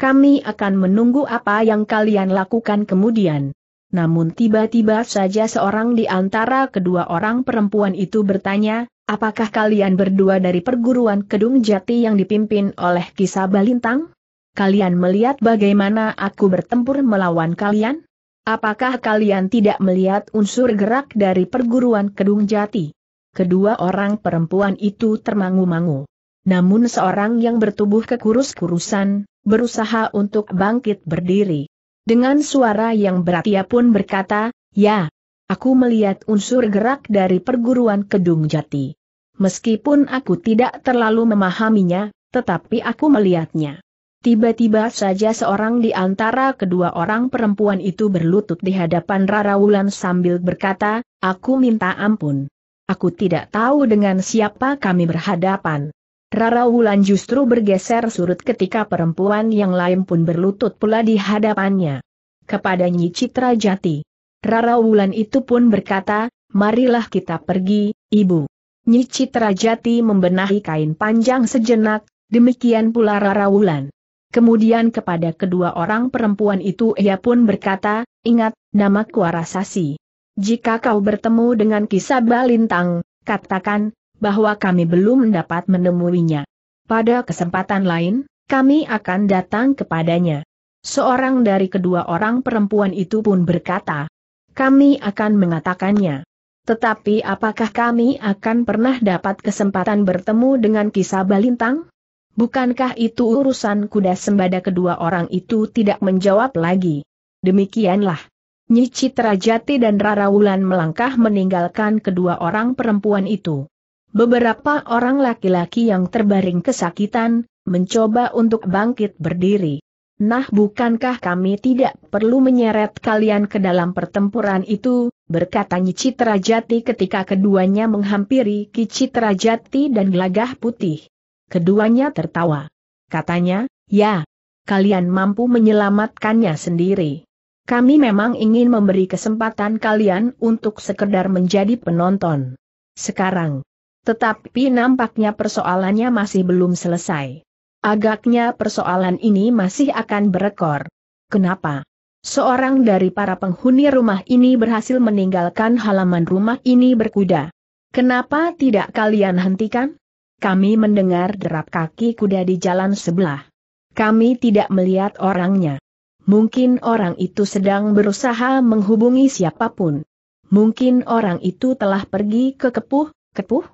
Kami akan menunggu apa yang kalian lakukan kemudian. Namun tiba-tiba saja seorang di antara kedua orang perempuan itu bertanya, apakah kalian berdua dari perguruan Kedung Jati yang dipimpin oleh Kisah Balintang? Kalian melihat bagaimana aku bertempur melawan kalian? Apakah kalian tidak melihat unsur gerak dari perguruan Kedung Jati? Kedua orang perempuan itu termangu-mangu. Namun seorang yang bertubuh kekurus-kurusan, berusaha untuk bangkit berdiri. Dengan suara yang berat ia pun berkata, ya, aku melihat unsur gerak dari perguruan Kedung Jati. Meskipun aku tidak terlalu memahaminya, tetapi aku melihatnya. Tiba-tiba saja seorang di antara kedua orang perempuan itu berlutut di hadapan Rara Wulan sambil berkata, aku minta ampun. Aku tidak tahu dengan siapa kami berhadapan. Rara Wulan justru bergeser surut ketika perempuan yang lain pun berlutut pula di hadapannya. Kepada Nyi Citra Jati. Rara Wulan itu pun berkata, marilah kita pergi, Ibu. Nyi Citra Jati membenahi kain panjang sejenak, demikian pula Rara Wulan. Kemudian kepada kedua orang perempuan itu ia pun berkata, ingat, nama Kuarasasi. Jika kau bertemu dengan kisah Balintang, katakan, bahwa kami belum dapat menemuinya. Pada kesempatan lain, kami akan datang kepadanya. Seorang dari kedua orang perempuan itu pun berkata, kami akan mengatakannya. Tetapi apakah kami akan pernah dapat kesempatan bertemu dengan kisah Balintang? Bukankah itu urusan kuda sembada kedua orang itu tidak menjawab lagi? Demikianlah. Nyi Citrajati dan Rara Wulan melangkah meninggalkan kedua orang perempuan itu. Beberapa orang laki-laki yang terbaring kesakitan, mencoba untuk bangkit berdiri. Nah bukankah kami tidak perlu menyeret kalian ke dalam pertempuran itu, berkata Citra Jati ketika keduanya menghampiri Ki Citra Jati dan Gelagah Putih. Keduanya tertawa. Katanya, ya, kalian mampu menyelamatkannya sendiri. Kami memang ingin memberi kesempatan kalian untuk sekedar menjadi penonton. Sekarang, tetapi nampaknya persoalannya masih belum selesai. Agaknya persoalan ini masih akan berekor. Kenapa? Seorang dari para penghuni rumah ini berhasil meninggalkan halaman rumah ini berkuda. Kenapa tidak kalian hentikan? Kami mendengar derap kaki kuda di jalan sebelah. Kami tidak melihat orangnya. Mungkin orang itu sedang berusaha menghubungi siapapun. Mungkin orang itu telah pergi ke kepuh, kepuh,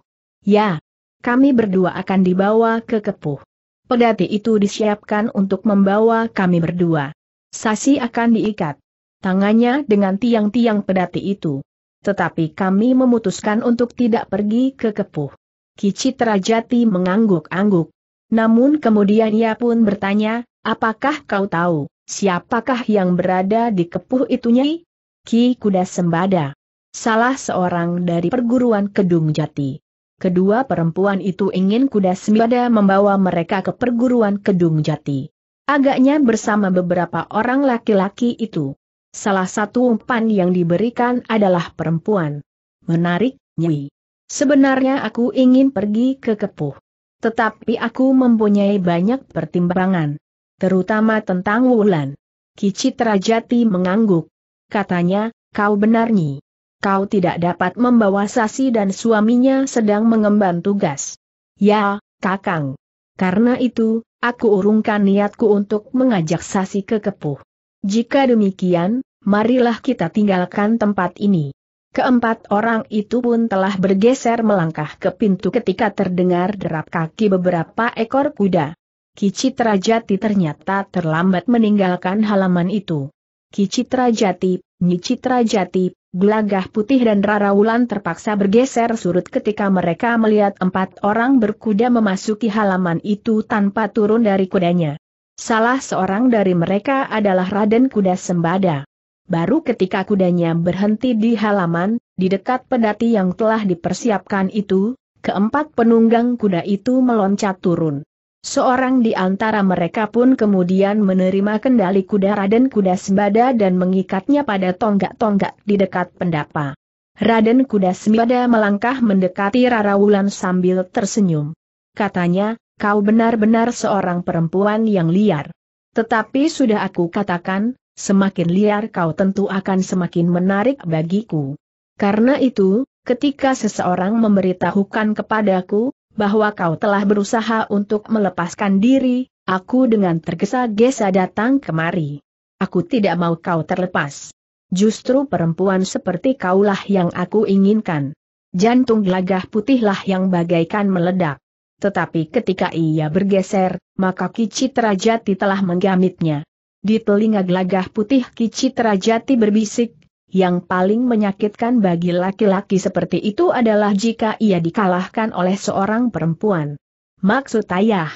Ya, kami berdua akan dibawa ke Kepuh. Pedati itu disiapkan untuk membawa kami berdua. Sasi akan diikat tangannya dengan tiang-tiang pedati itu. Tetapi kami memutuskan untuk tidak pergi ke Kepuh. Kici Trajati mengangguk-angguk. Namun kemudian ia pun bertanya, apakah kau tahu, siapakah yang berada di Kepuh itu Nyai? Ki Kuda Sembada. Salah seorang dari perguruan Kedung Jati kedua perempuan itu ingin kuda sembada membawa mereka ke perguruan Kedung Jati. Agaknya bersama beberapa orang laki-laki itu. Salah satu umpan yang diberikan adalah perempuan. Menarik, Nyi. Sebenarnya aku ingin pergi ke Kepuh. Tetapi aku mempunyai banyak pertimbangan. Terutama tentang Wulan. Kicit Rajati mengangguk. Katanya, kau benar Nyi kau tidak dapat membawa Sasi dan suaminya sedang mengemban tugas. Ya, Kakang. Karena itu, aku urungkan niatku untuk mengajak Sasi ke Kepuh. Jika demikian, marilah kita tinggalkan tempat ini. Keempat orang itu pun telah bergeser melangkah ke pintu ketika terdengar derap kaki beberapa ekor kuda. Kicitra Jati ternyata terlambat meninggalkan halaman itu. Kicitra Jati, Nyicitra Jati, Gelagah putih dan raraulan terpaksa bergeser surut ketika mereka melihat empat orang berkuda memasuki halaman itu tanpa turun dari kudanya. Salah seorang dari mereka adalah Raden Kuda Sembada. Baru ketika kudanya berhenti di halaman, di dekat pedati yang telah dipersiapkan itu, keempat penunggang kuda itu meloncat turun. Seorang di antara mereka pun kemudian menerima kendali kuda Raden Kuda Sembada dan mengikatnya pada tonggak-tonggak di dekat pendapa. Raden Kuda Sembada melangkah mendekati Rara Wulan sambil tersenyum. Katanya, kau benar-benar seorang perempuan yang liar. Tetapi sudah aku katakan, semakin liar kau tentu akan semakin menarik bagiku. Karena itu, ketika seseorang memberitahukan kepadaku, bahwa kau telah berusaha untuk melepaskan diri, aku dengan tergesa-gesa datang kemari. Aku tidak mau kau terlepas. Justru perempuan seperti kaulah yang aku inginkan. Jantung gelagah putihlah yang bagaikan meledak. Tetapi ketika ia bergeser, maka Kicitrajati telah menggamitnya. Di telinga gelagah putih Kicitrajati berbisik, yang paling menyakitkan bagi laki-laki seperti itu adalah jika ia dikalahkan oleh seorang perempuan. Maksud ayah.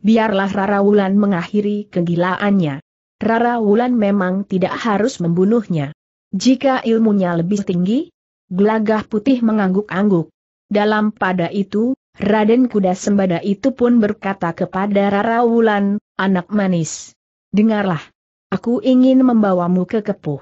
Biarlah Rara Wulan mengakhiri kegilaannya. Rara Wulan memang tidak harus membunuhnya. Jika ilmunya lebih tinggi, gelagah putih mengangguk-angguk. Dalam pada itu, Raden Kuda Sembada itu pun berkata kepada Rara Wulan, anak manis. Dengarlah. Aku ingin membawamu ke Kepuh.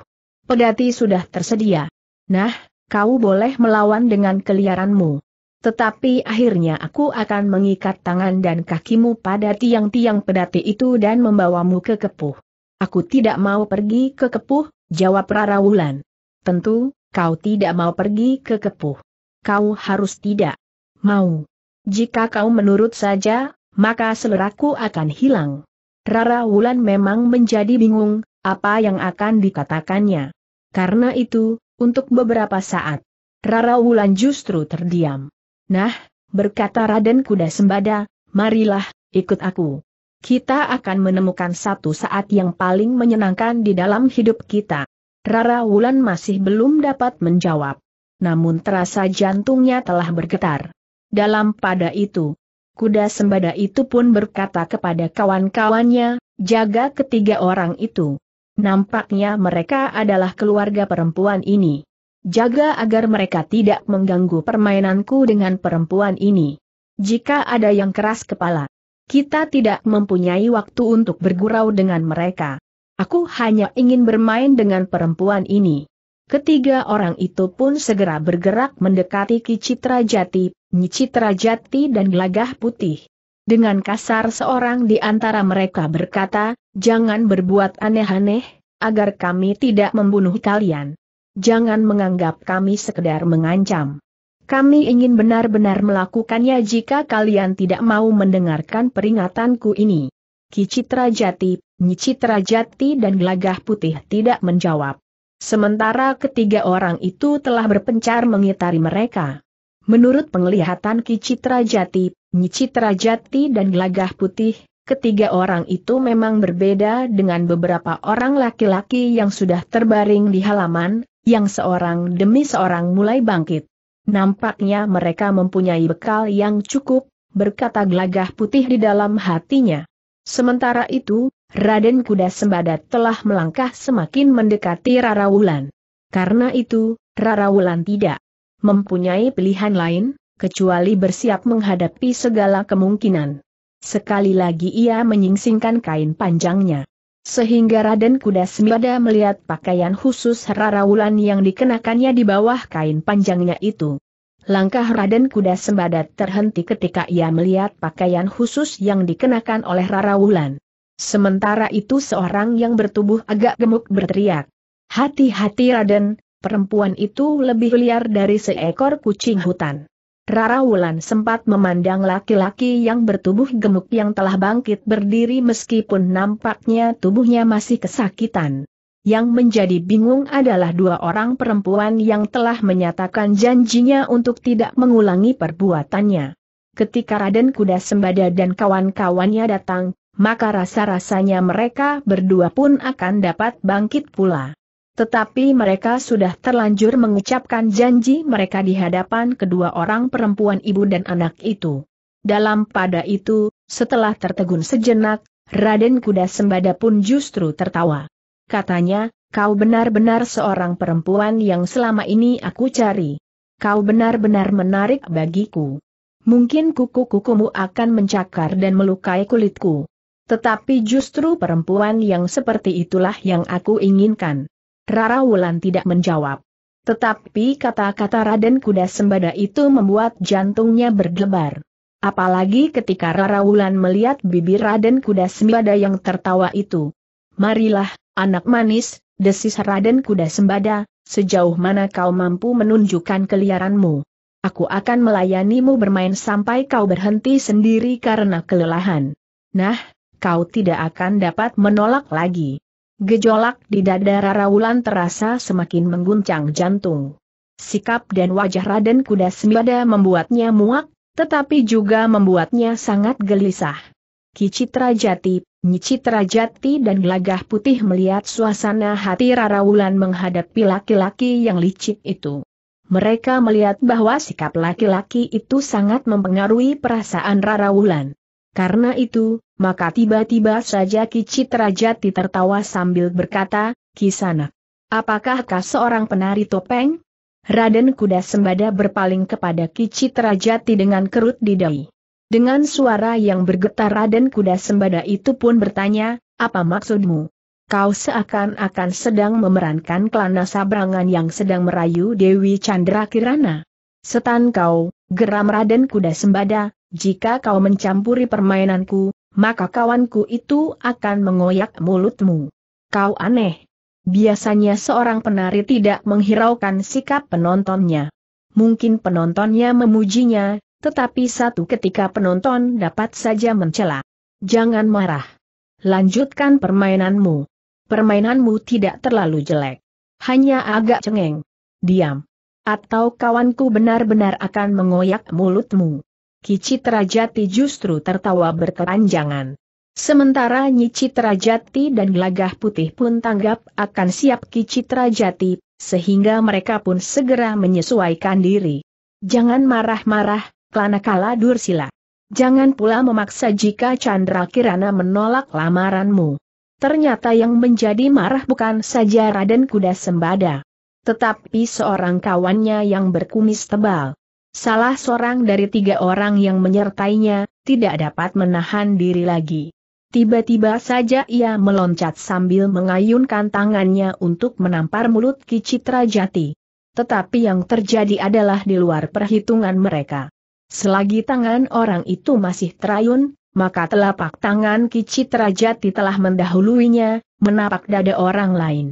Pedati sudah tersedia. Nah, kau boleh melawan dengan keliaranmu. Tetapi akhirnya aku akan mengikat tangan dan kakimu pada tiang-tiang pedati itu dan membawamu ke Kepuh. Aku tidak mau pergi ke Kepuh, jawab Rara Wulan. Tentu, kau tidak mau pergi ke Kepuh. Kau harus tidak mau. Jika kau menurut saja, maka seleraku akan hilang. Rara Wulan memang menjadi bingung, apa yang akan dikatakannya. Karena itu, untuk beberapa saat, Rara Wulan justru terdiam. Nah, berkata Raden Kuda Sembada, marilah, ikut aku. Kita akan menemukan satu saat yang paling menyenangkan di dalam hidup kita. Rara Wulan masih belum dapat menjawab. Namun terasa jantungnya telah bergetar. Dalam pada itu, kuda sembada itu pun berkata kepada kawan-kawannya, jaga ketiga orang itu. Nampaknya mereka adalah keluarga perempuan ini. Jaga agar mereka tidak mengganggu permainanku dengan perempuan ini. Jika ada yang keras kepala, kita tidak mempunyai waktu untuk bergurau dengan mereka. Aku hanya ingin bermain dengan perempuan ini. Ketiga orang itu pun segera bergerak mendekati Ki Citra Jati, Nyi Jati dan Gelagah Putih. Dengan kasar seorang di antara mereka berkata, jangan berbuat aneh-aneh, agar kami tidak membunuh kalian. Jangan menganggap kami sekedar mengancam. Kami ingin benar-benar melakukannya jika kalian tidak mau mendengarkan peringatanku ini. Kicitra Jati, Nyicitra Jati dan Gelagah Putih tidak menjawab. Sementara ketiga orang itu telah berpencar mengitari mereka. Menurut penglihatan Kicitra Jati, Nicitra Jati dan Gelagah Putih, ketiga orang itu memang berbeda dengan beberapa orang laki-laki yang sudah terbaring di halaman, yang seorang demi seorang mulai bangkit. Nampaknya mereka mempunyai bekal yang cukup, berkata Gelagah Putih di dalam hatinya. Sementara itu, Raden Kuda Sembadat telah melangkah semakin mendekati Rara Wulan. Karena itu, Rara Wulan tidak mempunyai pilihan lain, kecuali bersiap menghadapi segala kemungkinan. Sekali lagi ia menyingsingkan kain panjangnya. Sehingga Raden Kuda Semada melihat pakaian khusus Rara Wulan yang dikenakannya di bawah kain panjangnya itu. Langkah Raden Kuda Sembada terhenti ketika ia melihat pakaian khusus yang dikenakan oleh Rara Wulan. Sementara itu seorang yang bertubuh agak gemuk berteriak. Hati-hati Raden, perempuan itu lebih liar dari seekor kucing hutan. Rara Wulan sempat memandang laki-laki yang bertubuh gemuk yang telah bangkit berdiri meskipun nampaknya tubuhnya masih kesakitan. Yang menjadi bingung adalah dua orang perempuan yang telah menyatakan janjinya untuk tidak mengulangi perbuatannya. Ketika Raden Kuda Sembada dan kawan-kawannya datang, maka rasa-rasanya mereka berdua pun akan dapat bangkit pula. Tetapi mereka sudah terlanjur mengucapkan janji mereka di hadapan kedua orang perempuan ibu dan anak itu. Dalam pada itu, setelah tertegun sejenak, Raden Kuda Sembada pun justru tertawa. Katanya, kau benar-benar seorang perempuan yang selama ini aku cari. Kau benar-benar menarik bagiku. Mungkin kuku-kukumu akan mencakar dan melukai kulitku. Tetapi justru perempuan yang seperti itulah yang aku inginkan. Rara Wulan tidak menjawab. Tetapi kata-kata Raden Kuda Sembada itu membuat jantungnya berdebar. Apalagi ketika Rara Wulan melihat bibir Raden Kuda Sembada yang tertawa itu. Marilah, anak manis, desis Raden Kuda Sembada, sejauh mana kau mampu menunjukkan keliaranmu. Aku akan melayanimu bermain sampai kau berhenti sendiri karena kelelahan. Nah, kau tidak akan dapat menolak lagi. Gejolak di dada Wulan terasa semakin mengguncang jantung. Sikap dan wajah Raden Kuda Sembada membuatnya muak, tetapi juga membuatnya sangat gelisah. Kicitra Jati, Nyicitra Jati dan Gelagah Putih melihat suasana hati Wulan menghadapi laki-laki yang licik itu. Mereka melihat bahwa sikap laki-laki itu sangat mempengaruhi perasaan Wulan. Karena itu, maka tiba-tiba saja Kicit Rajati tertawa sambil berkata, apakah kau seorang penari topeng? Raden Kuda Sembada berpaling kepada Kicit Rajati dengan kerut di dahi. Dengan suara yang bergetar Raden Kuda Sembada itu pun bertanya, apa maksudmu? Kau seakan-akan sedang memerankan kelana sabrangan yang sedang merayu Dewi Chandra Kirana. Setan kau, geram Raden Kuda Sembada, jika kau mencampuri permainanku, maka kawanku itu akan mengoyak mulutmu. Kau aneh. Biasanya seorang penari tidak menghiraukan sikap penontonnya. Mungkin penontonnya memujinya, tetapi satu ketika penonton dapat saja mencela. Jangan marah. Lanjutkan permainanmu. Permainanmu tidak terlalu jelek. Hanya agak cengeng. Diam. Atau kawanku benar-benar akan mengoyak mulutmu. Kici Jati justru tertawa berkepanjangan. Sementara Nyi Jati dan Gelagah Putih pun tanggap akan siap Ki Jati, sehingga mereka pun segera menyesuaikan diri. Jangan marah-marah, kala dursila. Jangan pula memaksa jika Chandra Kirana menolak lamaranmu. Ternyata yang menjadi marah bukan saja Raden Kuda Sembada. Tetapi seorang kawannya yang berkumis tebal. Salah seorang dari tiga orang yang menyertainya, tidak dapat menahan diri lagi. Tiba-tiba saja ia meloncat sambil mengayunkan tangannya untuk menampar mulut Ki Citra Jati. Tetapi yang terjadi adalah di luar perhitungan mereka. Selagi tangan orang itu masih terayun, maka telapak tangan Ki Citra Jati telah mendahuluinya, menapak dada orang lain.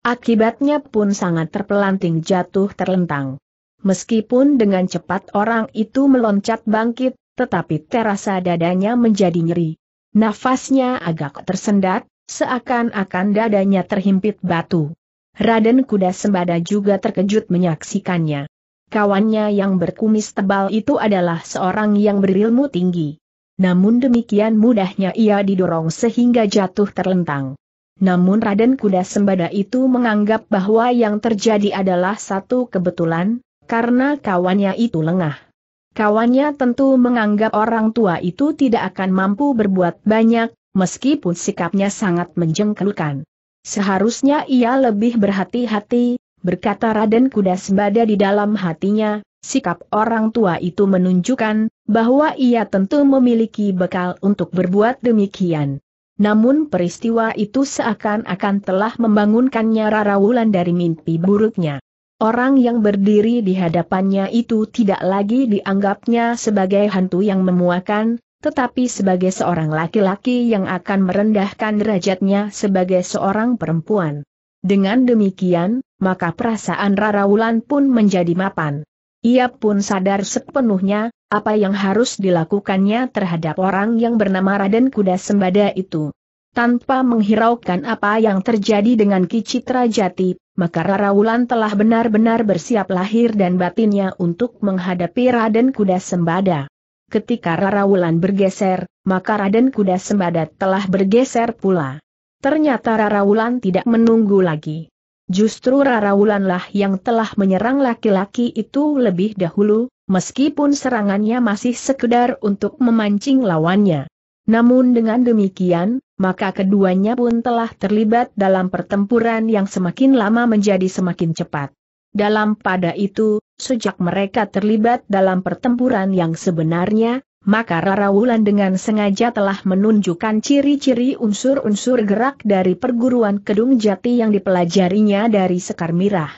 Akibatnya pun sangat terpelanting jatuh terlentang. Meskipun dengan cepat orang itu meloncat bangkit, tetapi terasa dadanya menjadi nyeri. Nafasnya agak tersendat, seakan-akan dadanya terhimpit batu. Raden Kuda Sembada juga terkejut menyaksikannya. Kawannya yang berkumis tebal itu adalah seorang yang berilmu tinggi. Namun demikian mudahnya ia didorong sehingga jatuh terlentang. Namun Raden Kuda Sembada itu menganggap bahwa yang terjadi adalah satu kebetulan, karena kawannya itu lengah. Kawannya tentu menganggap orang tua itu tidak akan mampu berbuat banyak, meskipun sikapnya sangat menjengkelkan. Seharusnya ia lebih berhati-hati, berkata Raden Kuda Sembada di dalam hatinya, sikap orang tua itu menunjukkan bahwa ia tentu memiliki bekal untuk berbuat demikian. Namun peristiwa itu seakan-akan telah membangunkannya Rara Wulan dari mimpi buruknya. Orang yang berdiri di hadapannya itu tidak lagi dianggapnya sebagai hantu yang memuakan, tetapi sebagai seorang laki-laki yang akan merendahkan derajatnya sebagai seorang perempuan. Dengan demikian, maka perasaan Rara Wulan pun menjadi mapan. Ia pun sadar sepenuhnya, apa yang harus dilakukannya terhadap orang yang bernama Raden Kuda Sembada itu. Tanpa menghiraukan apa yang terjadi dengan Kicitra Jati, maka Rara Wulan telah benar-benar bersiap lahir dan batinnya untuk menghadapi Raden Kuda Sembada. Ketika Rara Wulan bergeser, maka Raden Kuda Sembada telah bergeser pula. Ternyata Rara Wulan tidak menunggu lagi. Justru Rara Wulanlah yang telah menyerang laki-laki itu lebih dahulu, meskipun serangannya masih sekedar untuk memancing lawannya. Namun dengan demikian, maka keduanya pun telah terlibat dalam pertempuran yang semakin lama menjadi semakin cepat. Dalam pada itu, sejak mereka terlibat dalam pertempuran yang sebenarnya, maka Rara Wulan dengan sengaja telah menunjukkan ciri-ciri unsur-unsur gerak dari perguruan Kedung Jati yang dipelajarinya dari Sekar Mirah.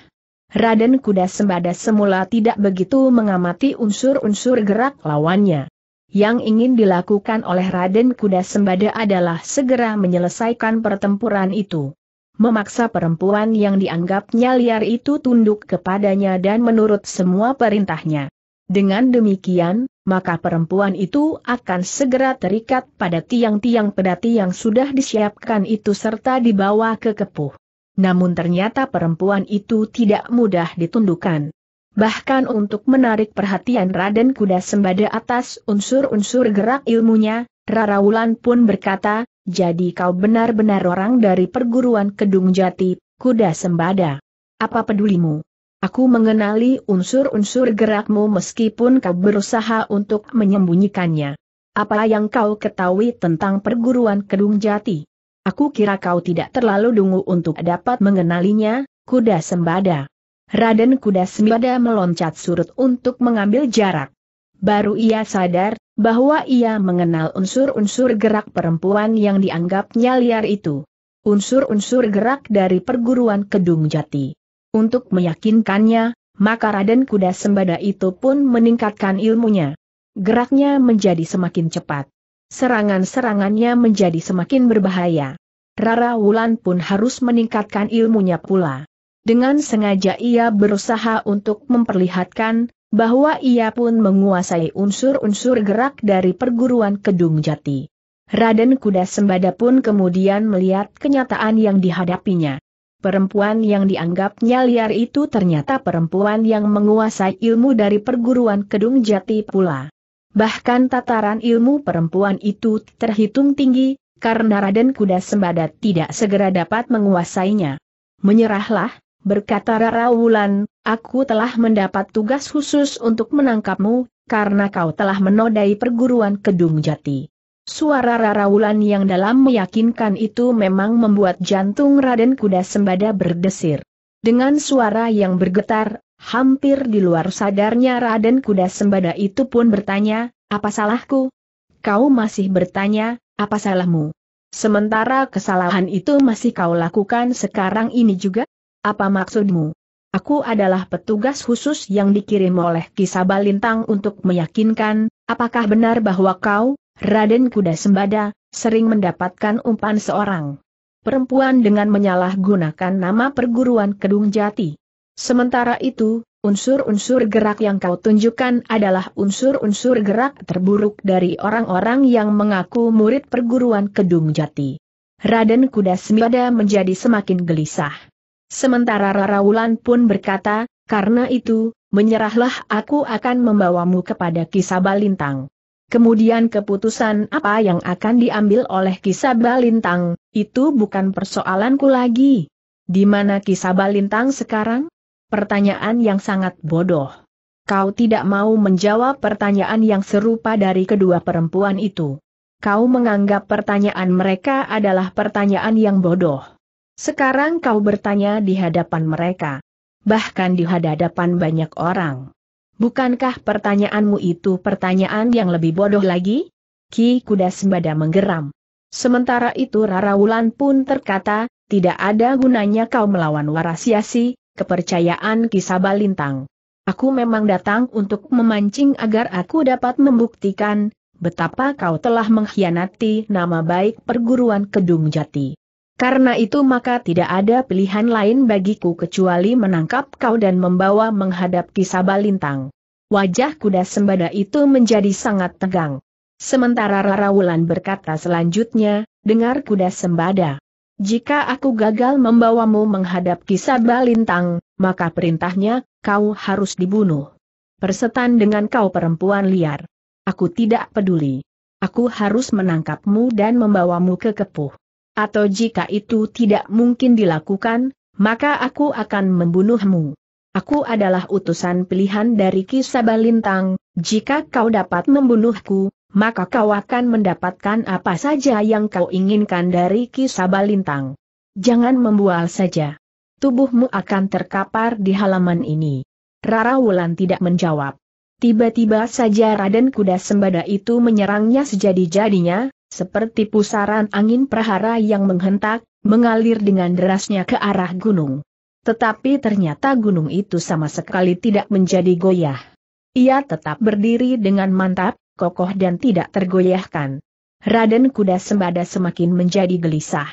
Raden Kuda Sembada semula tidak begitu mengamati unsur-unsur gerak lawannya yang ingin dilakukan oleh Raden Kuda Sembada adalah segera menyelesaikan pertempuran itu. Memaksa perempuan yang dianggapnya liar itu tunduk kepadanya dan menurut semua perintahnya. Dengan demikian, maka perempuan itu akan segera terikat pada tiang-tiang pedati yang sudah disiapkan itu serta dibawa ke kepuh. Namun ternyata perempuan itu tidak mudah ditundukkan bahkan untuk menarik perhatian Raden Kuda Sembada atas unsur-unsur gerak ilmunya, Rara Wulan pun berkata, jadi kau benar-benar orang dari perguruan Kedung Jati, Kuda Sembada. Apa pedulimu? Aku mengenali unsur-unsur gerakmu meskipun kau berusaha untuk menyembunyikannya. Apa yang kau ketahui tentang perguruan Kedung Jati? Aku kira kau tidak terlalu dungu untuk dapat mengenalinya, Kuda Sembada. Raden Kuda Sembada meloncat surut untuk mengambil jarak. Baru ia sadar, bahwa ia mengenal unsur-unsur gerak perempuan yang dianggapnya liar itu. Unsur-unsur gerak dari perguruan Kedung Jati. Untuk meyakinkannya, maka Raden Kuda Sembada itu pun meningkatkan ilmunya. Geraknya menjadi semakin cepat. Serangan-serangannya menjadi semakin berbahaya. Rara Wulan pun harus meningkatkan ilmunya pula. Dengan sengaja ia berusaha untuk memperlihatkan bahwa ia pun menguasai unsur-unsur gerak dari perguruan Kedung Jati. Raden Kuda Sembada pun kemudian melihat kenyataan yang dihadapinya. Perempuan yang dianggapnya liar itu ternyata perempuan yang menguasai ilmu dari perguruan Kedung Jati pula. Bahkan tataran ilmu perempuan itu terhitung tinggi, karena Raden Kuda Sembada tidak segera dapat menguasainya. Menyerahlah, berkata Rara Wulan, aku telah mendapat tugas khusus untuk menangkapmu, karena kau telah menodai perguruan Kedung Jati. Suara Rara Wulan yang dalam meyakinkan itu memang membuat jantung Raden Kuda Sembada berdesir. Dengan suara yang bergetar, hampir di luar sadarnya Raden Kuda Sembada itu pun bertanya, apa salahku? Kau masih bertanya, apa salahmu? Sementara kesalahan itu masih kau lakukan sekarang ini juga? Apa maksudmu? Aku adalah petugas khusus yang dikirim oleh Kisabalintang untuk meyakinkan, apakah benar bahwa kau, Raden Kuda Sembada, sering mendapatkan umpan seorang perempuan dengan menyalahgunakan nama perguruan Kedung Jati. Sementara itu, unsur-unsur gerak yang kau tunjukkan adalah unsur-unsur gerak terburuk dari orang-orang yang mengaku murid perguruan Kedung Jati. Raden Kuda Sembada menjadi semakin gelisah. Sementara Rara Wulan pun berkata, karena itu, menyerahlah aku akan membawamu kepada Kisabalintang. Kemudian keputusan apa yang akan diambil oleh Kisabalintang itu bukan persoalanku lagi. Di mana Kisabalintang sekarang? Pertanyaan yang sangat bodoh. Kau tidak mau menjawab pertanyaan yang serupa dari kedua perempuan itu. Kau menganggap pertanyaan mereka adalah pertanyaan yang bodoh. Sekarang kau bertanya di hadapan mereka. Bahkan di hadapan banyak orang. Bukankah pertanyaanmu itu pertanyaan yang lebih bodoh lagi? Ki Kuda Sembada menggeram. Sementara itu Rara Wulan pun terkata, tidak ada gunanya kau melawan warasiasi, kepercayaan kisah balintang. Aku memang datang untuk memancing agar aku dapat membuktikan betapa kau telah mengkhianati nama baik perguruan Kedung Jati. Karena itu maka tidak ada pilihan lain bagiku kecuali menangkap kau dan membawa menghadap Kisabalintang. Wajah kuda sembada itu menjadi sangat tegang. Sementara Rarawulan berkata selanjutnya, dengar kuda sembada. Jika aku gagal membawamu menghadap Kisabalintang, maka perintahnya, kau harus dibunuh. Persetan dengan kau perempuan liar. Aku tidak peduli. Aku harus menangkapmu dan membawamu ke Kepuh. Atau jika itu tidak mungkin dilakukan, maka aku akan membunuhmu. Aku adalah utusan pilihan dari kisah Kisabalintang, jika kau dapat membunuhku, maka kau akan mendapatkan apa saja yang kau inginkan dari kisah Kisabalintang. Jangan membual saja. Tubuhmu akan terkapar di halaman ini. Rara Wulan tidak menjawab. Tiba-tiba saja Raden Kuda Sembada itu menyerangnya sejadi-jadinya, seperti pusaran angin prahara yang menghentak, mengalir dengan derasnya ke arah gunung. Tetapi ternyata gunung itu sama sekali tidak menjadi goyah. Ia tetap berdiri dengan mantap, kokoh dan tidak tergoyahkan. Raden Kuda Sembada semakin menjadi gelisah.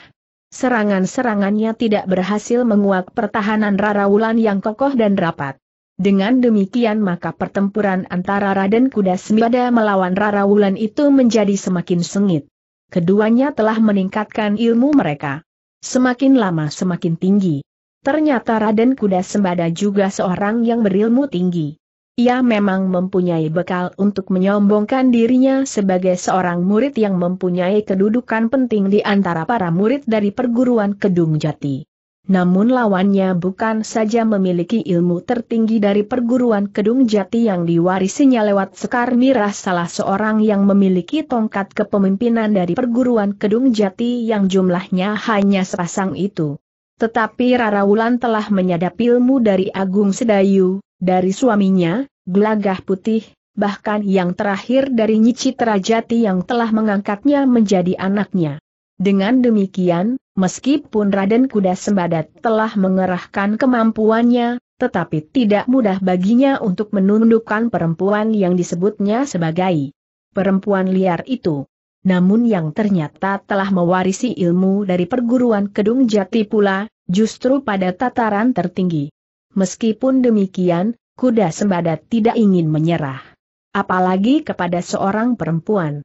Serangan-serangannya tidak berhasil menguak pertahanan Rara Wulan yang kokoh dan rapat. Dengan demikian maka pertempuran antara Raden Kuda Sembada melawan Rara Wulan itu menjadi semakin sengit. Keduanya telah meningkatkan ilmu mereka. Semakin lama semakin tinggi. Ternyata Raden Kuda Sembada juga seorang yang berilmu tinggi. Ia memang mempunyai bekal untuk menyombongkan dirinya sebagai seorang murid yang mempunyai kedudukan penting di antara para murid dari perguruan Kedung Jati. Namun lawannya bukan saja memiliki ilmu tertinggi dari perguruan Kedung Jati yang diwarisinya lewat Sekar Mirah salah seorang yang memiliki tongkat kepemimpinan dari perguruan Kedung Jati yang jumlahnya hanya sepasang itu. Tetapi Rara Wulan telah menyadap ilmu dari Agung Sedayu, dari suaminya, Glagah Putih, bahkan yang terakhir dari Nyi Jati yang telah mengangkatnya menjadi anaknya. Dengan demikian, Meskipun Raden Kuda Sembadat telah mengerahkan kemampuannya, tetapi tidak mudah baginya untuk menundukkan perempuan yang disebutnya sebagai perempuan liar itu. Namun yang ternyata telah mewarisi ilmu dari perguruan Kedung Jati pula, justru pada tataran tertinggi. Meskipun demikian, kuda sembadat tidak ingin menyerah. Apalagi kepada seorang perempuan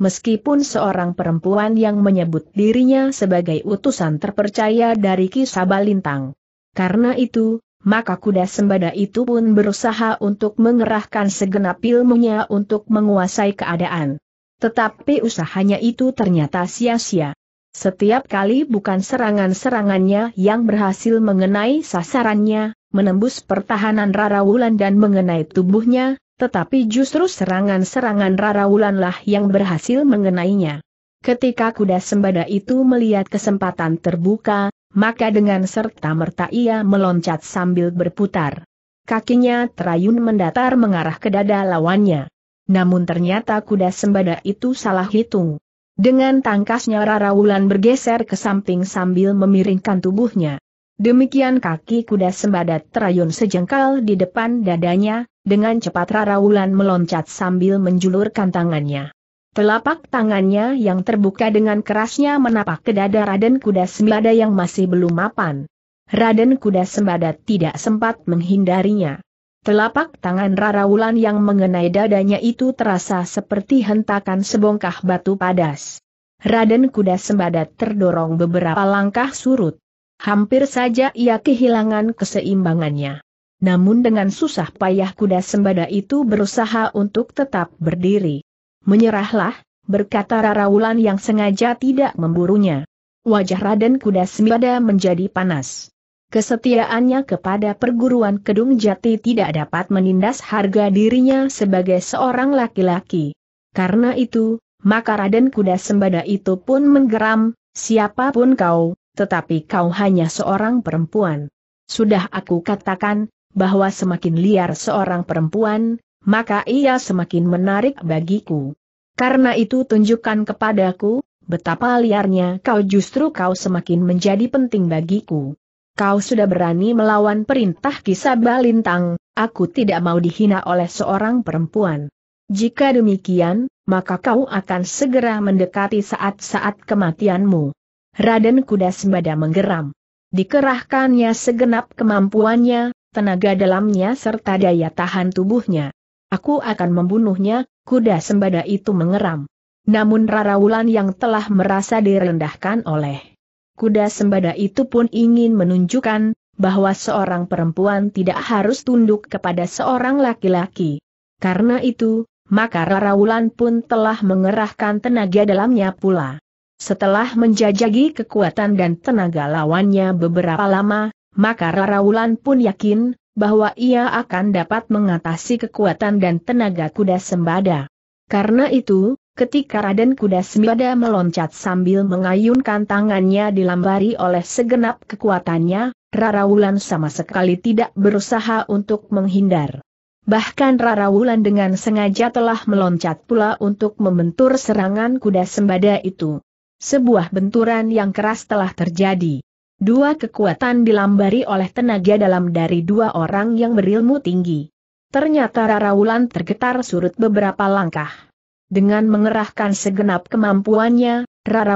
meskipun seorang perempuan yang menyebut dirinya sebagai utusan terpercaya dari kisah balintang. Karena itu, maka kuda sembada itu pun berusaha untuk mengerahkan segenap ilmunya untuk menguasai keadaan. Tetapi usahanya itu ternyata sia-sia. Setiap kali bukan serangan-serangannya yang berhasil mengenai sasarannya, menembus pertahanan Rara Wulan dan mengenai tubuhnya, tetapi justru serangan-serangan Rara Wulanlah yang berhasil mengenainya. Ketika kuda sembada itu melihat kesempatan terbuka, maka dengan serta-merta ia meloncat sambil berputar. Kakinya terayun mendatar mengarah ke dada lawannya. Namun ternyata kuda sembada itu salah hitung. Dengan tangkasnya Rara Wulan bergeser ke samping sambil memiringkan tubuhnya. Demikian kaki kuda sembada terayun sejengkal di depan dadanya, dengan cepat Rara Wulan meloncat sambil menjulurkan tangannya. Telapak tangannya yang terbuka dengan kerasnya menapak ke dada Raden Kuda Sembada yang masih belum mapan. Raden Kuda Sembada tidak sempat menghindarinya. Telapak tangan Rara Wulan yang mengenai dadanya itu terasa seperti hentakan sebongkah batu padas. Raden Kuda Sembada terdorong beberapa langkah surut. Hampir saja ia kehilangan keseimbangannya namun dengan susah payah kuda sembada itu berusaha untuk tetap berdiri. Menyerahlah, berkata Raraulan yang sengaja tidak memburunya. Wajah Raden Kuda Sembada menjadi panas. Kesetiaannya kepada perguruan Kedung Jati tidak dapat menindas harga dirinya sebagai seorang laki-laki. Karena itu, maka Raden Kuda Sembada itu pun menggeram, siapapun kau, tetapi kau hanya seorang perempuan. Sudah aku katakan, bahwa semakin liar seorang perempuan, maka ia semakin menarik bagiku. Karena itu tunjukkan kepadaku, betapa liarnya kau justru kau semakin menjadi penting bagiku. Kau sudah berani melawan perintah kisah balintang, aku tidak mau dihina oleh seorang perempuan. Jika demikian, maka kau akan segera mendekati saat-saat kematianmu. Raden Kuda Sembada menggeram. Dikerahkannya segenap kemampuannya, tenaga dalamnya serta daya tahan tubuhnya. Aku akan membunuhnya, kuda sembada itu mengeram. Namun Rara Wulan yang telah merasa direndahkan oleh kuda sembada itu pun ingin menunjukkan bahwa seorang perempuan tidak harus tunduk kepada seorang laki-laki. Karena itu, maka Rara Wulan pun telah mengerahkan tenaga dalamnya pula. Setelah menjajagi kekuatan dan tenaga lawannya beberapa lama, maka Rara Wulan pun yakin bahwa ia akan dapat mengatasi kekuatan dan tenaga kuda sembada. Karena itu, ketika Raden Kuda Sembada meloncat sambil mengayunkan tangannya dilambari oleh segenap kekuatannya, Rara Wulan sama sekali tidak berusaha untuk menghindar. Bahkan Rara Wulan dengan sengaja telah meloncat pula untuk membentur serangan kuda sembada itu. Sebuah benturan yang keras telah terjadi. Dua kekuatan dilambari oleh tenaga dalam dari dua orang yang berilmu tinggi. Ternyata Wulan tergetar surut beberapa langkah. Dengan mengerahkan segenap kemampuannya,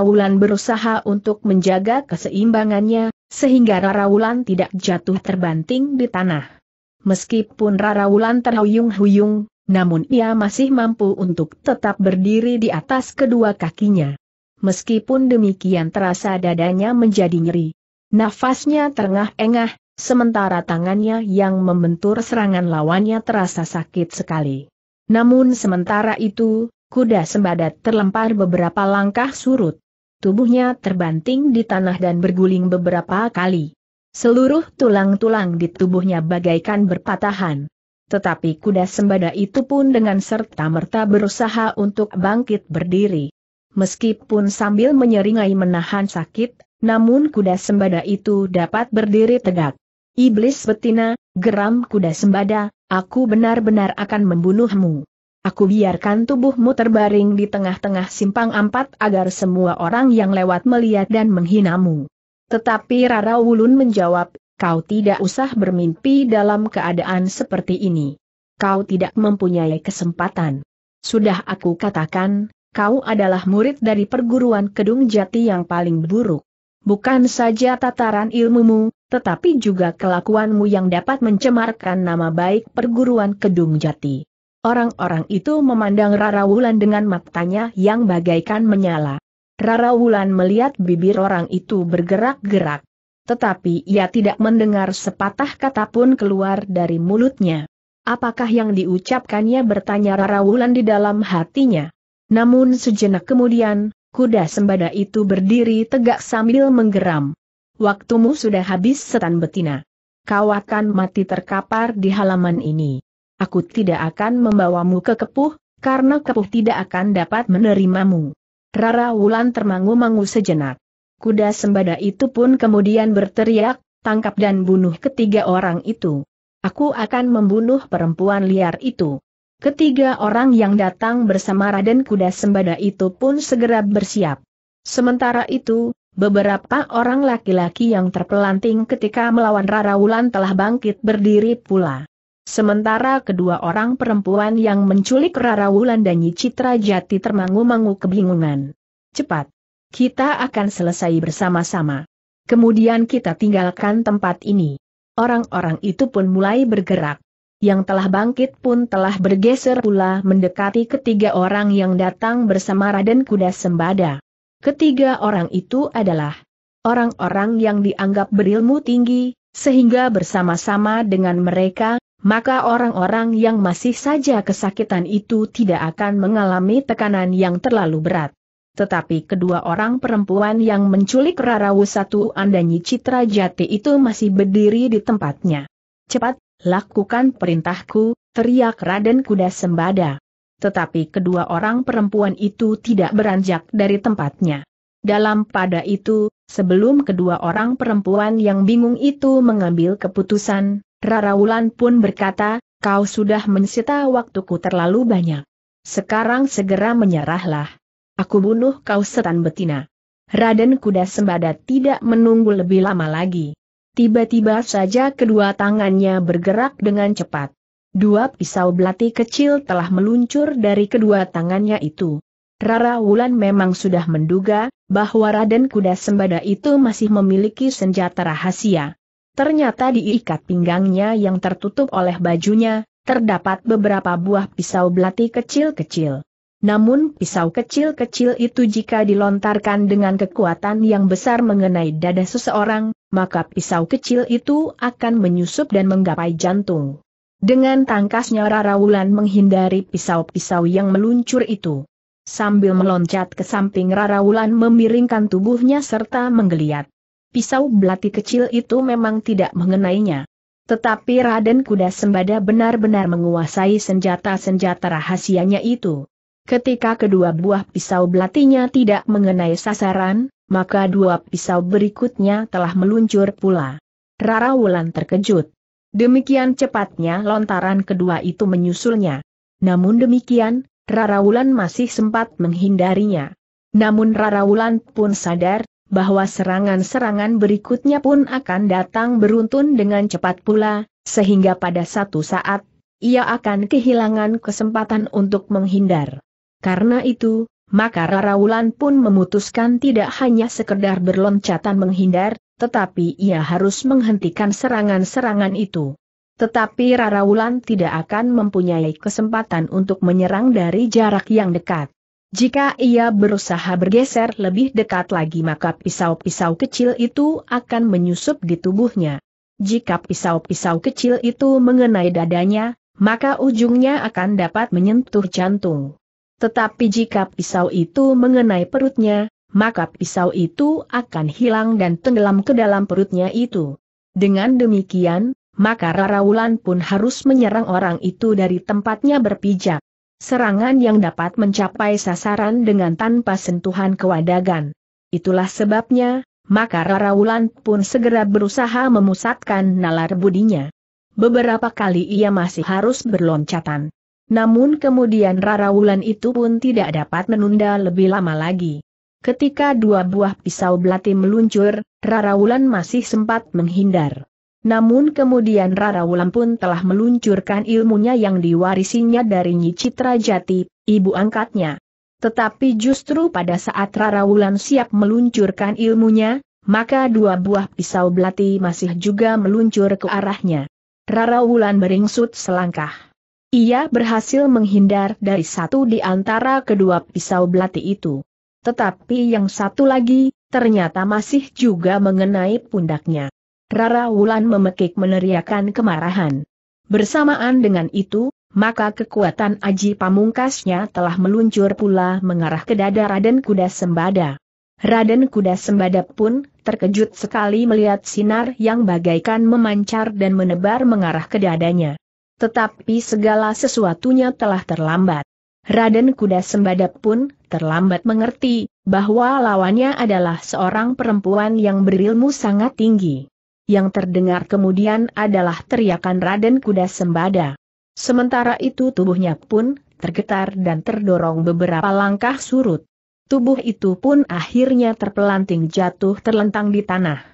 Wulan berusaha untuk menjaga keseimbangannya, sehingga Wulan tidak jatuh terbanting di tanah. Meskipun Wulan terhuyung-huyung, namun ia masih mampu untuk tetap berdiri di atas kedua kakinya. Meskipun demikian terasa dadanya menjadi nyeri. Nafasnya terengah-engah, sementara tangannya yang membentur serangan lawannya terasa sakit sekali. Namun sementara itu, kuda sembadat terlempar beberapa langkah surut. Tubuhnya terbanting di tanah dan berguling beberapa kali. Seluruh tulang-tulang di tubuhnya bagaikan berpatahan. Tetapi kuda sembada itu pun dengan serta-merta berusaha untuk bangkit berdiri. Meskipun sambil menyeringai menahan sakit, namun kuda sembada itu dapat berdiri tegak. Iblis betina, geram kuda sembada, aku benar-benar akan membunuhmu. Aku biarkan tubuhmu terbaring di tengah-tengah simpang empat agar semua orang yang lewat melihat dan menghinamu. Tetapi Rara Wulun menjawab, kau tidak usah bermimpi dalam keadaan seperti ini. Kau tidak mempunyai kesempatan. Sudah aku katakan, kau adalah murid dari perguruan Kedung Jati yang paling buruk bukan saja tataran ilmumu, tetapi juga kelakuanmu yang dapat mencemarkan nama baik perguruan Kedung Jati. Orang-orang itu memandang Rara Wulan dengan matanya yang bagaikan menyala. Rara Wulan melihat bibir orang itu bergerak-gerak. Tetapi ia tidak mendengar sepatah kata pun keluar dari mulutnya. Apakah yang diucapkannya bertanya Rara Wulan di dalam hatinya. Namun sejenak kemudian, Kuda sembada itu berdiri tegak sambil menggeram. Waktumu sudah habis setan betina. Kau akan mati terkapar di halaman ini. Aku tidak akan membawamu ke kepuh, karena kepuh tidak akan dapat menerimamu. Rara Wulan termangu-mangu sejenak. Kuda sembada itu pun kemudian berteriak, tangkap dan bunuh ketiga orang itu. Aku akan membunuh perempuan liar itu. Ketiga orang yang datang bersama Raden Kuda Sembada itu pun segera bersiap. Sementara itu, beberapa orang laki-laki yang terpelanting ketika melawan Rara Wulan telah bangkit berdiri pula. Sementara kedua orang perempuan yang menculik Rara Wulan dan Nyi Citra Jati termangu-mangu kebingungan. Cepat! Kita akan selesai bersama-sama. Kemudian kita tinggalkan tempat ini. Orang-orang itu pun mulai bergerak yang telah bangkit pun telah bergeser pula mendekati ketiga orang yang datang bersama Raden Kuda Sembada. Ketiga orang itu adalah orang-orang yang dianggap berilmu tinggi, sehingga bersama-sama dengan mereka, maka orang-orang yang masih saja kesakitan itu tidak akan mengalami tekanan yang terlalu berat. Tetapi kedua orang perempuan yang menculik Rarawu Satu Andanyi Citra Jati itu masih berdiri di tempatnya. Cepat, Lakukan perintahku, teriak Raden Kuda Sembada. Tetapi kedua orang perempuan itu tidak beranjak dari tempatnya. Dalam pada itu, sebelum kedua orang perempuan yang bingung itu mengambil keputusan, Rara Wulan pun berkata, kau sudah mensita waktuku terlalu banyak. Sekarang segera menyerahlah. Aku bunuh kau setan betina. Raden Kuda Sembada tidak menunggu lebih lama lagi. Tiba-tiba saja kedua tangannya bergerak dengan cepat. Dua pisau belati kecil telah meluncur dari kedua tangannya itu. Rara Wulan memang sudah menduga bahwa Raden Kuda Sembada itu masih memiliki senjata rahasia. Ternyata diikat pinggangnya yang tertutup oleh bajunya, terdapat beberapa buah pisau belati kecil-kecil. Namun pisau kecil-kecil itu jika dilontarkan dengan kekuatan yang besar mengenai dada seseorang, maka pisau kecil itu akan menyusup dan menggapai jantung. Dengan tangkasnya Rara Wulan menghindari pisau-pisau yang meluncur itu. Sambil meloncat ke samping Rara Wulan memiringkan tubuhnya serta menggeliat. Pisau belati kecil itu memang tidak mengenainya. Tetapi Raden Kuda Sembada benar-benar menguasai senjata-senjata rahasianya itu. Ketika kedua buah pisau belatinya tidak mengenai sasaran, maka dua pisau berikutnya telah meluncur pula. Rara Wulan terkejut. Demikian cepatnya lontaran kedua itu menyusulnya. Namun demikian, Rara Wulan masih sempat menghindarinya. Namun Rara Wulan pun sadar, bahwa serangan-serangan berikutnya pun akan datang beruntun dengan cepat pula, sehingga pada satu saat, ia akan kehilangan kesempatan untuk menghindar. Karena itu, maka Rara Wulan pun memutuskan tidak hanya sekedar berloncatan menghindar, tetapi ia harus menghentikan serangan-serangan itu. Tetapi Rara Wulan tidak akan mempunyai kesempatan untuk menyerang dari jarak yang dekat. Jika ia berusaha bergeser lebih dekat lagi maka pisau-pisau kecil itu akan menyusup di tubuhnya. Jika pisau-pisau kecil itu mengenai dadanya, maka ujungnya akan dapat menyentuh jantung. Tetapi jika pisau itu mengenai perutnya, maka pisau itu akan hilang dan tenggelam ke dalam perutnya itu. Dengan demikian, maka Raraulan pun harus menyerang orang itu dari tempatnya berpijak. Serangan yang dapat mencapai sasaran dengan tanpa sentuhan kewadagan. Itulah sebabnya, maka Raraulan pun segera berusaha memusatkan nalar budinya. Beberapa kali ia masih harus berloncatan. Namun kemudian Rara Wulan itu pun tidak dapat menunda lebih lama lagi. Ketika dua buah pisau belati meluncur, Rara Wulan masih sempat menghindar. Namun kemudian Rara Wulan pun telah meluncurkan ilmunya yang diwarisinya dari Nyi Citra Jati, ibu angkatnya. Tetapi justru pada saat Rara Wulan siap meluncurkan ilmunya, maka dua buah pisau belati masih juga meluncur ke arahnya. Rara Wulan beringsut selangkah. Ia berhasil menghindar dari satu di antara kedua pisau belati itu. Tetapi yang satu lagi, ternyata masih juga mengenai pundaknya. Rara Wulan memekik meneriakan kemarahan. Bersamaan dengan itu, maka kekuatan Aji Pamungkasnya telah meluncur pula mengarah ke dada Raden Kuda Sembada. Raden Kuda Sembada pun terkejut sekali melihat sinar yang bagaikan memancar dan menebar mengarah ke dadanya. Tetapi segala sesuatunya telah terlambat. Raden Kuda Sembadap pun terlambat mengerti bahwa lawannya adalah seorang perempuan yang berilmu sangat tinggi. Yang terdengar kemudian adalah teriakan Raden Kuda Sembada. Sementara itu tubuhnya pun tergetar dan terdorong beberapa langkah surut. Tubuh itu pun akhirnya terpelanting jatuh terlentang di tanah.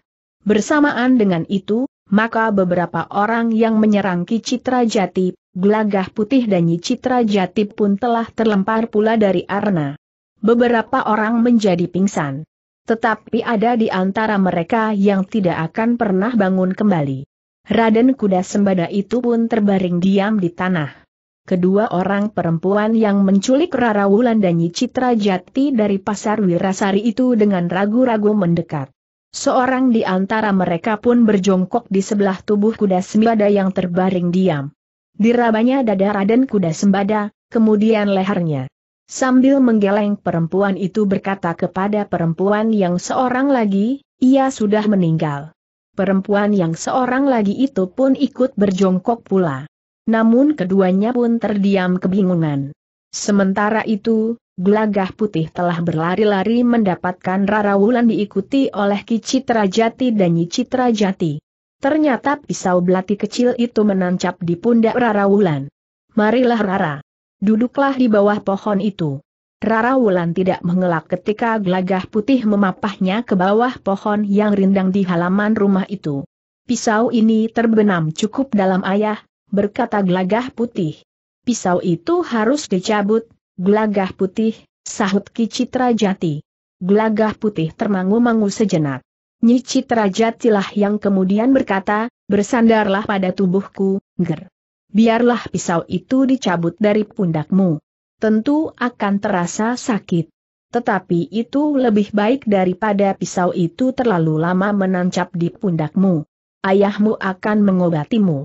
Bersamaan dengan itu, maka beberapa orang yang menyerang Ki Citra Jati, Gelagah Putih dan Nyi Citra Jati pun telah terlempar pula dari arena. Beberapa orang menjadi pingsan. Tetapi ada di antara mereka yang tidak akan pernah bangun kembali. Raden Kuda Sembada itu pun terbaring diam di tanah. Kedua orang perempuan yang menculik Rara Wulan dan Nyi Citra Jati dari pasar Wirasari itu dengan ragu-ragu mendekat. Seorang di antara mereka pun berjongkok di sebelah tubuh kuda sembada yang terbaring diam. Dirabanya dada Raden kuda sembada, kemudian lehernya. Sambil menggeleng perempuan itu berkata kepada perempuan yang seorang lagi, ia sudah meninggal. Perempuan yang seorang lagi itu pun ikut berjongkok pula. Namun keduanya pun terdiam kebingungan. Sementara itu, Gelagah putih telah berlari-lari mendapatkan Rara Wulan diikuti oleh Ki Citra Jati dan Nyi Citra Jati. Ternyata pisau belati kecil itu menancap di pundak Rara Wulan. Marilah Rara. Duduklah di bawah pohon itu. Rara Wulan tidak mengelak ketika gelagah putih memapahnya ke bawah pohon yang rindang di halaman rumah itu. Pisau ini terbenam cukup dalam ayah, berkata gelagah putih. Pisau itu harus dicabut, Gelagah putih, sahut Ki Citra Jati. Gelagah putih termangu-mangu sejenak. Nyi Citra Jatilah yang kemudian berkata, bersandarlah pada tubuhku, ger. Biarlah pisau itu dicabut dari pundakmu. Tentu akan terasa sakit. Tetapi itu lebih baik daripada pisau itu terlalu lama menancap di pundakmu. Ayahmu akan mengobatimu.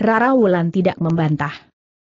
Rara Wulan tidak membantah.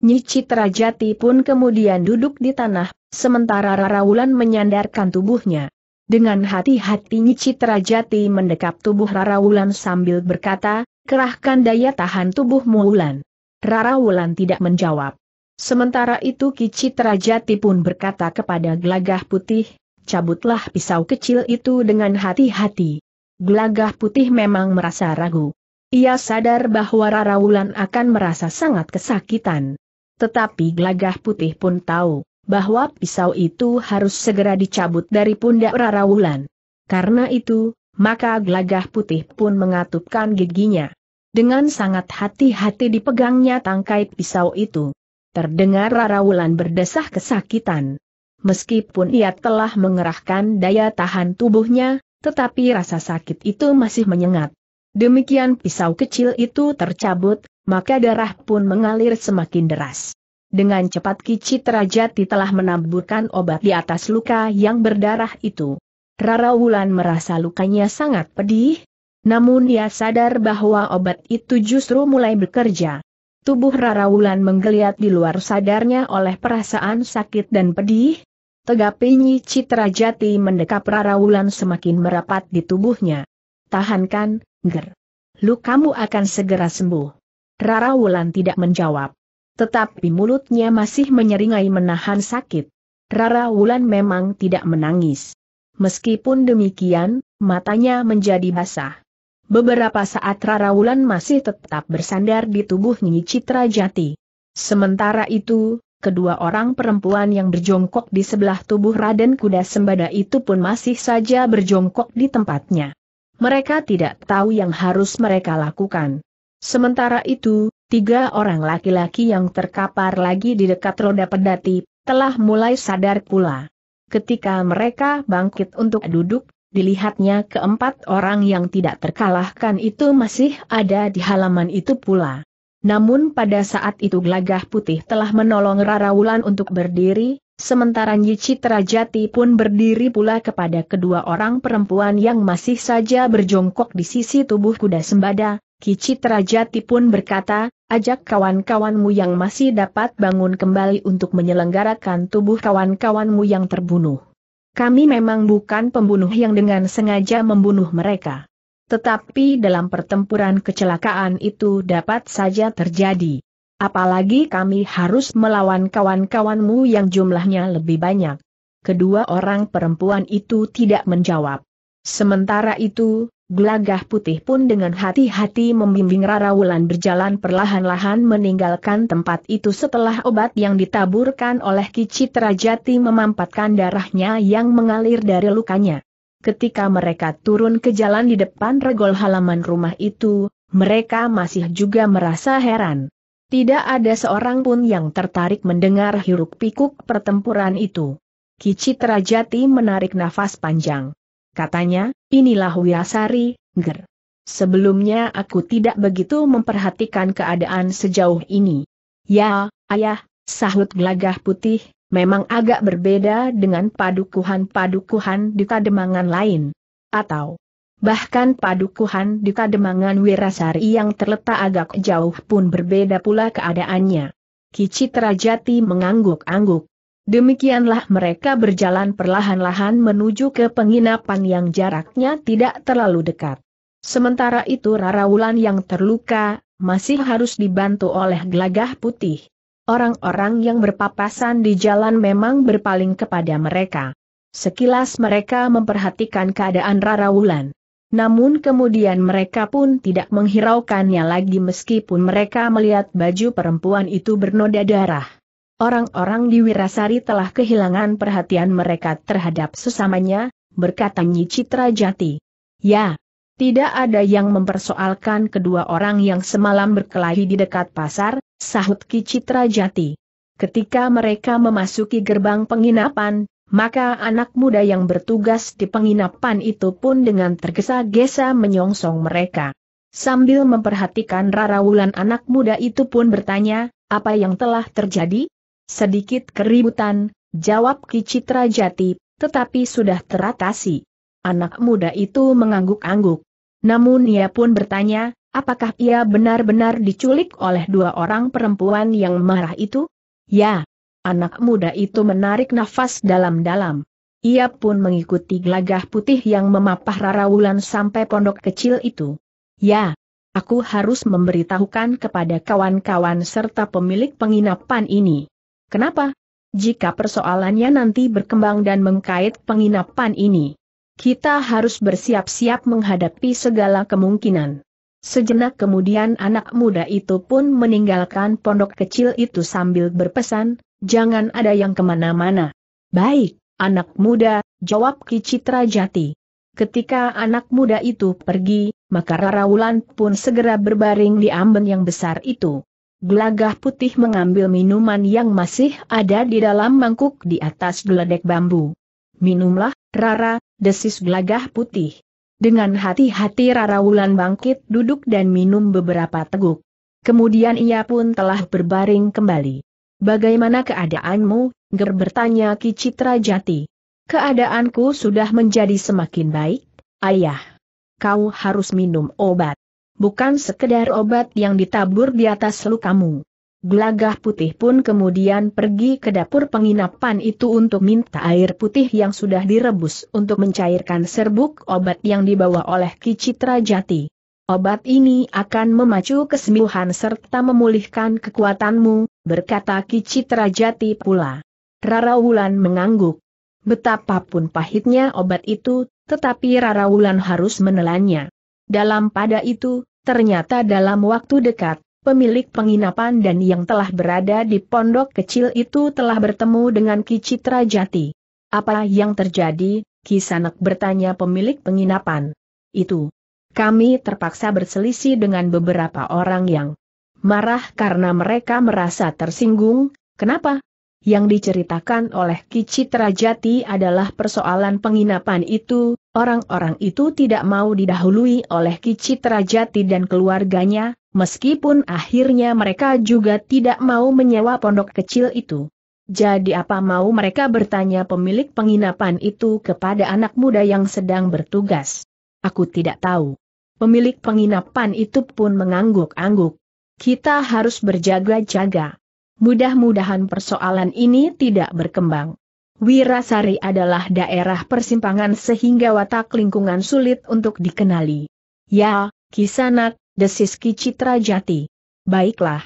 Citra Jati pun kemudian duduk di tanah, sementara Raraulan menyandarkan tubuhnya. Dengan hati-hati Citra Jati mendekap tubuh Raraulan sambil berkata, kerahkan daya tahan tubuhmu Wulan. Raraulan tidak menjawab. Sementara itu Citra Jati pun berkata kepada Glagah Putih, cabutlah pisau kecil itu dengan hati-hati. Glagah Putih memang merasa ragu. Ia sadar bahwa Raraulan akan merasa sangat kesakitan. Tetapi gelagah putih pun tahu, bahwa pisau itu harus segera dicabut dari pundak Rara Wulan. Karena itu, maka gelagah putih pun mengatupkan giginya. Dengan sangat hati-hati dipegangnya tangkai pisau itu. Terdengar Rara Wulan berdesah kesakitan. Meskipun ia telah mengerahkan daya tahan tubuhnya, tetapi rasa sakit itu masih menyengat. Demikian pisau kecil itu tercabut, maka darah pun mengalir semakin deras. Dengan cepat Kicit Rajati telah menaburkan obat di atas luka yang berdarah itu. Rara Wulan merasa lukanya sangat pedih, namun ia sadar bahwa obat itu justru mulai bekerja. Tubuh Rara Wulan menggeliat di luar sadarnya oleh perasaan sakit dan pedih. Tegapinyi Citra Jati mendekap Rara Wulan semakin merapat di tubuhnya. Tahankan, Ger. Lukamu akan segera sembuh. Rara Wulan tidak menjawab. Tetapi mulutnya masih menyeringai menahan sakit. Rara Wulan memang tidak menangis. Meskipun demikian, matanya menjadi basah. Beberapa saat Rara Wulan masih tetap bersandar di tubuh Nyi Citra Jati. Sementara itu, kedua orang perempuan yang berjongkok di sebelah tubuh Raden Kuda Sembada itu pun masih saja berjongkok di tempatnya. Mereka tidak tahu yang harus mereka lakukan. Sementara itu, tiga orang laki-laki yang terkapar lagi di dekat roda pedati, telah mulai sadar pula. Ketika mereka bangkit untuk duduk, dilihatnya keempat orang yang tidak terkalahkan itu masih ada di halaman itu pula. Namun pada saat itu gelagah putih telah menolong Rara Wulan untuk berdiri, sementara Nyi Citra Jati pun berdiri pula kepada kedua orang perempuan yang masih saja berjongkok di sisi tubuh kuda sembada, Kicit Rajati pun berkata, ajak kawan-kawanmu yang masih dapat bangun kembali untuk menyelenggarakan tubuh kawan-kawanmu yang terbunuh. Kami memang bukan pembunuh yang dengan sengaja membunuh mereka. Tetapi dalam pertempuran kecelakaan itu dapat saja terjadi. Apalagi kami harus melawan kawan-kawanmu yang jumlahnya lebih banyak. Kedua orang perempuan itu tidak menjawab. Sementara itu, Gelagah putih pun dengan hati-hati membimbing Rara Wulan berjalan perlahan-lahan meninggalkan tempat itu setelah obat yang ditaburkan oleh Kicit Rajati memampatkan darahnya yang mengalir dari lukanya. Ketika mereka turun ke jalan di depan regol halaman rumah itu, mereka masih juga merasa heran. Tidak ada seorang pun yang tertarik mendengar hiruk-pikuk pertempuran itu. Kicit Rajati menarik nafas panjang. Katanya, inilah Wiasari, Ger. Sebelumnya aku tidak begitu memperhatikan keadaan sejauh ini. Ya, ayah, sahut gelagah putih, memang agak berbeda dengan padukuhan-padukuhan di kademangan lain. Atau, bahkan padukuhan di kademangan Wirasari yang terletak agak jauh pun berbeda pula keadaannya. Kicit Terajati mengangguk-angguk. Demikianlah mereka berjalan perlahan-lahan menuju ke penginapan yang jaraknya tidak terlalu dekat. Sementara itu Raraulan yang terluka, masih harus dibantu oleh gelagah putih. Orang-orang yang berpapasan di jalan memang berpaling kepada mereka. Sekilas mereka memperhatikan keadaan Raraulan. Namun kemudian mereka pun tidak menghiraukannya lagi meskipun mereka melihat baju perempuan itu bernoda darah. Orang-orang di Wirasari telah kehilangan perhatian mereka terhadap sesamanya, berkata Nyi Citra Jati. Ya, tidak ada yang mempersoalkan kedua orang yang semalam berkelahi di dekat pasar, sahut Ki Citra Jati. Ketika mereka memasuki gerbang penginapan, maka anak muda yang bertugas di penginapan itu pun dengan tergesa-gesa menyongsong mereka. Sambil memperhatikan Rara Wulan anak muda itu pun bertanya, apa yang telah terjadi? Sedikit keributan, jawab Ki Citra Jati, tetapi sudah teratasi. Anak muda itu mengangguk-angguk. Namun ia pun bertanya, apakah ia benar-benar diculik oleh dua orang perempuan yang marah itu? Ya. Anak muda itu menarik nafas dalam-dalam. Ia pun mengikuti gelagah putih yang memapah rarawulan sampai pondok kecil itu. Ya, aku harus memberitahukan kepada kawan-kawan serta pemilik penginapan ini. Kenapa? Jika persoalannya nanti berkembang dan mengkait penginapan ini, kita harus bersiap-siap menghadapi segala kemungkinan. Sejenak kemudian anak muda itu pun meninggalkan pondok kecil itu sambil berpesan, jangan ada yang kemana-mana. Baik, anak muda, jawab Ki Citra Jati. Ketika anak muda itu pergi, maka Rara Wulan pun segera berbaring di amben yang besar itu. Gelagah putih mengambil minuman yang masih ada di dalam mangkuk di atas geledek bambu. Minumlah, Rara, desis gelagah putih. Dengan hati-hati Rara Wulan bangkit duduk dan minum beberapa teguk. Kemudian ia pun telah berbaring kembali. Bagaimana keadaanmu, Ger bertanya Ki Citra Jati. Keadaanku sudah menjadi semakin baik, ayah. Kau harus minum obat bukan sekedar obat yang ditabur di atas lukamu. Gelagah putih pun kemudian pergi ke dapur penginapan itu untuk minta air putih yang sudah direbus untuk mencairkan serbuk obat yang dibawa oleh Kicitra Jati. Obat ini akan memacu kesembuhan serta memulihkan kekuatanmu, berkata Kicitra Jati pula. Rara Wulan mengangguk. Betapapun pahitnya obat itu, tetapi Rara Wulan harus menelannya. Dalam pada itu, ternyata dalam waktu dekat, pemilik penginapan dan yang telah berada di pondok kecil itu telah bertemu dengan Ki Jati. Apa yang terjadi? Kisanak bertanya pemilik penginapan. Itu. Kami terpaksa berselisih dengan beberapa orang yang marah karena mereka merasa tersinggung, kenapa? yang diceritakan oleh Kicitra Jati adalah persoalan penginapan itu, orang-orang itu tidak mau didahului oleh Kicitra Jati dan keluarganya, meskipun akhirnya mereka juga tidak mau menyewa pondok kecil itu. Jadi apa mau mereka bertanya pemilik penginapan itu kepada anak muda yang sedang bertugas? Aku tidak tahu. Pemilik penginapan itu pun mengangguk-angguk. Kita harus berjaga-jaga. Mudah-mudahan persoalan ini tidak berkembang. Wirasari adalah daerah persimpangan sehingga watak lingkungan sulit untuk dikenali. Ya, Kisanak, desis Ki Jati. Baiklah.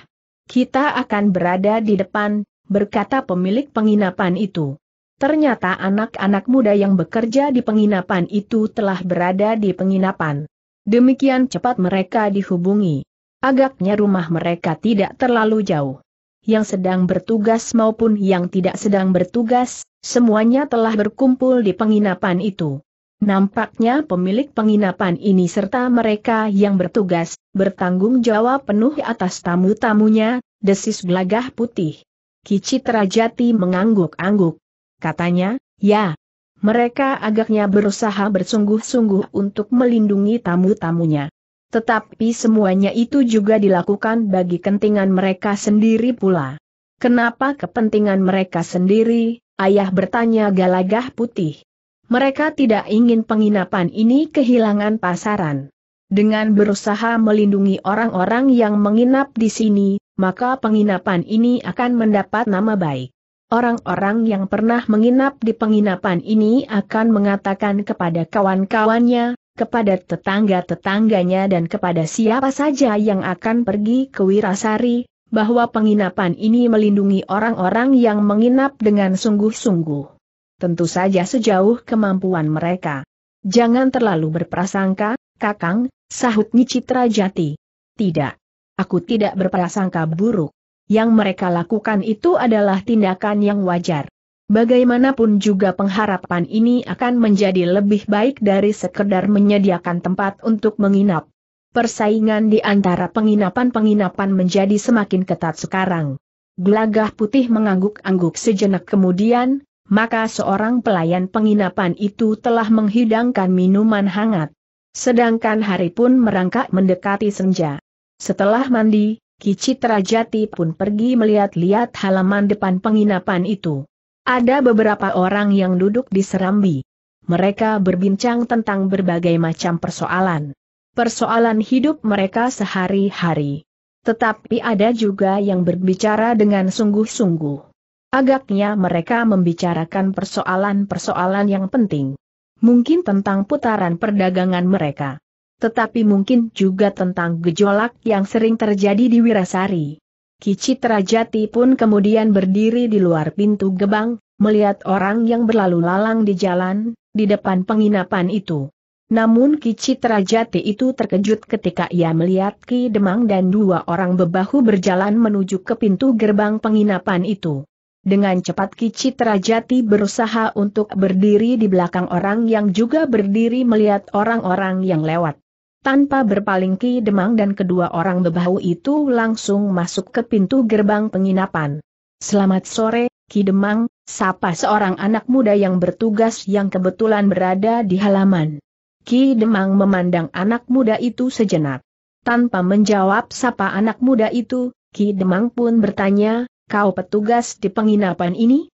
Kita akan berada di depan, berkata pemilik penginapan itu. Ternyata anak-anak muda yang bekerja di penginapan itu telah berada di penginapan. Demikian cepat mereka dihubungi. Agaknya rumah mereka tidak terlalu jauh yang sedang bertugas maupun yang tidak sedang bertugas, semuanya telah berkumpul di penginapan itu. Nampaknya pemilik penginapan ini serta mereka yang bertugas, bertanggung jawab penuh atas tamu-tamunya, desis gelagah putih. Kicit Rajati mengangguk-angguk. Katanya, ya. Mereka agaknya berusaha bersungguh-sungguh untuk melindungi tamu-tamunya. Tetapi semuanya itu juga dilakukan bagi kepentingan mereka sendiri pula. Kenapa kepentingan mereka sendiri? Ayah bertanya galagah putih. Mereka tidak ingin penginapan ini kehilangan pasaran. Dengan berusaha melindungi orang-orang yang menginap di sini, maka penginapan ini akan mendapat nama baik. Orang-orang yang pernah menginap di penginapan ini akan mengatakan kepada kawan-kawannya, kepada tetangga-tetangganya dan kepada siapa saja yang akan pergi ke Wirasari, bahwa penginapan ini melindungi orang-orang yang menginap dengan sungguh-sungguh. Tentu saja sejauh kemampuan mereka. Jangan terlalu berprasangka, Kakang, sahut Citra Jati. Tidak. Aku tidak berprasangka buruk. Yang mereka lakukan itu adalah tindakan yang wajar. Bagaimanapun juga pengharapan ini akan menjadi lebih baik dari sekedar menyediakan tempat untuk menginap. Persaingan di antara penginapan-penginapan menjadi semakin ketat sekarang. Gelagah putih mengangguk-angguk sejenak kemudian, maka seorang pelayan penginapan itu telah menghidangkan minuman hangat. Sedangkan hari pun merangkak mendekati senja. Setelah mandi, Kici Terajati pun pergi melihat-lihat halaman depan penginapan itu. Ada beberapa orang yang duduk di serambi. Mereka berbincang tentang berbagai macam persoalan. Persoalan hidup mereka sehari-hari. Tetapi ada juga yang berbicara dengan sungguh-sungguh. Agaknya mereka membicarakan persoalan-persoalan yang penting. Mungkin tentang putaran perdagangan mereka. Tetapi mungkin juga tentang gejolak yang sering terjadi di Wirasari Kici pun kemudian berdiri di luar pintu gebang, melihat orang yang berlalu lalang di jalan, di depan penginapan itu. Namun Kici itu terkejut ketika ia melihat Ki Demang dan dua orang bebahu berjalan menuju ke pintu gerbang penginapan itu. Dengan cepat Kici berusaha untuk berdiri di belakang orang yang juga berdiri melihat orang-orang yang lewat. Tanpa berpaling Ki Demang dan kedua orang bebahu itu langsung masuk ke pintu gerbang penginapan. Selamat sore, Ki Demang, sapa seorang anak muda yang bertugas yang kebetulan berada di halaman. Ki Demang memandang anak muda itu sejenak. Tanpa menjawab sapa anak muda itu, Ki Demang pun bertanya, kau petugas di penginapan ini?